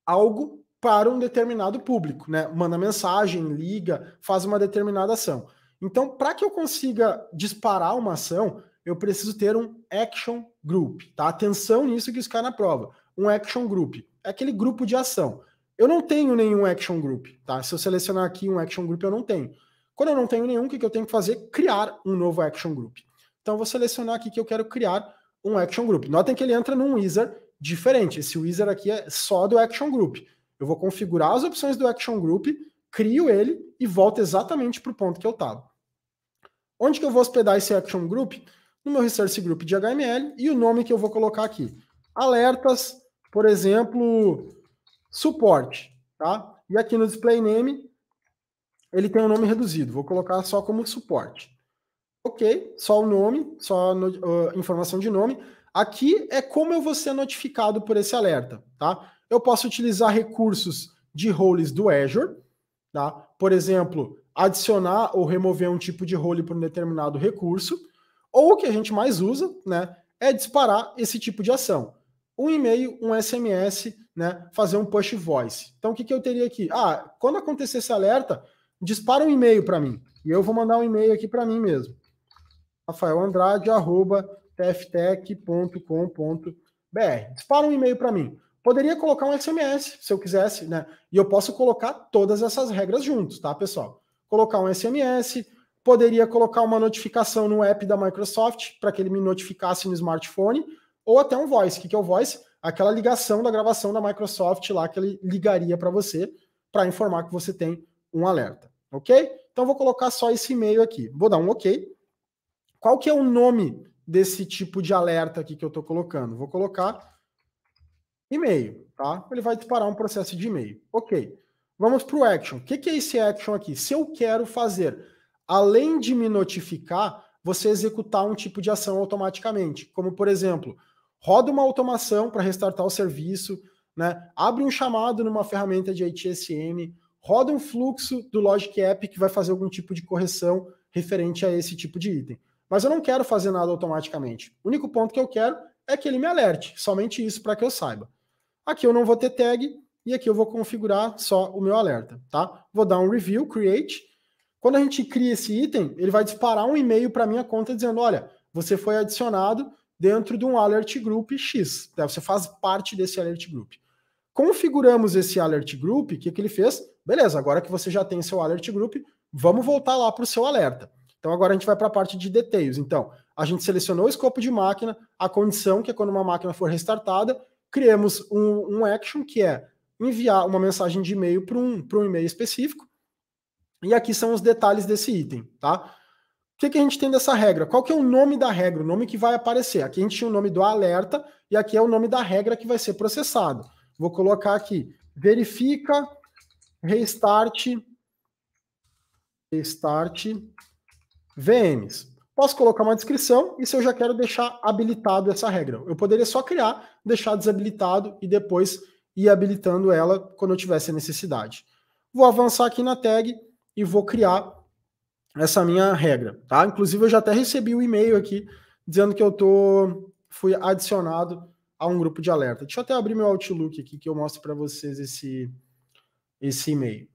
Algo para um determinado público, né? Manda mensagem, liga, faz uma determinada ação. Então, para que eu consiga disparar uma ação, eu preciso ter um action group, tá? Atenção nisso que isso cai na prova. Um action group é aquele grupo de ação. Eu não tenho nenhum action group, tá? Se eu selecionar aqui um action group, eu não tenho. Quando eu não tenho nenhum, o que eu tenho que fazer? Criar um novo action group. Então, vou selecionar aqui que eu quero criar um action group. Notem que ele entra num wizard diferente. Esse wizard aqui é só do action group. Eu vou configurar as opções do action group, crio ele e volto exatamente para o ponto que eu estava. Onde que eu vou hospedar esse action group? No meu resource group de HML e o nome que eu vou colocar aqui. Alertas, por exemplo, suporte, tá? E aqui no display name ele tem um nome reduzido. Vou colocar só como suporte ok, só o nome, só no, uh, informação de nome. Aqui é como eu vou ser notificado por esse alerta, tá? Eu posso utilizar recursos de roles do Azure, tá? Por exemplo, adicionar ou remover um tipo de role para um determinado recurso, ou o que a gente mais usa, né, é disparar esse tipo de ação. Um e-mail, um SMS, né, fazer um push voice. Então, o que, que eu teria aqui? Ah, quando acontecer esse alerta, dispara um e-mail para mim. E eu vou mandar um e-mail aqui para mim mesmo. Andrade arroba rafaelandrade.tftec.com.br. Dispara um e-mail para mim. Poderia colocar um SMS, se eu quisesse, né? E eu posso colocar todas essas regras juntos, tá, pessoal? Colocar um SMS, poderia colocar uma notificação no app da Microsoft para que ele me notificasse no smartphone, ou até um voice. O que é o voice? Aquela ligação da gravação da Microsoft lá que ele ligaria para você para informar que você tem um alerta, ok? Então vou colocar só esse e-mail aqui. Vou dar um ok. Qual que é o nome desse tipo de alerta aqui que eu estou colocando? Vou colocar e-mail, tá? Ele vai disparar um processo de e-mail. Ok. Vamos para o action. O que, que é esse action aqui? Se eu quero fazer, além de me notificar, você executar um tipo de ação automaticamente. Como, por exemplo, roda uma automação para restartar o serviço, né? abre um chamado numa ferramenta de ITSM, roda um fluxo do Logic App que vai fazer algum tipo de correção referente a esse tipo de item. Mas eu não quero fazer nada automaticamente. O único ponto que eu quero é que ele me alerte, somente isso para que eu saiba. Aqui eu não vou ter tag e aqui eu vou configurar só o meu alerta, tá? Vou dar um review, create. Quando a gente cria esse item, ele vai disparar um e-mail para minha conta dizendo, olha, você foi adicionado dentro de um alert group X. Tá? Você faz parte desse alert group. Configuramos esse alert group, o que, que ele fez? Beleza, agora que você já tem seu alert group, vamos voltar lá para o seu alerta. Então agora a gente vai para a parte de details. Então, a gente selecionou o escopo de máquina, a condição que é quando uma máquina for restartada, criamos um, um action que é enviar uma mensagem de e-mail para um, um e-mail específico. E aqui são os detalhes desse item, tá? O que, que a gente tem dessa regra? Qual que é o nome da regra? O nome que vai aparecer. Aqui a gente tinha o nome do alerta e aqui é o nome da regra que vai ser processado. Vou colocar aqui, verifica restart restart VMs. Posso colocar uma descrição e se eu já quero deixar habilitado essa regra. Eu poderia só criar, deixar desabilitado e depois ir habilitando ela quando eu tivesse a necessidade. Vou avançar aqui na tag e vou criar essa minha regra, tá? Inclusive eu já até recebi o um e-mail aqui dizendo que eu tô fui adicionado a um grupo de alerta. Deixa eu até abrir meu Outlook aqui que eu mostro para vocês esse esse e-mail.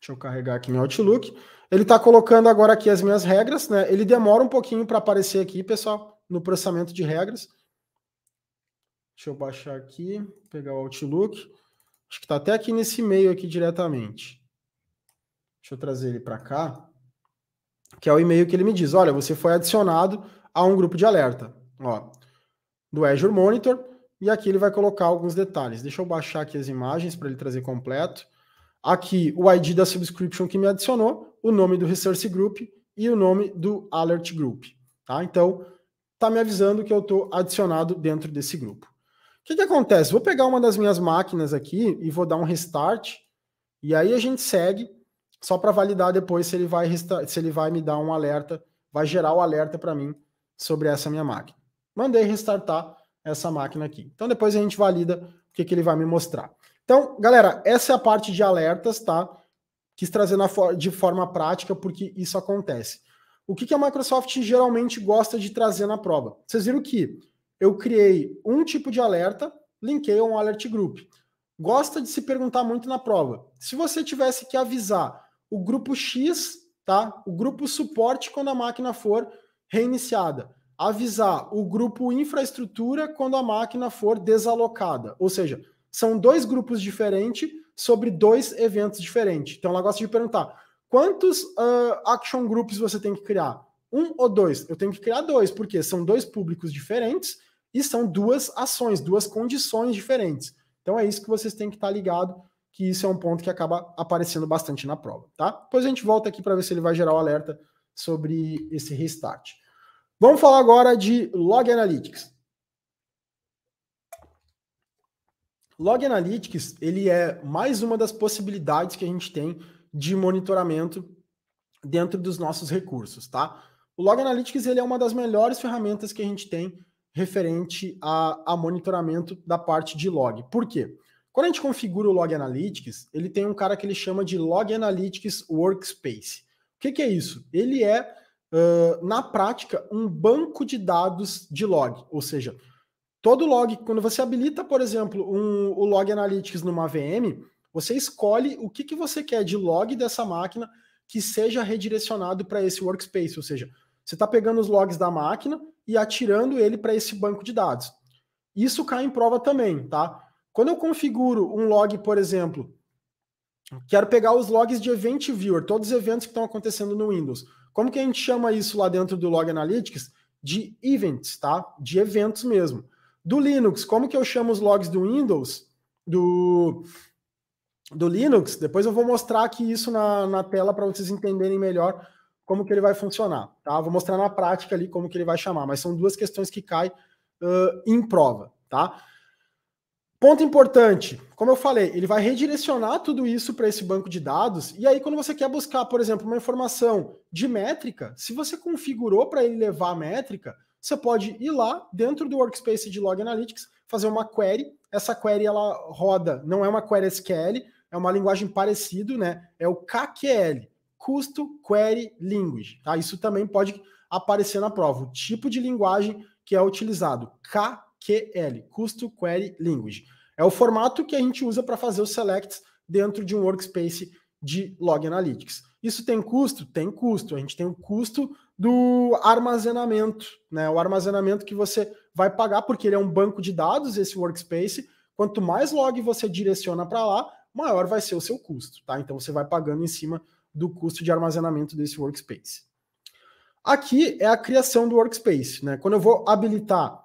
Deixa eu carregar aqui meu Outlook. Ele está colocando agora aqui as minhas regras, né? Ele demora um pouquinho para aparecer aqui, pessoal, no processamento de regras. Deixa eu baixar aqui, pegar o Outlook. Acho que está até aqui nesse e-mail aqui diretamente. Deixa eu trazer ele para cá, que é o e-mail que ele me diz: olha, você foi adicionado a um grupo de alerta, ó, do Azure Monitor. E aqui ele vai colocar alguns detalhes. Deixa eu baixar aqui as imagens para ele trazer completo. Aqui o ID da subscription que me adicionou, o nome do Resource Group e o nome do Alert Group. Tá? Então, está me avisando que eu estou adicionado dentro desse grupo. O que, que acontece? Vou pegar uma das minhas máquinas aqui e vou dar um restart. E aí a gente segue só para validar depois se ele vai se ele vai me dar um alerta, vai gerar o um alerta para mim sobre essa minha máquina. Mandei restartar essa máquina aqui. Então depois a gente valida o que, que ele vai me mostrar. Então, galera, essa é a parte de alertas, tá? Quis trazer for de forma prática porque isso acontece. O que, que a Microsoft geralmente gosta de trazer na prova? Vocês viram que eu criei um tipo de alerta, linkei a um alert group. Gosta de se perguntar muito na prova. Se você tivesse que avisar o grupo X, tá? O grupo suporte quando a máquina for reiniciada, avisar o grupo infraestrutura quando a máquina for desalocada, ou seja, são dois grupos diferentes sobre dois eventos diferentes. Então ela gosta de perguntar: quantos uh, action groups você tem que criar? Um ou dois? Eu tenho que criar dois, porque são dois públicos diferentes e são duas ações, duas condições diferentes. Então é isso que vocês têm que estar ligado, que isso é um ponto que acaba aparecendo bastante na prova, tá? Depois a gente volta aqui para ver se ele vai gerar o um alerta sobre esse restart. Vamos falar agora de Log Analytics. Log Analytics ele é mais uma das possibilidades que a gente tem de monitoramento dentro dos nossos recursos, tá? O Log Analytics ele é uma das melhores ferramentas que a gente tem referente a, a monitoramento da parte de log. Por quê? Quando a gente configura o Log Analytics, ele tem um cara que ele chama de Log Analytics Workspace. O que, que é isso? Ele é, uh, na prática, um banco de dados de log, ou seja, Todo log, quando você habilita, por exemplo, um, o Log Analytics numa VM, você escolhe o que, que você quer de log dessa máquina que seja redirecionado para esse workspace, ou seja, você está pegando os logs da máquina e atirando ele para esse banco de dados. Isso cai em prova também, tá? Quando eu configuro um log, por exemplo, quero pegar os logs de Event Viewer, todos os eventos que estão acontecendo no Windows. Como que a gente chama isso lá dentro do Log Analytics? De events, tá? De eventos mesmo. Do Linux, como que eu chamo os logs do Windows? Do, do Linux, depois eu vou mostrar aqui isso na, na tela para vocês entenderem melhor como que ele vai funcionar. Tá? Vou mostrar na prática ali como que ele vai chamar, mas são duas questões que caem uh, em prova. Tá? Ponto importante, como eu falei, ele vai redirecionar tudo isso para esse banco de dados, e aí quando você quer buscar, por exemplo, uma informação de métrica, se você configurou para ele levar a métrica, você pode ir lá dentro do workspace de Log Analytics, fazer uma query. Essa query ela roda, não é uma query SQL, é uma linguagem parecida, né? É o KQL, Custo Query Language. Tá? Isso também pode aparecer na prova, o tipo de linguagem que é utilizado, KQL, Custo Query Language. É o formato que a gente usa para fazer os selects dentro de um workspace de Log Analytics. Isso tem custo? Tem custo. A gente tem o custo do armazenamento, né? O armazenamento que você vai pagar, porque ele é um banco de dados, esse workspace. Quanto mais log você direciona para lá, maior vai ser o seu custo, tá? Então você vai pagando em cima do custo de armazenamento desse workspace. Aqui é a criação do workspace, né? Quando eu vou habilitar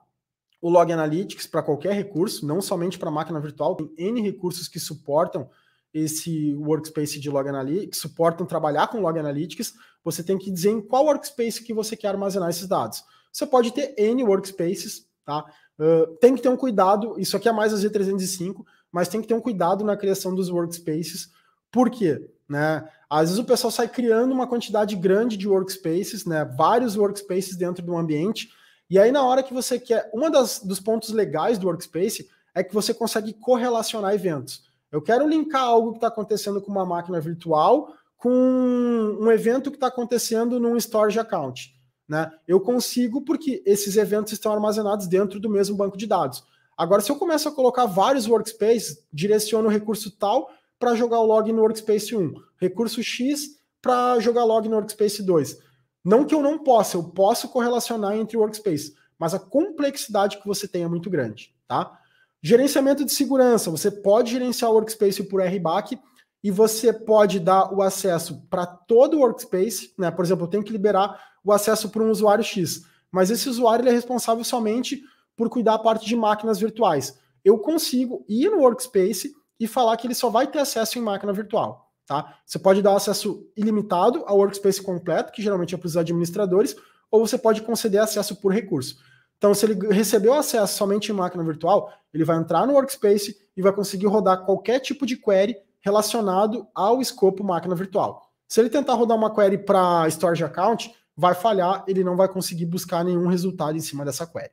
o Log Analytics para qualquer recurso, não somente para máquina virtual, tem N recursos que suportam esse workspace de log analytics, que suportam trabalhar com log analytics, você tem que dizer em qual workspace que você quer armazenar esses dados. Você pode ter N workspaces, tá? Uh, tem que ter um cuidado, isso aqui é mais a Z305, mas tem que ter um cuidado na criação dos workspaces, por quê? Né? Às vezes o pessoal sai criando uma quantidade grande de workspaces, né? vários workspaces dentro do ambiente, e aí na hora que você quer, um dos pontos legais do workspace é que você consegue correlacionar eventos. Eu quero linkar algo que está acontecendo com uma máquina virtual com um evento que está acontecendo num storage account. Né? Eu consigo porque esses eventos estão armazenados dentro do mesmo banco de dados. Agora, se eu começo a colocar vários workspaces, direciono o recurso tal para jogar o log no workspace 1, recurso X para jogar log no workspace 2. Não que eu não possa, eu posso correlacionar entre workspaces, mas a complexidade que você tem é muito grande, tá? Gerenciamento de segurança. Você pode gerenciar o workspace por RBAC e você pode dar o acesso para todo o workspace. Né? Por exemplo, eu tenho que liberar o acesso para um usuário X, mas esse usuário é responsável somente por cuidar a parte de máquinas virtuais. Eu consigo ir no workspace e falar que ele só vai ter acesso em máquina virtual. Tá? Você pode dar acesso ilimitado ao workspace completo, que geralmente é para os administradores, ou você pode conceder acesso por recurso. Então, se ele recebeu acesso somente em máquina virtual, ele vai entrar no workspace e vai conseguir rodar qualquer tipo de query relacionado ao escopo máquina virtual. Se ele tentar rodar uma query para storage account, vai falhar, ele não vai conseguir buscar nenhum resultado em cima dessa query.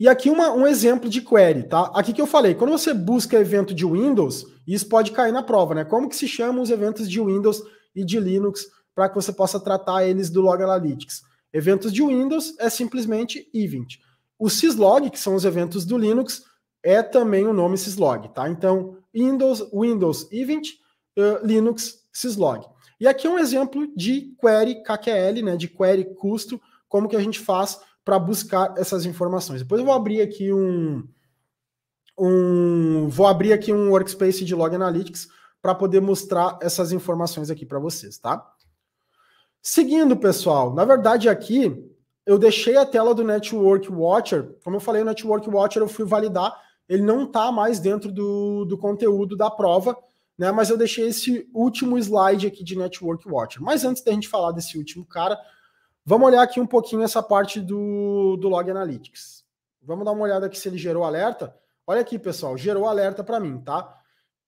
E aqui uma, um exemplo de query, tá? Aqui que eu falei, quando você busca evento de Windows, isso pode cair na prova, né? Como que se chamam os eventos de Windows e de Linux para que você possa tratar eles do Log Analytics? Eventos de Windows é simplesmente event. O syslog, que são os eventos do Linux, é também o nome syslog, tá? Então, Windows, Windows event, uh, Linux syslog. E aqui é um exemplo de query KQL, né, de query custo, como que a gente faz para buscar essas informações. Depois eu vou abrir aqui um, um vou abrir aqui um workspace de log analytics para poder mostrar essas informações aqui para vocês, tá? Seguindo, pessoal, na verdade aqui eu deixei a tela do Network Watcher. Como eu falei, o Network Watcher eu fui validar, ele não está mais dentro do, do conteúdo da prova, né? Mas eu deixei esse último slide aqui de Network Watcher. Mas antes da gente falar desse último cara, vamos olhar aqui um pouquinho essa parte do, do Log Analytics. Vamos dar uma olhada aqui se ele gerou alerta. Olha aqui, pessoal, gerou alerta para mim, tá?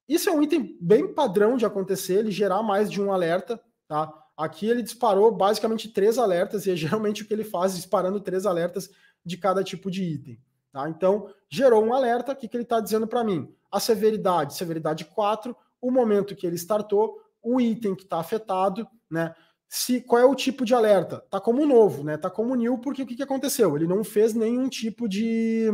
Isso é um item bem padrão de acontecer, ele gerar mais de um alerta, tá? Aqui ele disparou basicamente três alertas, e é geralmente o que ele faz, disparando três alertas de cada tipo de item. Tá? Então, gerou um alerta, o que, que ele está dizendo para mim? A severidade, severidade 4, o momento que ele startou, o item que está afetado, né? Se, qual é o tipo de alerta? Está como novo, né? Tá como new, porque o que, que aconteceu? Ele não fez nenhum tipo de.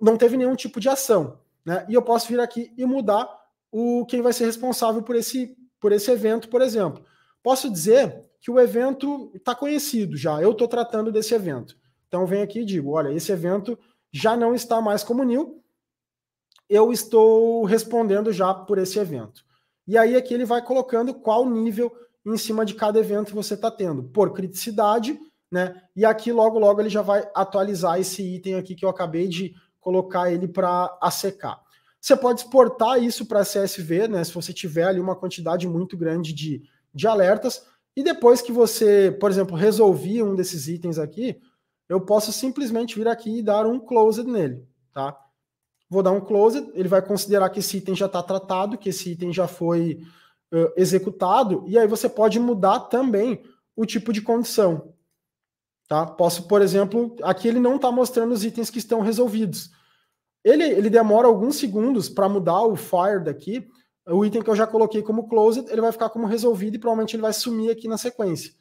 não teve nenhum tipo de ação. Né? E eu posso vir aqui e mudar o quem vai ser responsável por esse, por esse evento, por exemplo. Posso dizer que o evento está conhecido já, eu estou tratando desse evento. Então venho aqui e digo: olha, esse evento já não está mais como new, eu estou respondendo já por esse evento. E aí aqui ele vai colocando qual nível em cima de cada evento você está tendo, por criticidade, né? E aqui logo logo ele já vai atualizar esse item aqui que eu acabei de colocar ele para ACK. Você pode exportar isso para CSV, né? Se você tiver ali uma quantidade muito grande de de alertas. E depois que você, por exemplo, resolvi um desses itens aqui, eu posso simplesmente vir aqui e dar um closed nele, tá? Vou dar um closed, ele vai considerar que esse item já está tratado, que esse item já foi uh, executado, e aí você pode mudar também o tipo de condição, tá? Posso, por exemplo, aqui ele não está mostrando os itens que estão resolvidos. Ele, ele demora alguns segundos para mudar o fire daqui, o item que eu já coloquei como closed, ele vai ficar como resolvido e provavelmente ele vai sumir aqui na sequência.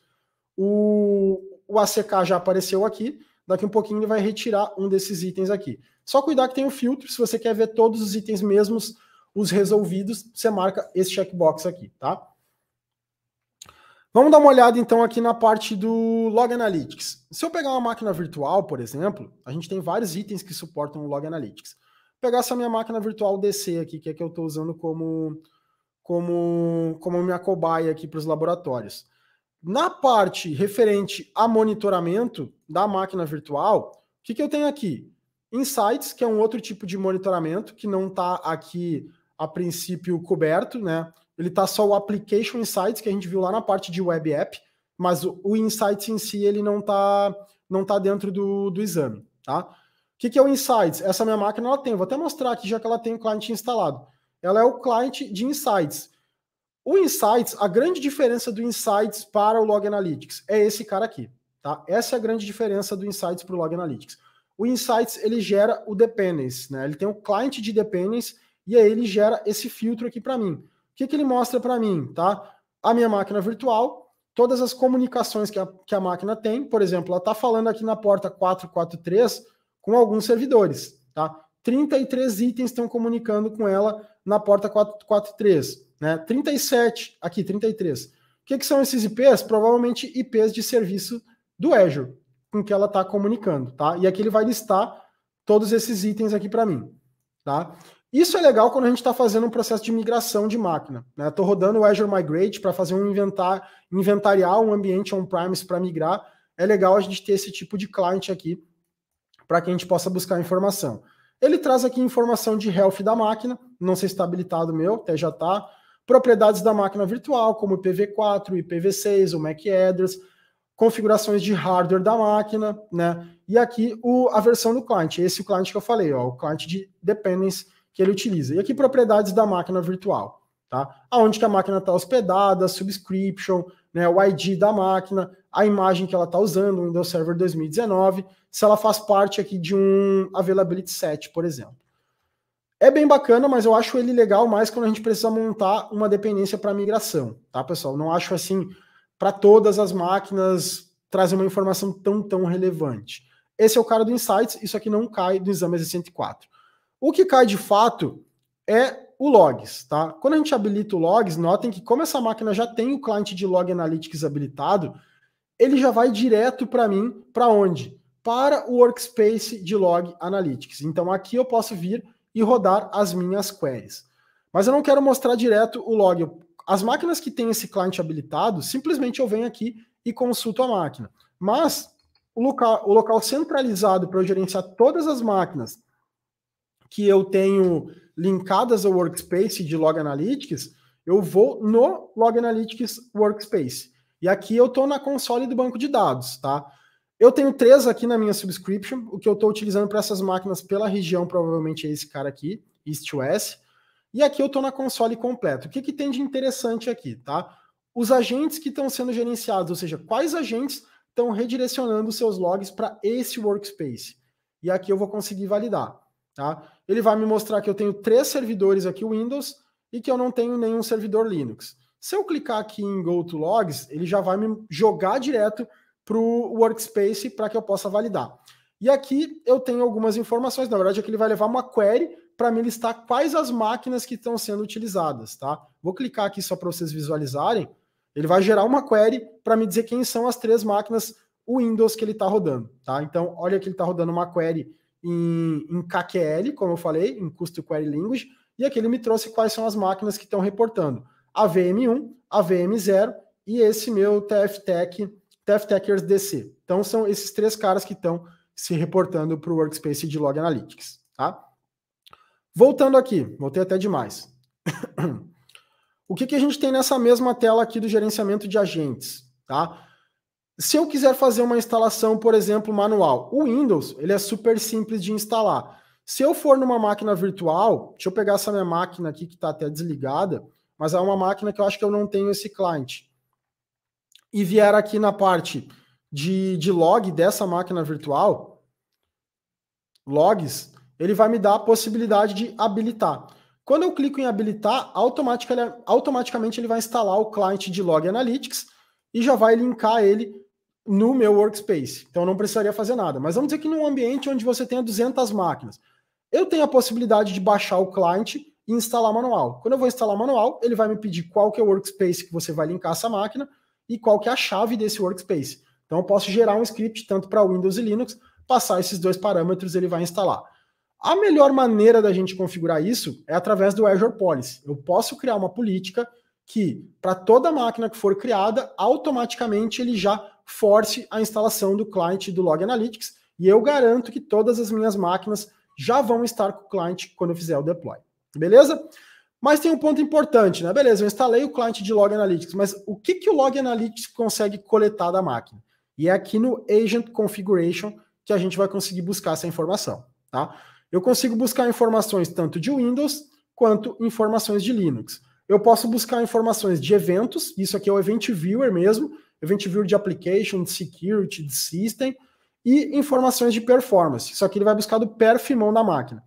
O, o ACK já apareceu aqui, daqui um pouquinho ele vai retirar um desses itens aqui. Só cuidar que tem um filtro, se você quer ver todos os itens mesmos, os resolvidos, você marca esse checkbox aqui, tá? Vamos dar uma olhada então aqui na parte do Log Analytics. Se eu pegar uma máquina virtual, por exemplo, a gente tem vários itens que suportam o Log Analytics pegar essa minha máquina virtual DC aqui, que é que eu estou usando como, como, como minha cobaia aqui para os laboratórios. Na parte referente a monitoramento da máquina virtual, o que, que eu tenho aqui? Insights, que é um outro tipo de monitoramento que não está aqui a princípio coberto, né? Ele está só o Application Insights, que a gente viu lá na parte de Web App, mas o, o Insights em si ele não está não tá dentro do, do exame, tá? que, que é o Insights? Essa minha máquina ela tem, vou até mostrar aqui, já que ela tem o cliente instalado. Ela é o cliente de Insights. O Insights, a grande diferença do Insights para o Log Analytics é esse cara aqui, tá? Essa é a grande diferença do Insights para o Log Analytics. O Insights, ele gera o Dependence, né? Ele tem o um cliente de Dependence e aí ele gera esse filtro aqui para mim. O que, que ele mostra para mim, tá? A minha máquina virtual, todas as comunicações que a, que a máquina tem, por exemplo, ela está falando aqui na porta 443, com alguns servidores, tá? 33 itens estão comunicando com ela na porta 443, né? 37, aqui 33. O que, que são esses IPs? Provavelmente IPs de serviço do Azure, com que ela está comunicando, tá? E aqui ele vai listar todos esses itens aqui para mim, tá? Isso é legal quando a gente está fazendo um processo de migração de máquina. Estou né? rodando o Azure Migrate para fazer um inventar, inventariar um ambiente on-premise para migrar. É legal a gente ter esse tipo de client aqui para que a gente possa buscar informação. Ele traz aqui informação de health da máquina, não sei se está habilitado meu, até já está. Propriedades da máquina virtual, como IPv4, IPv6, o MAC address, configurações de hardware da máquina, né? E aqui o, a versão do cliente, esse é o cliente que eu falei, ó, o cliente de dependence que ele utiliza. E aqui propriedades da máquina virtual, tá? Aonde que a máquina está hospedada, subscription, né, o ID da máquina, a imagem que ela está usando, o Windows Server 2019, se ela faz parte aqui de um Availability Set, por exemplo. É bem bacana, mas eu acho ele legal mais quando a gente precisa montar uma dependência para migração, tá, pessoal? Não acho assim para todas as máquinas trazer uma informação tão, tão relevante. Esse é o cara do Insights, isso aqui não cai do exame 104. O que cai de fato é o logs, tá? Quando a gente habilita o logs, notem que como essa máquina já tem o cliente de log analytics habilitado, ele já vai direto para mim, para onde? Para o workspace de log analytics. Então aqui eu posso vir e rodar as minhas queries. Mas eu não quero mostrar direto o log. As máquinas que têm esse cliente habilitado, simplesmente eu venho aqui e consulto a máquina. Mas o local, o local centralizado para eu gerenciar todas as máquinas que eu tenho linkadas ao Workspace de Log Analytics, eu vou no Log Analytics Workspace. E aqui eu estou na console do banco de dados, tá? Eu tenho três aqui na minha subscription. O que eu estou utilizando para essas máquinas pela região provavelmente é esse cara aqui, East West. E aqui eu estou na console completa. O que, que tem de interessante aqui, tá? Os agentes que estão sendo gerenciados, ou seja, quais agentes estão redirecionando seus logs para esse workspace. E aqui eu vou conseguir validar. Tá? Ele vai me mostrar que eu tenho três servidores aqui Windows e que eu não tenho nenhum servidor Linux. Se eu clicar aqui em Go to Logs, ele já vai me jogar direto para o Workspace para que eu possa validar. E aqui eu tenho algumas informações. Na verdade, aqui é ele vai levar uma query para me listar quais as máquinas que estão sendo utilizadas. Tá? Vou clicar aqui só para vocês visualizarem. Ele vai gerar uma query para me dizer quem são as três máquinas Windows que ele está rodando. Tá? Então, olha que ele está rodando uma query em, em KQL, como eu falei, em Custom Query Language, e aqui ele me trouxe quais são as máquinas que estão reportando. A VM1, a VM0 e esse meu TFTech, TFTechers DC. Então são esses três caras que estão se reportando para o Workspace de Log Analytics, tá? Voltando aqui, voltei até demais. (coughs) o que, que a gente tem nessa mesma tela aqui do gerenciamento de agentes, tá? Se eu quiser fazer uma instalação, por exemplo, manual, o Windows ele é super simples de instalar. Se eu for numa máquina virtual, deixa eu pegar essa minha máquina aqui que está até desligada, mas é uma máquina que eu acho que eu não tenho esse client. E vier aqui na parte de, de log dessa máquina virtual, logs, ele vai me dar a possibilidade de habilitar. Quando eu clico em habilitar, automaticamente ele vai instalar o client de Log Analytics e já vai linkar ele no meu workspace. Então eu não precisaria fazer nada. Mas vamos dizer que num ambiente onde você tenha 200 máquinas, eu tenho a possibilidade de baixar o cliente e instalar manual. Quando eu vou instalar manual, ele vai me pedir qual que é o workspace que você vai linkar essa máquina e qual que é a chave desse workspace. Então eu posso gerar um script tanto para Windows e Linux, passar esses dois parâmetros, ele vai instalar. A melhor maneira da gente configurar isso é através do Azure Policy. Eu posso criar uma política que, para toda máquina que for criada, automaticamente ele já force a instalação do cliente do Log Analytics e eu garanto que todas as minhas máquinas já vão estar com o cliente quando eu fizer o deploy. Beleza? Mas tem um ponto importante, né? Beleza, eu instalei o cliente de Log Analytics, mas o que, que o Log Analytics consegue coletar da máquina? E é aqui no Agent Configuration que a gente vai conseguir buscar essa informação, tá? Eu consigo buscar informações tanto de Windows quanto informações de Linux. Eu posso buscar informações de eventos, isso aqui é o Event Viewer mesmo, event viewer de application, de security, de system e informações de performance. Só que ele vai buscar do perfilão da máquina.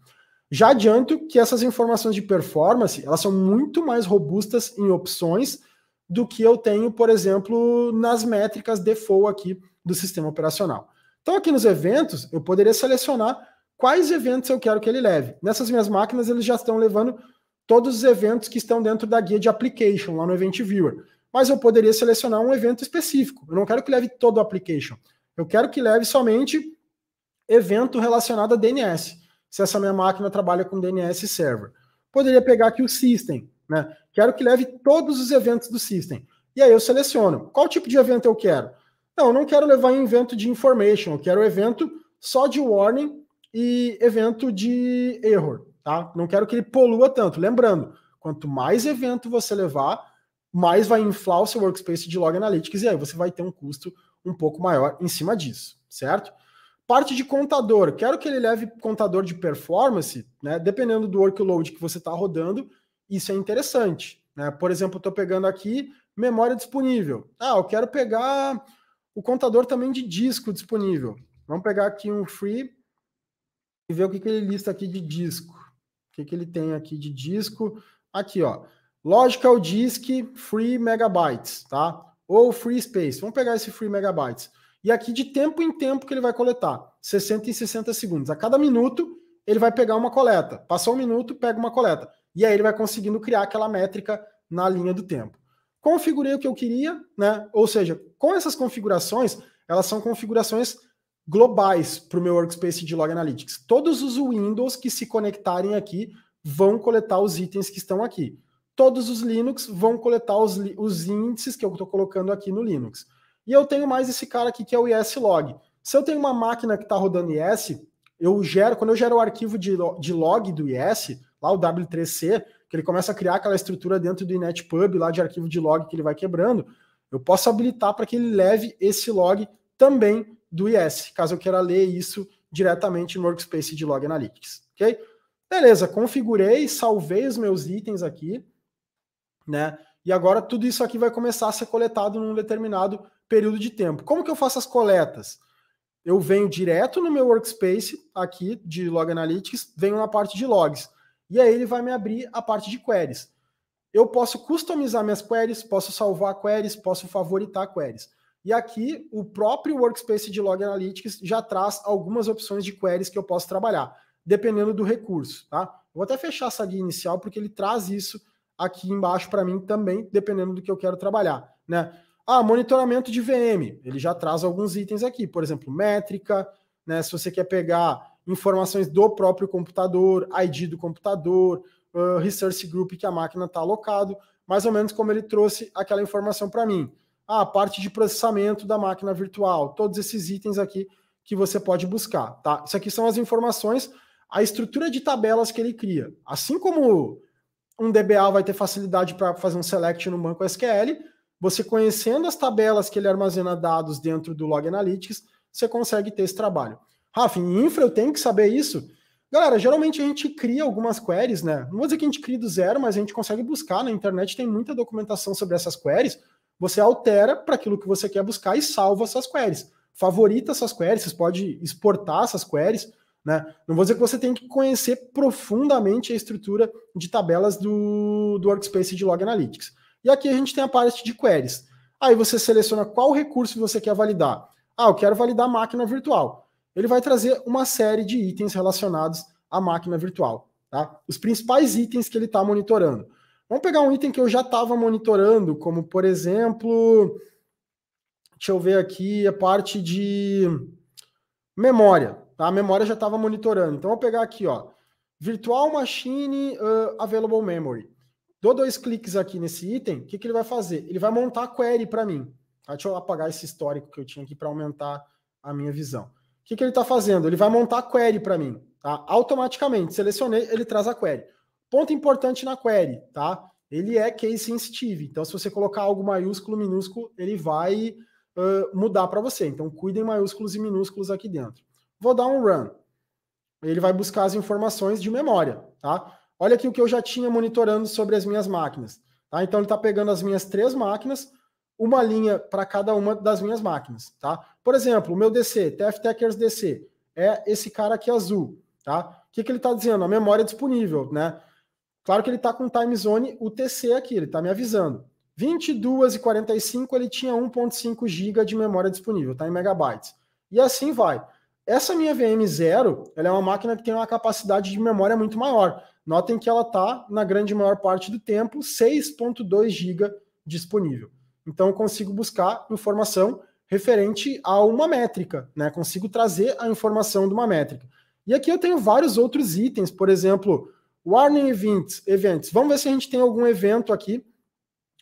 Já adianto que essas informações de performance, elas são muito mais robustas em opções do que eu tenho, por exemplo, nas métricas default aqui do sistema operacional. Então aqui nos eventos, eu poderia selecionar quais eventos eu quero que ele leve. Nessas minhas máquinas, eles já estão levando todos os eventos que estão dentro da guia de application lá no Event Viewer mas eu poderia selecionar um evento específico. Eu não quero que leve todo o application. Eu quero que leve somente evento relacionado a DNS, se essa minha máquina trabalha com DNS Server. Poderia pegar aqui o System, né? Quero que leve todos os eventos do System. E aí eu seleciono. Qual tipo de evento eu quero? Não, eu não quero levar em evento de information, eu quero evento só de warning e evento de error, tá? Não quero que ele polua tanto. Lembrando, quanto mais evento você levar, mais vai inflar o seu workspace de log analytics e aí você vai ter um custo um pouco maior em cima disso, certo? Parte de contador, quero que ele leve contador de performance, né? Dependendo do workload que você está rodando, isso é interessante. Né? Por exemplo, estou pegando aqui memória disponível. Ah, eu quero pegar o contador também de disco disponível. Vamos pegar aqui um free e ver o que, que ele lista aqui de disco. O que, que ele tem aqui de disco. Aqui, ó. Logical disk free megabytes, tá? Ou free space. Vamos pegar esse free megabytes. E aqui de tempo em tempo que ele vai coletar, 60 em 60 segundos. A cada minuto ele vai pegar uma coleta. Passou um minuto, pega uma coleta. E aí ele vai conseguindo criar aquela métrica na linha do tempo. Configurei o que eu queria, né? Ou seja, com essas configurações, elas são configurações globais para o meu workspace de log analytics. Todos os Windows que se conectarem aqui vão coletar os itens que estão aqui todos os Linux vão coletar os, os índices que eu estou colocando aqui no Linux. E eu tenho mais esse cara aqui que é o ESLog. Se eu tenho uma máquina que está rodando IS, eu gero, quando eu gero o arquivo de, de log do IS, lá o W3C, que ele começa a criar aquela estrutura dentro do inetpub, lá de arquivo de log que ele vai quebrando, eu posso habilitar para que ele leve esse log também do IS, caso eu queira ler isso diretamente no workspace de log analytics, ok? Beleza, configurei, salvei os meus itens aqui, né? E agora tudo isso aqui vai começar a ser coletado num determinado período de tempo. Como que eu faço as coletas? Eu venho direto no meu workspace aqui de Log Analytics, venho na parte de logs. E aí ele vai me abrir a parte de queries. Eu posso customizar minhas queries, posso salvar queries, posso favoritar queries. E aqui o próprio workspace de Log Analytics já traz algumas opções de queries que eu posso trabalhar, dependendo do recurso, tá? Vou até fechar essa guia inicial porque ele traz isso aqui embaixo para mim também, dependendo do que eu quero trabalhar, né? Ah, monitoramento de VM, ele já traz alguns itens aqui, por exemplo, métrica, né? Se você quer pegar informações do próprio computador, ID do computador, uh, resource group que a máquina está alocado, mais ou menos como ele trouxe aquela informação para mim. Ah, a parte de processamento da máquina virtual, todos esses itens aqui que você pode buscar, tá? Isso aqui são as informações, a estrutura de tabelas que ele cria. Assim como um DBA vai ter facilidade para fazer um select no banco SQL. Você conhecendo as tabelas que ele armazena dados dentro do Log Analytics, você consegue ter esse trabalho. Rafa, em infra eu tenho que saber isso? Galera, geralmente a gente cria algumas queries, né? Não vou dizer que a gente cria do zero, mas a gente consegue buscar. Na internet tem muita documentação sobre essas queries. Você altera para aquilo que você quer buscar e salva essas queries. Favorita essas queries, você pode exportar essas queries. Né? Não vou dizer que você tem que conhecer profundamente a estrutura de tabelas do, do Workspace de Log Analytics. E aqui a gente tem a parte de queries. Aí você seleciona qual recurso você quer validar. Ah, eu quero validar a máquina virtual. Ele vai trazer uma série de itens relacionados à máquina virtual. Tá? Os principais itens que ele está monitorando. Vamos pegar um item que eu já estava monitorando, como por exemplo, deixa eu ver aqui a parte de memória. Tá? A memória já estava monitorando. Então, eu vou pegar aqui, ó, Virtual Machine uh, Available Memory. Dou dois cliques aqui nesse item, o que, que ele vai fazer? Ele vai montar a query para mim. Tá? Deixa eu apagar esse histórico que eu tinha aqui para aumentar a minha visão. O que, que ele está fazendo? Ele vai montar a query para mim. Tá? Automaticamente, selecionei, ele traz a query. Ponto importante na query, tá? Ele é case sensitive. Então, se você colocar algo maiúsculo, minúsculo, ele vai uh, mudar para você. Então, cuidem maiúsculos e minúsculos aqui dentro vou dar um run. Ele vai buscar as informações de memória, tá? Olha aqui o que eu já tinha monitorando sobre as minhas máquinas. Tá? Então ele está pegando as minhas três máquinas, uma linha para cada uma das minhas máquinas, tá? Por exemplo, o meu DC, TF Techers DC, é esse cara aqui azul, tá? O que, que ele está dizendo? A memória é disponível, né? Claro que ele está com time zone UTC aqui, ele está me avisando. 22 e 45 ele tinha 1.5 GB de memória disponível, tá em megabytes. E assim vai. Essa minha VM0 ela é uma máquina que tem uma capacidade de memória muito maior. Notem que ela está, na grande maior parte do tempo, 6.2 GB disponível. Então eu consigo buscar informação referente a uma métrica, né? Consigo trazer a informação de uma métrica. E aqui eu tenho vários outros itens, por exemplo, warning events, events. Vamos ver se a gente tem algum evento aqui.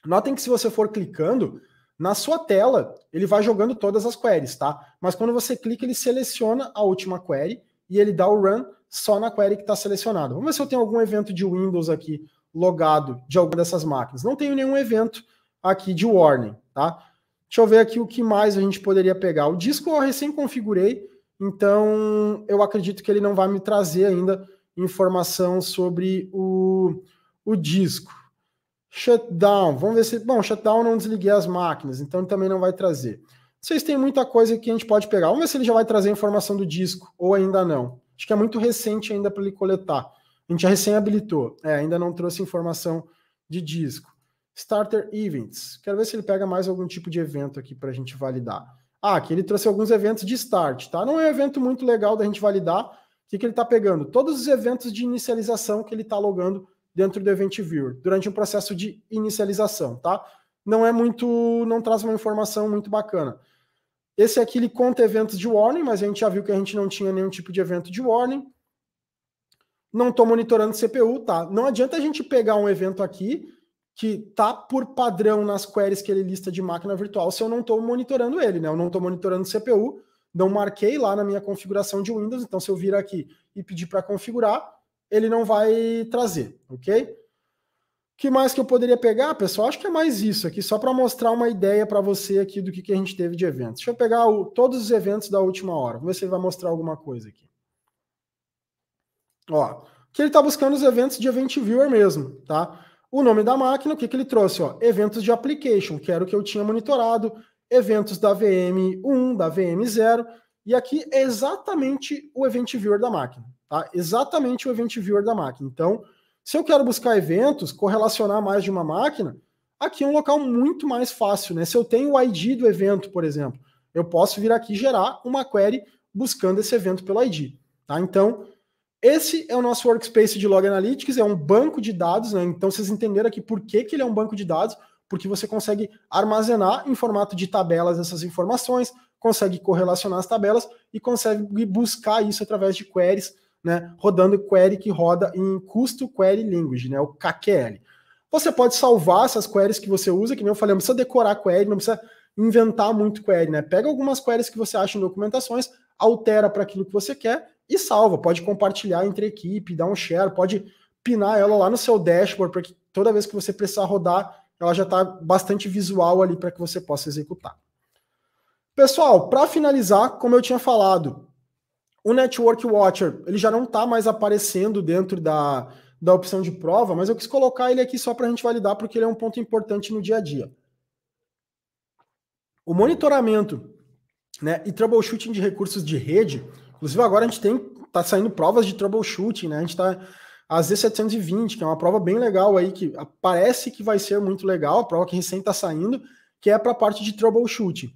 Notem que se você for clicando, na sua tela, ele vai jogando todas as queries, tá? Mas quando você clica, ele seleciona a última query e ele dá o run só na query que está selecionada. Vamos ver se eu tenho algum evento de Windows aqui logado de alguma dessas máquinas. Não tenho nenhum evento aqui de warning, tá? Deixa eu ver aqui o que mais a gente poderia pegar. O disco eu recém configurei, então eu acredito que ele não vai me trazer ainda informação sobre o, o disco. Shutdown, vamos ver se. Bom, shutdown não desliguei as máquinas, então ele também não vai trazer. Vocês têm muita coisa que a gente pode pegar. Vamos ver se ele já vai trazer a informação do disco, ou ainda não. Acho que é muito recente ainda para ele coletar. A gente já recém habilitou, é, ainda não trouxe informação de disco. Starter Events. Quero ver se ele pega mais algum tipo de evento aqui para a gente validar. Ah, aqui ele trouxe alguns eventos de start, tá? Não é um evento muito legal da gente validar. O que, que ele está pegando? Todos os eventos de inicialização que ele está logando dentro do Event Viewer, durante um processo de inicialização, tá? Não é muito, não traz uma informação muito bacana. Esse aqui ele conta eventos de warning, mas a gente já viu que a gente não tinha nenhum tipo de evento de warning. Não estou monitorando CPU, tá? Não adianta a gente pegar um evento aqui que tá por padrão nas queries que ele lista de máquina virtual se eu não estou monitorando ele, né? Eu não estou monitorando CPU, não marquei lá na minha configuração de Windows, então se eu vir aqui e pedir para configurar, ele não vai trazer, ok? que mais que eu poderia pegar, pessoal? Acho que é mais isso aqui, só para mostrar uma ideia para você aqui do que, que a gente teve de eventos. Deixa eu pegar o, todos os eventos da última hora. Vamos ver se ele vai mostrar alguma coisa aqui. Ó, que ele está buscando os eventos de Event Viewer mesmo, tá? O nome da máquina, o que, que ele trouxe? Ó, eventos de application, que era o que eu tinha monitorado, eventos da VM1, da VM0, e aqui é exatamente o Event Viewer da máquina, Tá? Exatamente o Event Viewer da máquina. Então, se eu quero buscar eventos, correlacionar mais de uma máquina, aqui é um local muito mais fácil. Né? Se eu tenho o ID do evento, por exemplo, eu posso vir aqui gerar uma query buscando esse evento pelo ID. Tá? Então, esse é o nosso workspace de Log Analytics, é um banco de dados, né? Então vocês entenderam aqui por que, que ele é um banco de dados, porque você consegue armazenar em formato de tabelas essas informações, consegue correlacionar as tabelas e consegue buscar isso através de queries né, rodando query que roda em custo query language, né, o KQL. Você pode salvar essas queries que você usa, que nem eu falei, não precisa decorar query, não precisa inventar muito query, né? Pega algumas queries que você acha em documentações, altera para aquilo que você quer e salva. Pode compartilhar entre equipe, dar um share, pode pinar ela lá no seu dashboard para que toda vez que você precisar rodar, ela já está bastante visual ali para que você possa executar. Pessoal, para finalizar, como eu tinha falado, o Network Watcher, ele já não está mais aparecendo dentro da, da opção de prova, mas eu quis colocar ele aqui só para a gente validar, porque ele é um ponto importante no dia a dia. O monitoramento né, e troubleshooting de recursos de rede, inclusive agora a gente tem, tá saindo provas de troubleshooting, né? A gente está a Z720, que é uma prova bem legal aí, que parece que vai ser muito legal, a prova que recém está saindo, que é para a parte de troubleshooting.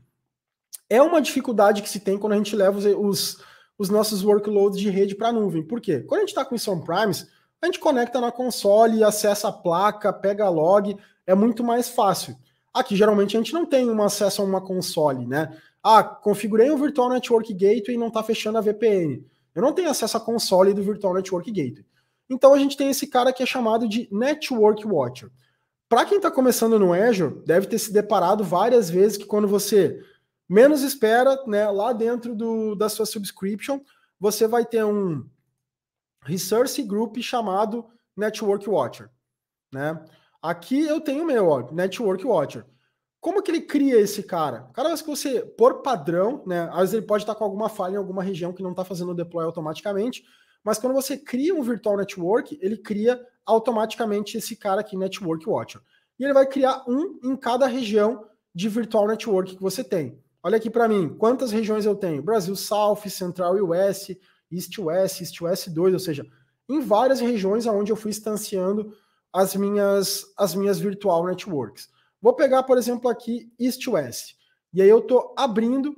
É uma dificuldade que se tem quando a gente leva os, os os nossos workloads de rede para nuvem. Por quê? Quando a gente está com isso on primes a gente conecta na console, acessa a placa, pega log, é muito mais fácil. Aqui, geralmente, a gente não tem um acesso a uma console, né? Ah, configurei o um Virtual Network Gateway e não está fechando a VPN. Eu não tenho acesso à console do Virtual Network Gateway. Então, a gente tem esse cara que é chamado de Network Watcher. Para quem está começando no Azure, deve ter se deparado várias vezes que quando você menos espera, né? Lá dentro do, da sua subscription, você vai ter um resource group chamado Network Watcher, né? Aqui eu tenho o meu, ó, Network Watcher. Como que ele cria esse cara? O cara que você, por padrão, né? Às vezes ele pode estar com alguma falha em alguma região que não está fazendo o deploy automaticamente, mas quando você cria um virtual network, ele cria automaticamente esse cara aqui, Network Watcher. E ele vai criar um em cada região de virtual network que você tem. Olha aqui para mim, quantas regiões eu tenho? Brasil South, Central e West, East West, East West 2, ou seja, em várias regiões aonde eu fui instanciando as minhas as minhas virtual networks. Vou pegar, por exemplo, aqui East West. E aí eu tô abrindo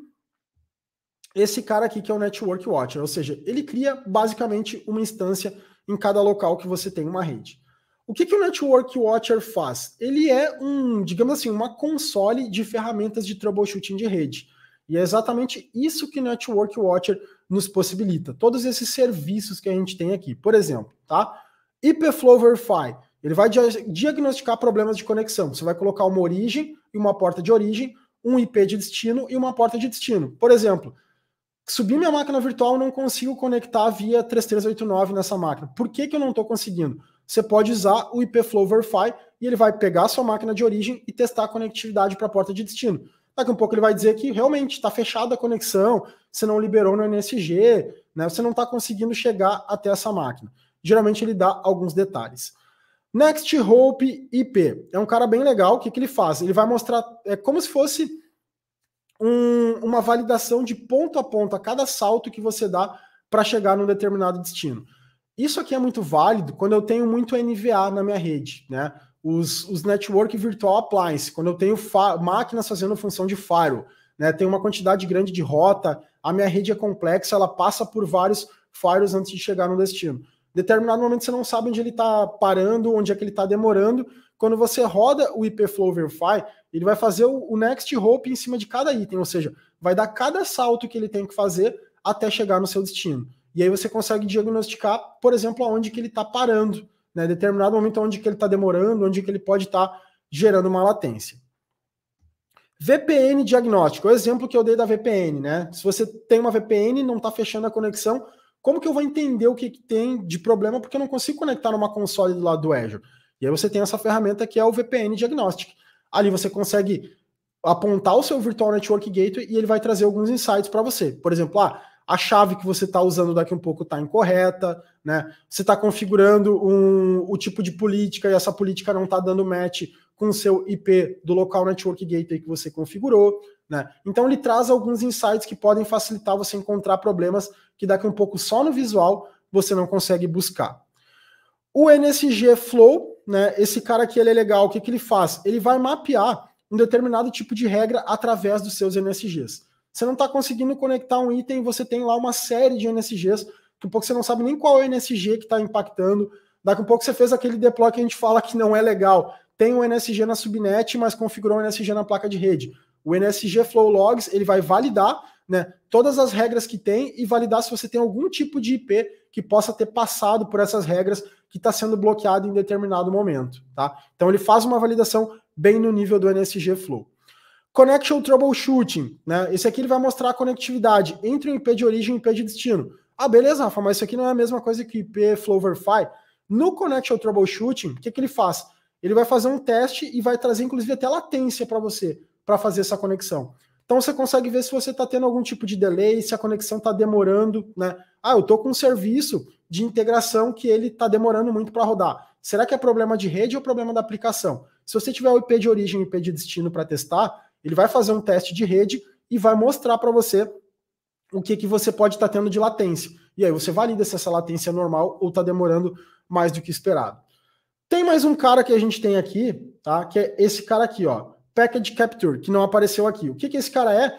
esse cara aqui que é o Network Watcher, ou seja, ele cria basicamente uma instância em cada local que você tem uma rede. O que, que o Network Watcher faz? Ele é um, digamos assim, uma console de ferramentas de troubleshooting de rede. E é exatamente isso que o Network Watcher nos possibilita. Todos esses serviços que a gente tem aqui. Por exemplo, tá? Hyperflow Verify. Ele vai diagnosticar problemas de conexão. Você vai colocar uma origem e uma porta de origem, um IP de destino e uma porta de destino. Por exemplo, subi minha máquina virtual não consigo conectar via 3389 nessa máquina. Por que, que eu não estou conseguindo? Você pode usar o IP Flow Verify e ele vai pegar a sua máquina de origem e testar a conectividade para a porta de destino. Daqui a um pouco ele vai dizer que realmente está fechada a conexão, você não liberou no NSG, né? Você não está conseguindo chegar até essa máquina. Geralmente ele dá alguns detalhes. Next Hope IP é um cara bem legal. O que, que ele faz? Ele vai mostrar é como se fosse um, uma validação de ponto a ponto a cada salto que você dá para chegar num determinado destino. Isso aqui é muito válido quando eu tenho muito NVA na minha rede, né? Os, os network virtual appliance, quando eu tenho máquinas fazendo função de firewall, né? Tem uma quantidade grande de rota, a minha rede é complexa, ela passa por vários firewalls antes de chegar no destino. determinado momento você não sabe onde ele está parando, onde é que ele está demorando. Quando você roda o IP Flow Verify, ele vai fazer o, o next hope em cima de cada item, ou seja, vai dar cada salto que ele tem que fazer até chegar no seu destino. E aí você consegue diagnosticar, por exemplo, aonde que ele está parando, né? Determinado momento onde que ele está demorando, onde que ele pode estar tá gerando uma latência. VPN diagnóstico, é o exemplo que eu dei da VPN, né? Se você tem uma VPN e não está fechando a conexão, como que eu vou entender o que, que, tem de problema porque eu não consigo conectar numa console do lado do Azure? E aí você tem essa ferramenta que é o VPN Diagnóstico. Ali você consegue apontar o seu Virtual Network Gateway e ele vai trazer alguns insights para você. Por exemplo, ah, a chave que você está usando daqui um pouco está incorreta, né? Você está configurando um, o tipo de política e essa política não está dando match com o seu IP do local network gateway que você configurou, né? Então ele traz alguns insights que podem facilitar você encontrar problemas que daqui um pouco só no visual você não consegue buscar. O NSG Flow, né? Esse cara aqui ele é legal. O que, que ele faz? Ele vai mapear um determinado tipo de regra através dos seus NSGs você não está conseguindo conectar um item, você tem lá uma série de NSGs, daqui a pouco você não sabe nem qual é o NSG que está impactando, daqui a pouco você fez aquele deploy que a gente fala que não é legal, tem um NSG na subnet, mas configurou um NSG na placa de rede. O NSG Flow Logs, ele vai validar né, todas as regras que tem e validar se você tem algum tipo de IP que possa ter passado por essas regras que está sendo bloqueado em determinado momento. Tá? Então ele faz uma validação bem no nível do NSG Flow. Connection Troubleshooting, né? Esse aqui ele vai mostrar a conectividade entre o IP de origem e o IP de destino. Ah, beleza, Rafa, mas isso aqui não é a mesma coisa que o IP Flow Verify. No Connection Troubleshooting, o que, que ele faz? Ele vai fazer um teste e vai trazer, inclusive, até latência para você, para fazer essa conexão. Então você consegue ver se você está tendo algum tipo de delay, se a conexão está demorando, né? Ah, eu estou com um serviço de integração que ele está demorando muito para rodar. Será que é problema de rede ou problema da aplicação? Se você tiver o IP de origem e o IP de destino para testar, ele vai fazer um teste de rede e vai mostrar para você o que, que você pode estar tá tendo de latência. E aí você valida se essa latência é normal ou está demorando mais do que esperado. Tem mais um cara que a gente tem aqui, tá? Que é esse cara aqui, ó. Package Capture, que não apareceu aqui. O que, que esse cara é?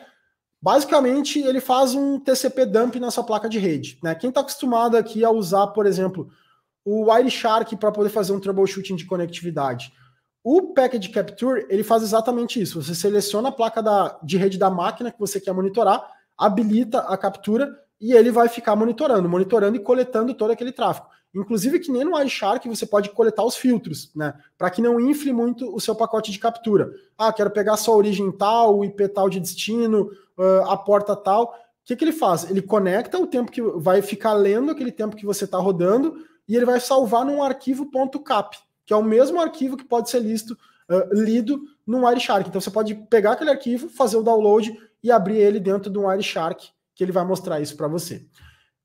Basicamente, ele faz um TCP dump na sua placa de rede. Né? Quem está acostumado aqui a usar, por exemplo, o Wireshark para poder fazer um troubleshooting de conectividade, o Package Capture, ele faz exatamente isso. Você seleciona a placa da, de rede da máquina que você quer monitorar, habilita a captura e ele vai ficar monitorando, monitorando e coletando todo aquele tráfego. Inclusive que nem no iShark você pode coletar os filtros, né? Para que não infle muito o seu pacote de captura. Ah, quero pegar só a origem tal, o IP tal de destino, ah, a porta tal. O que, que ele faz? Ele conecta o tempo que vai ficar lendo aquele tempo que você está rodando e ele vai salvar num arquivo .cap que é o mesmo arquivo que pode ser listo, uh, lido no Wireshark. Então você pode pegar aquele arquivo, fazer o download e abrir ele dentro do Wireshark, que ele vai mostrar isso para você.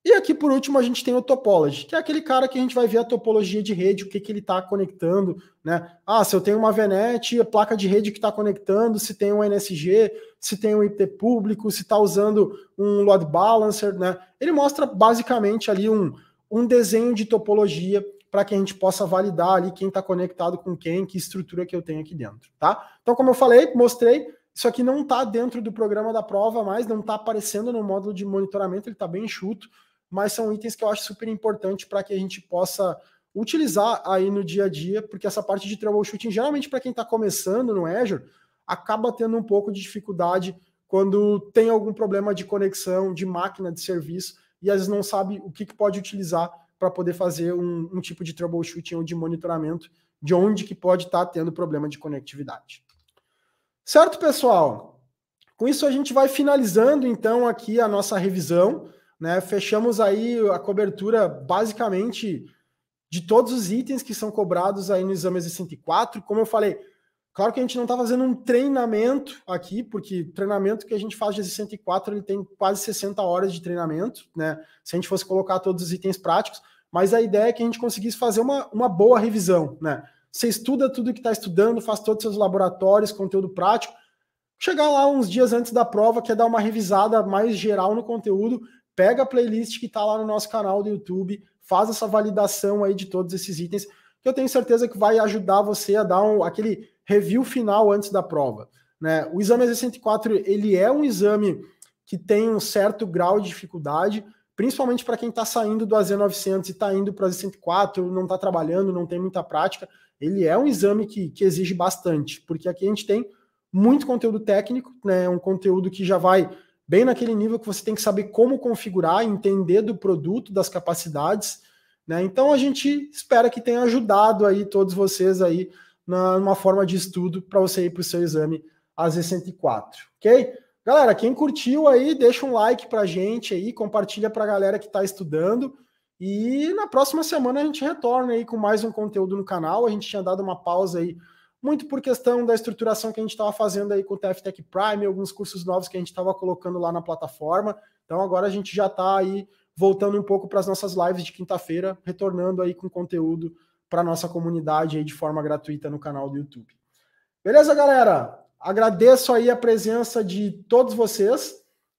E aqui por último a gente tem o topology, que é aquele cara que a gente vai ver a topologia de rede, o que, que ele está conectando, né? Ah, se eu tenho uma VNet, a placa de rede que está conectando, se tem um NSG, se tem um IP público, se está usando um load balancer, né? Ele mostra basicamente ali um, um desenho de topologia para que a gente possa validar ali quem está conectado com quem, que estrutura que eu tenho aqui dentro, tá? Então, como eu falei, mostrei, isso aqui não está dentro do programa da prova, mas não está aparecendo no módulo de monitoramento, ele está bem enxuto, mas são itens que eu acho super importante para que a gente possa utilizar aí no dia a dia, porque essa parte de troubleshooting, geralmente para quem está começando no Azure, acaba tendo um pouco de dificuldade quando tem algum problema de conexão, de máquina, de serviço, e às vezes não sabe o que, que pode utilizar para poder fazer um, um, tipo de troubleshooting ou de monitoramento de onde que pode estar tá tendo problema de conectividade. Certo, pessoal? Com isso a gente vai finalizando então aqui a nossa revisão, né? Fechamos aí a cobertura basicamente de todos os itens que são cobrados aí no exame 64. Como eu falei, claro que a gente não está fazendo um treinamento aqui, porque treinamento que a gente faz de 64 ele tem quase 60 horas de treinamento, né? Se a gente fosse colocar todos os itens práticos, mas a ideia é que a gente conseguisse fazer uma, uma boa revisão, né? Você estuda tudo que está estudando, faz todos os seus laboratórios, conteúdo prático, chegar lá uns dias antes da prova, quer dar uma revisada mais geral no conteúdo, pega a playlist que está lá no nosso canal do YouTube, faz essa validação aí de todos esses itens, que eu tenho certeza que vai ajudar você a dar um, aquele review final antes da prova. Né? O exame EZ104, ele é um exame que tem um certo grau de dificuldade, principalmente para quem está saindo do AZ900 e está indo para o AZ104, não está trabalhando, não tem muita prática, ele é um exame que, que exige bastante, porque aqui a gente tem muito conteúdo técnico, né, um conteúdo que já vai bem naquele nível que você tem que saber como configurar, entender do produto, das capacidades, né? Então a gente espera que tenha ajudado aí todos vocês aí numa forma de estudo para você ir para o seu exame AZ104, ok? Galera, quem curtiu aí, deixa um like pra gente aí, compartilha pra galera que tá estudando. E na próxima semana a gente retorna aí com mais um conteúdo no canal. A gente tinha dado uma pausa aí, muito por questão da estruturação que a gente estava fazendo aí com o TF Tech Prime, alguns cursos novos que a gente estava colocando lá na plataforma. Então agora a gente já está aí voltando um pouco para as nossas lives de quinta-feira, retornando aí com conteúdo para nossa comunidade aí de forma gratuita no canal do YouTube. Beleza, galera? Agradeço aí a presença de todos vocês,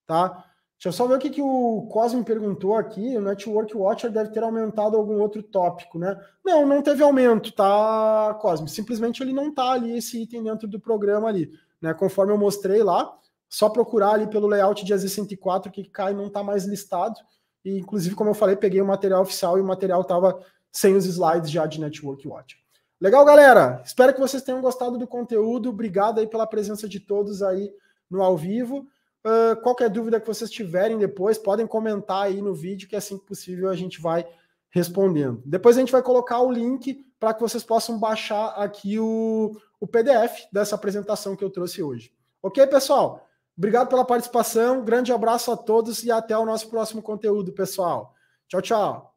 tá? Deixa eu só ver o que, que o Cosme perguntou aqui. O Network Watcher deve ter aumentado algum outro tópico, né? Não, não teve aumento, tá, Cosme? Simplesmente ele não tá ali, esse item dentro do programa ali, né? Conforme eu mostrei lá, só procurar ali pelo layout de AZ104 que cai não tá mais listado. E, inclusive, como eu falei, peguei o material oficial e o material tava sem os slides já de Network Watcher. Legal, galera? Espero que vocês tenham gostado do conteúdo. Obrigado aí pela presença de todos aí no ao vivo. Uh, qualquer dúvida que vocês tiverem depois, podem comentar aí no vídeo, que é assim que possível a gente vai respondendo. Depois a gente vai colocar o link para que vocês possam baixar aqui o, o PDF dessa apresentação que eu trouxe hoje. Ok, pessoal? Obrigado pela participação, grande abraço a todos e até o nosso próximo conteúdo, pessoal. Tchau, tchau.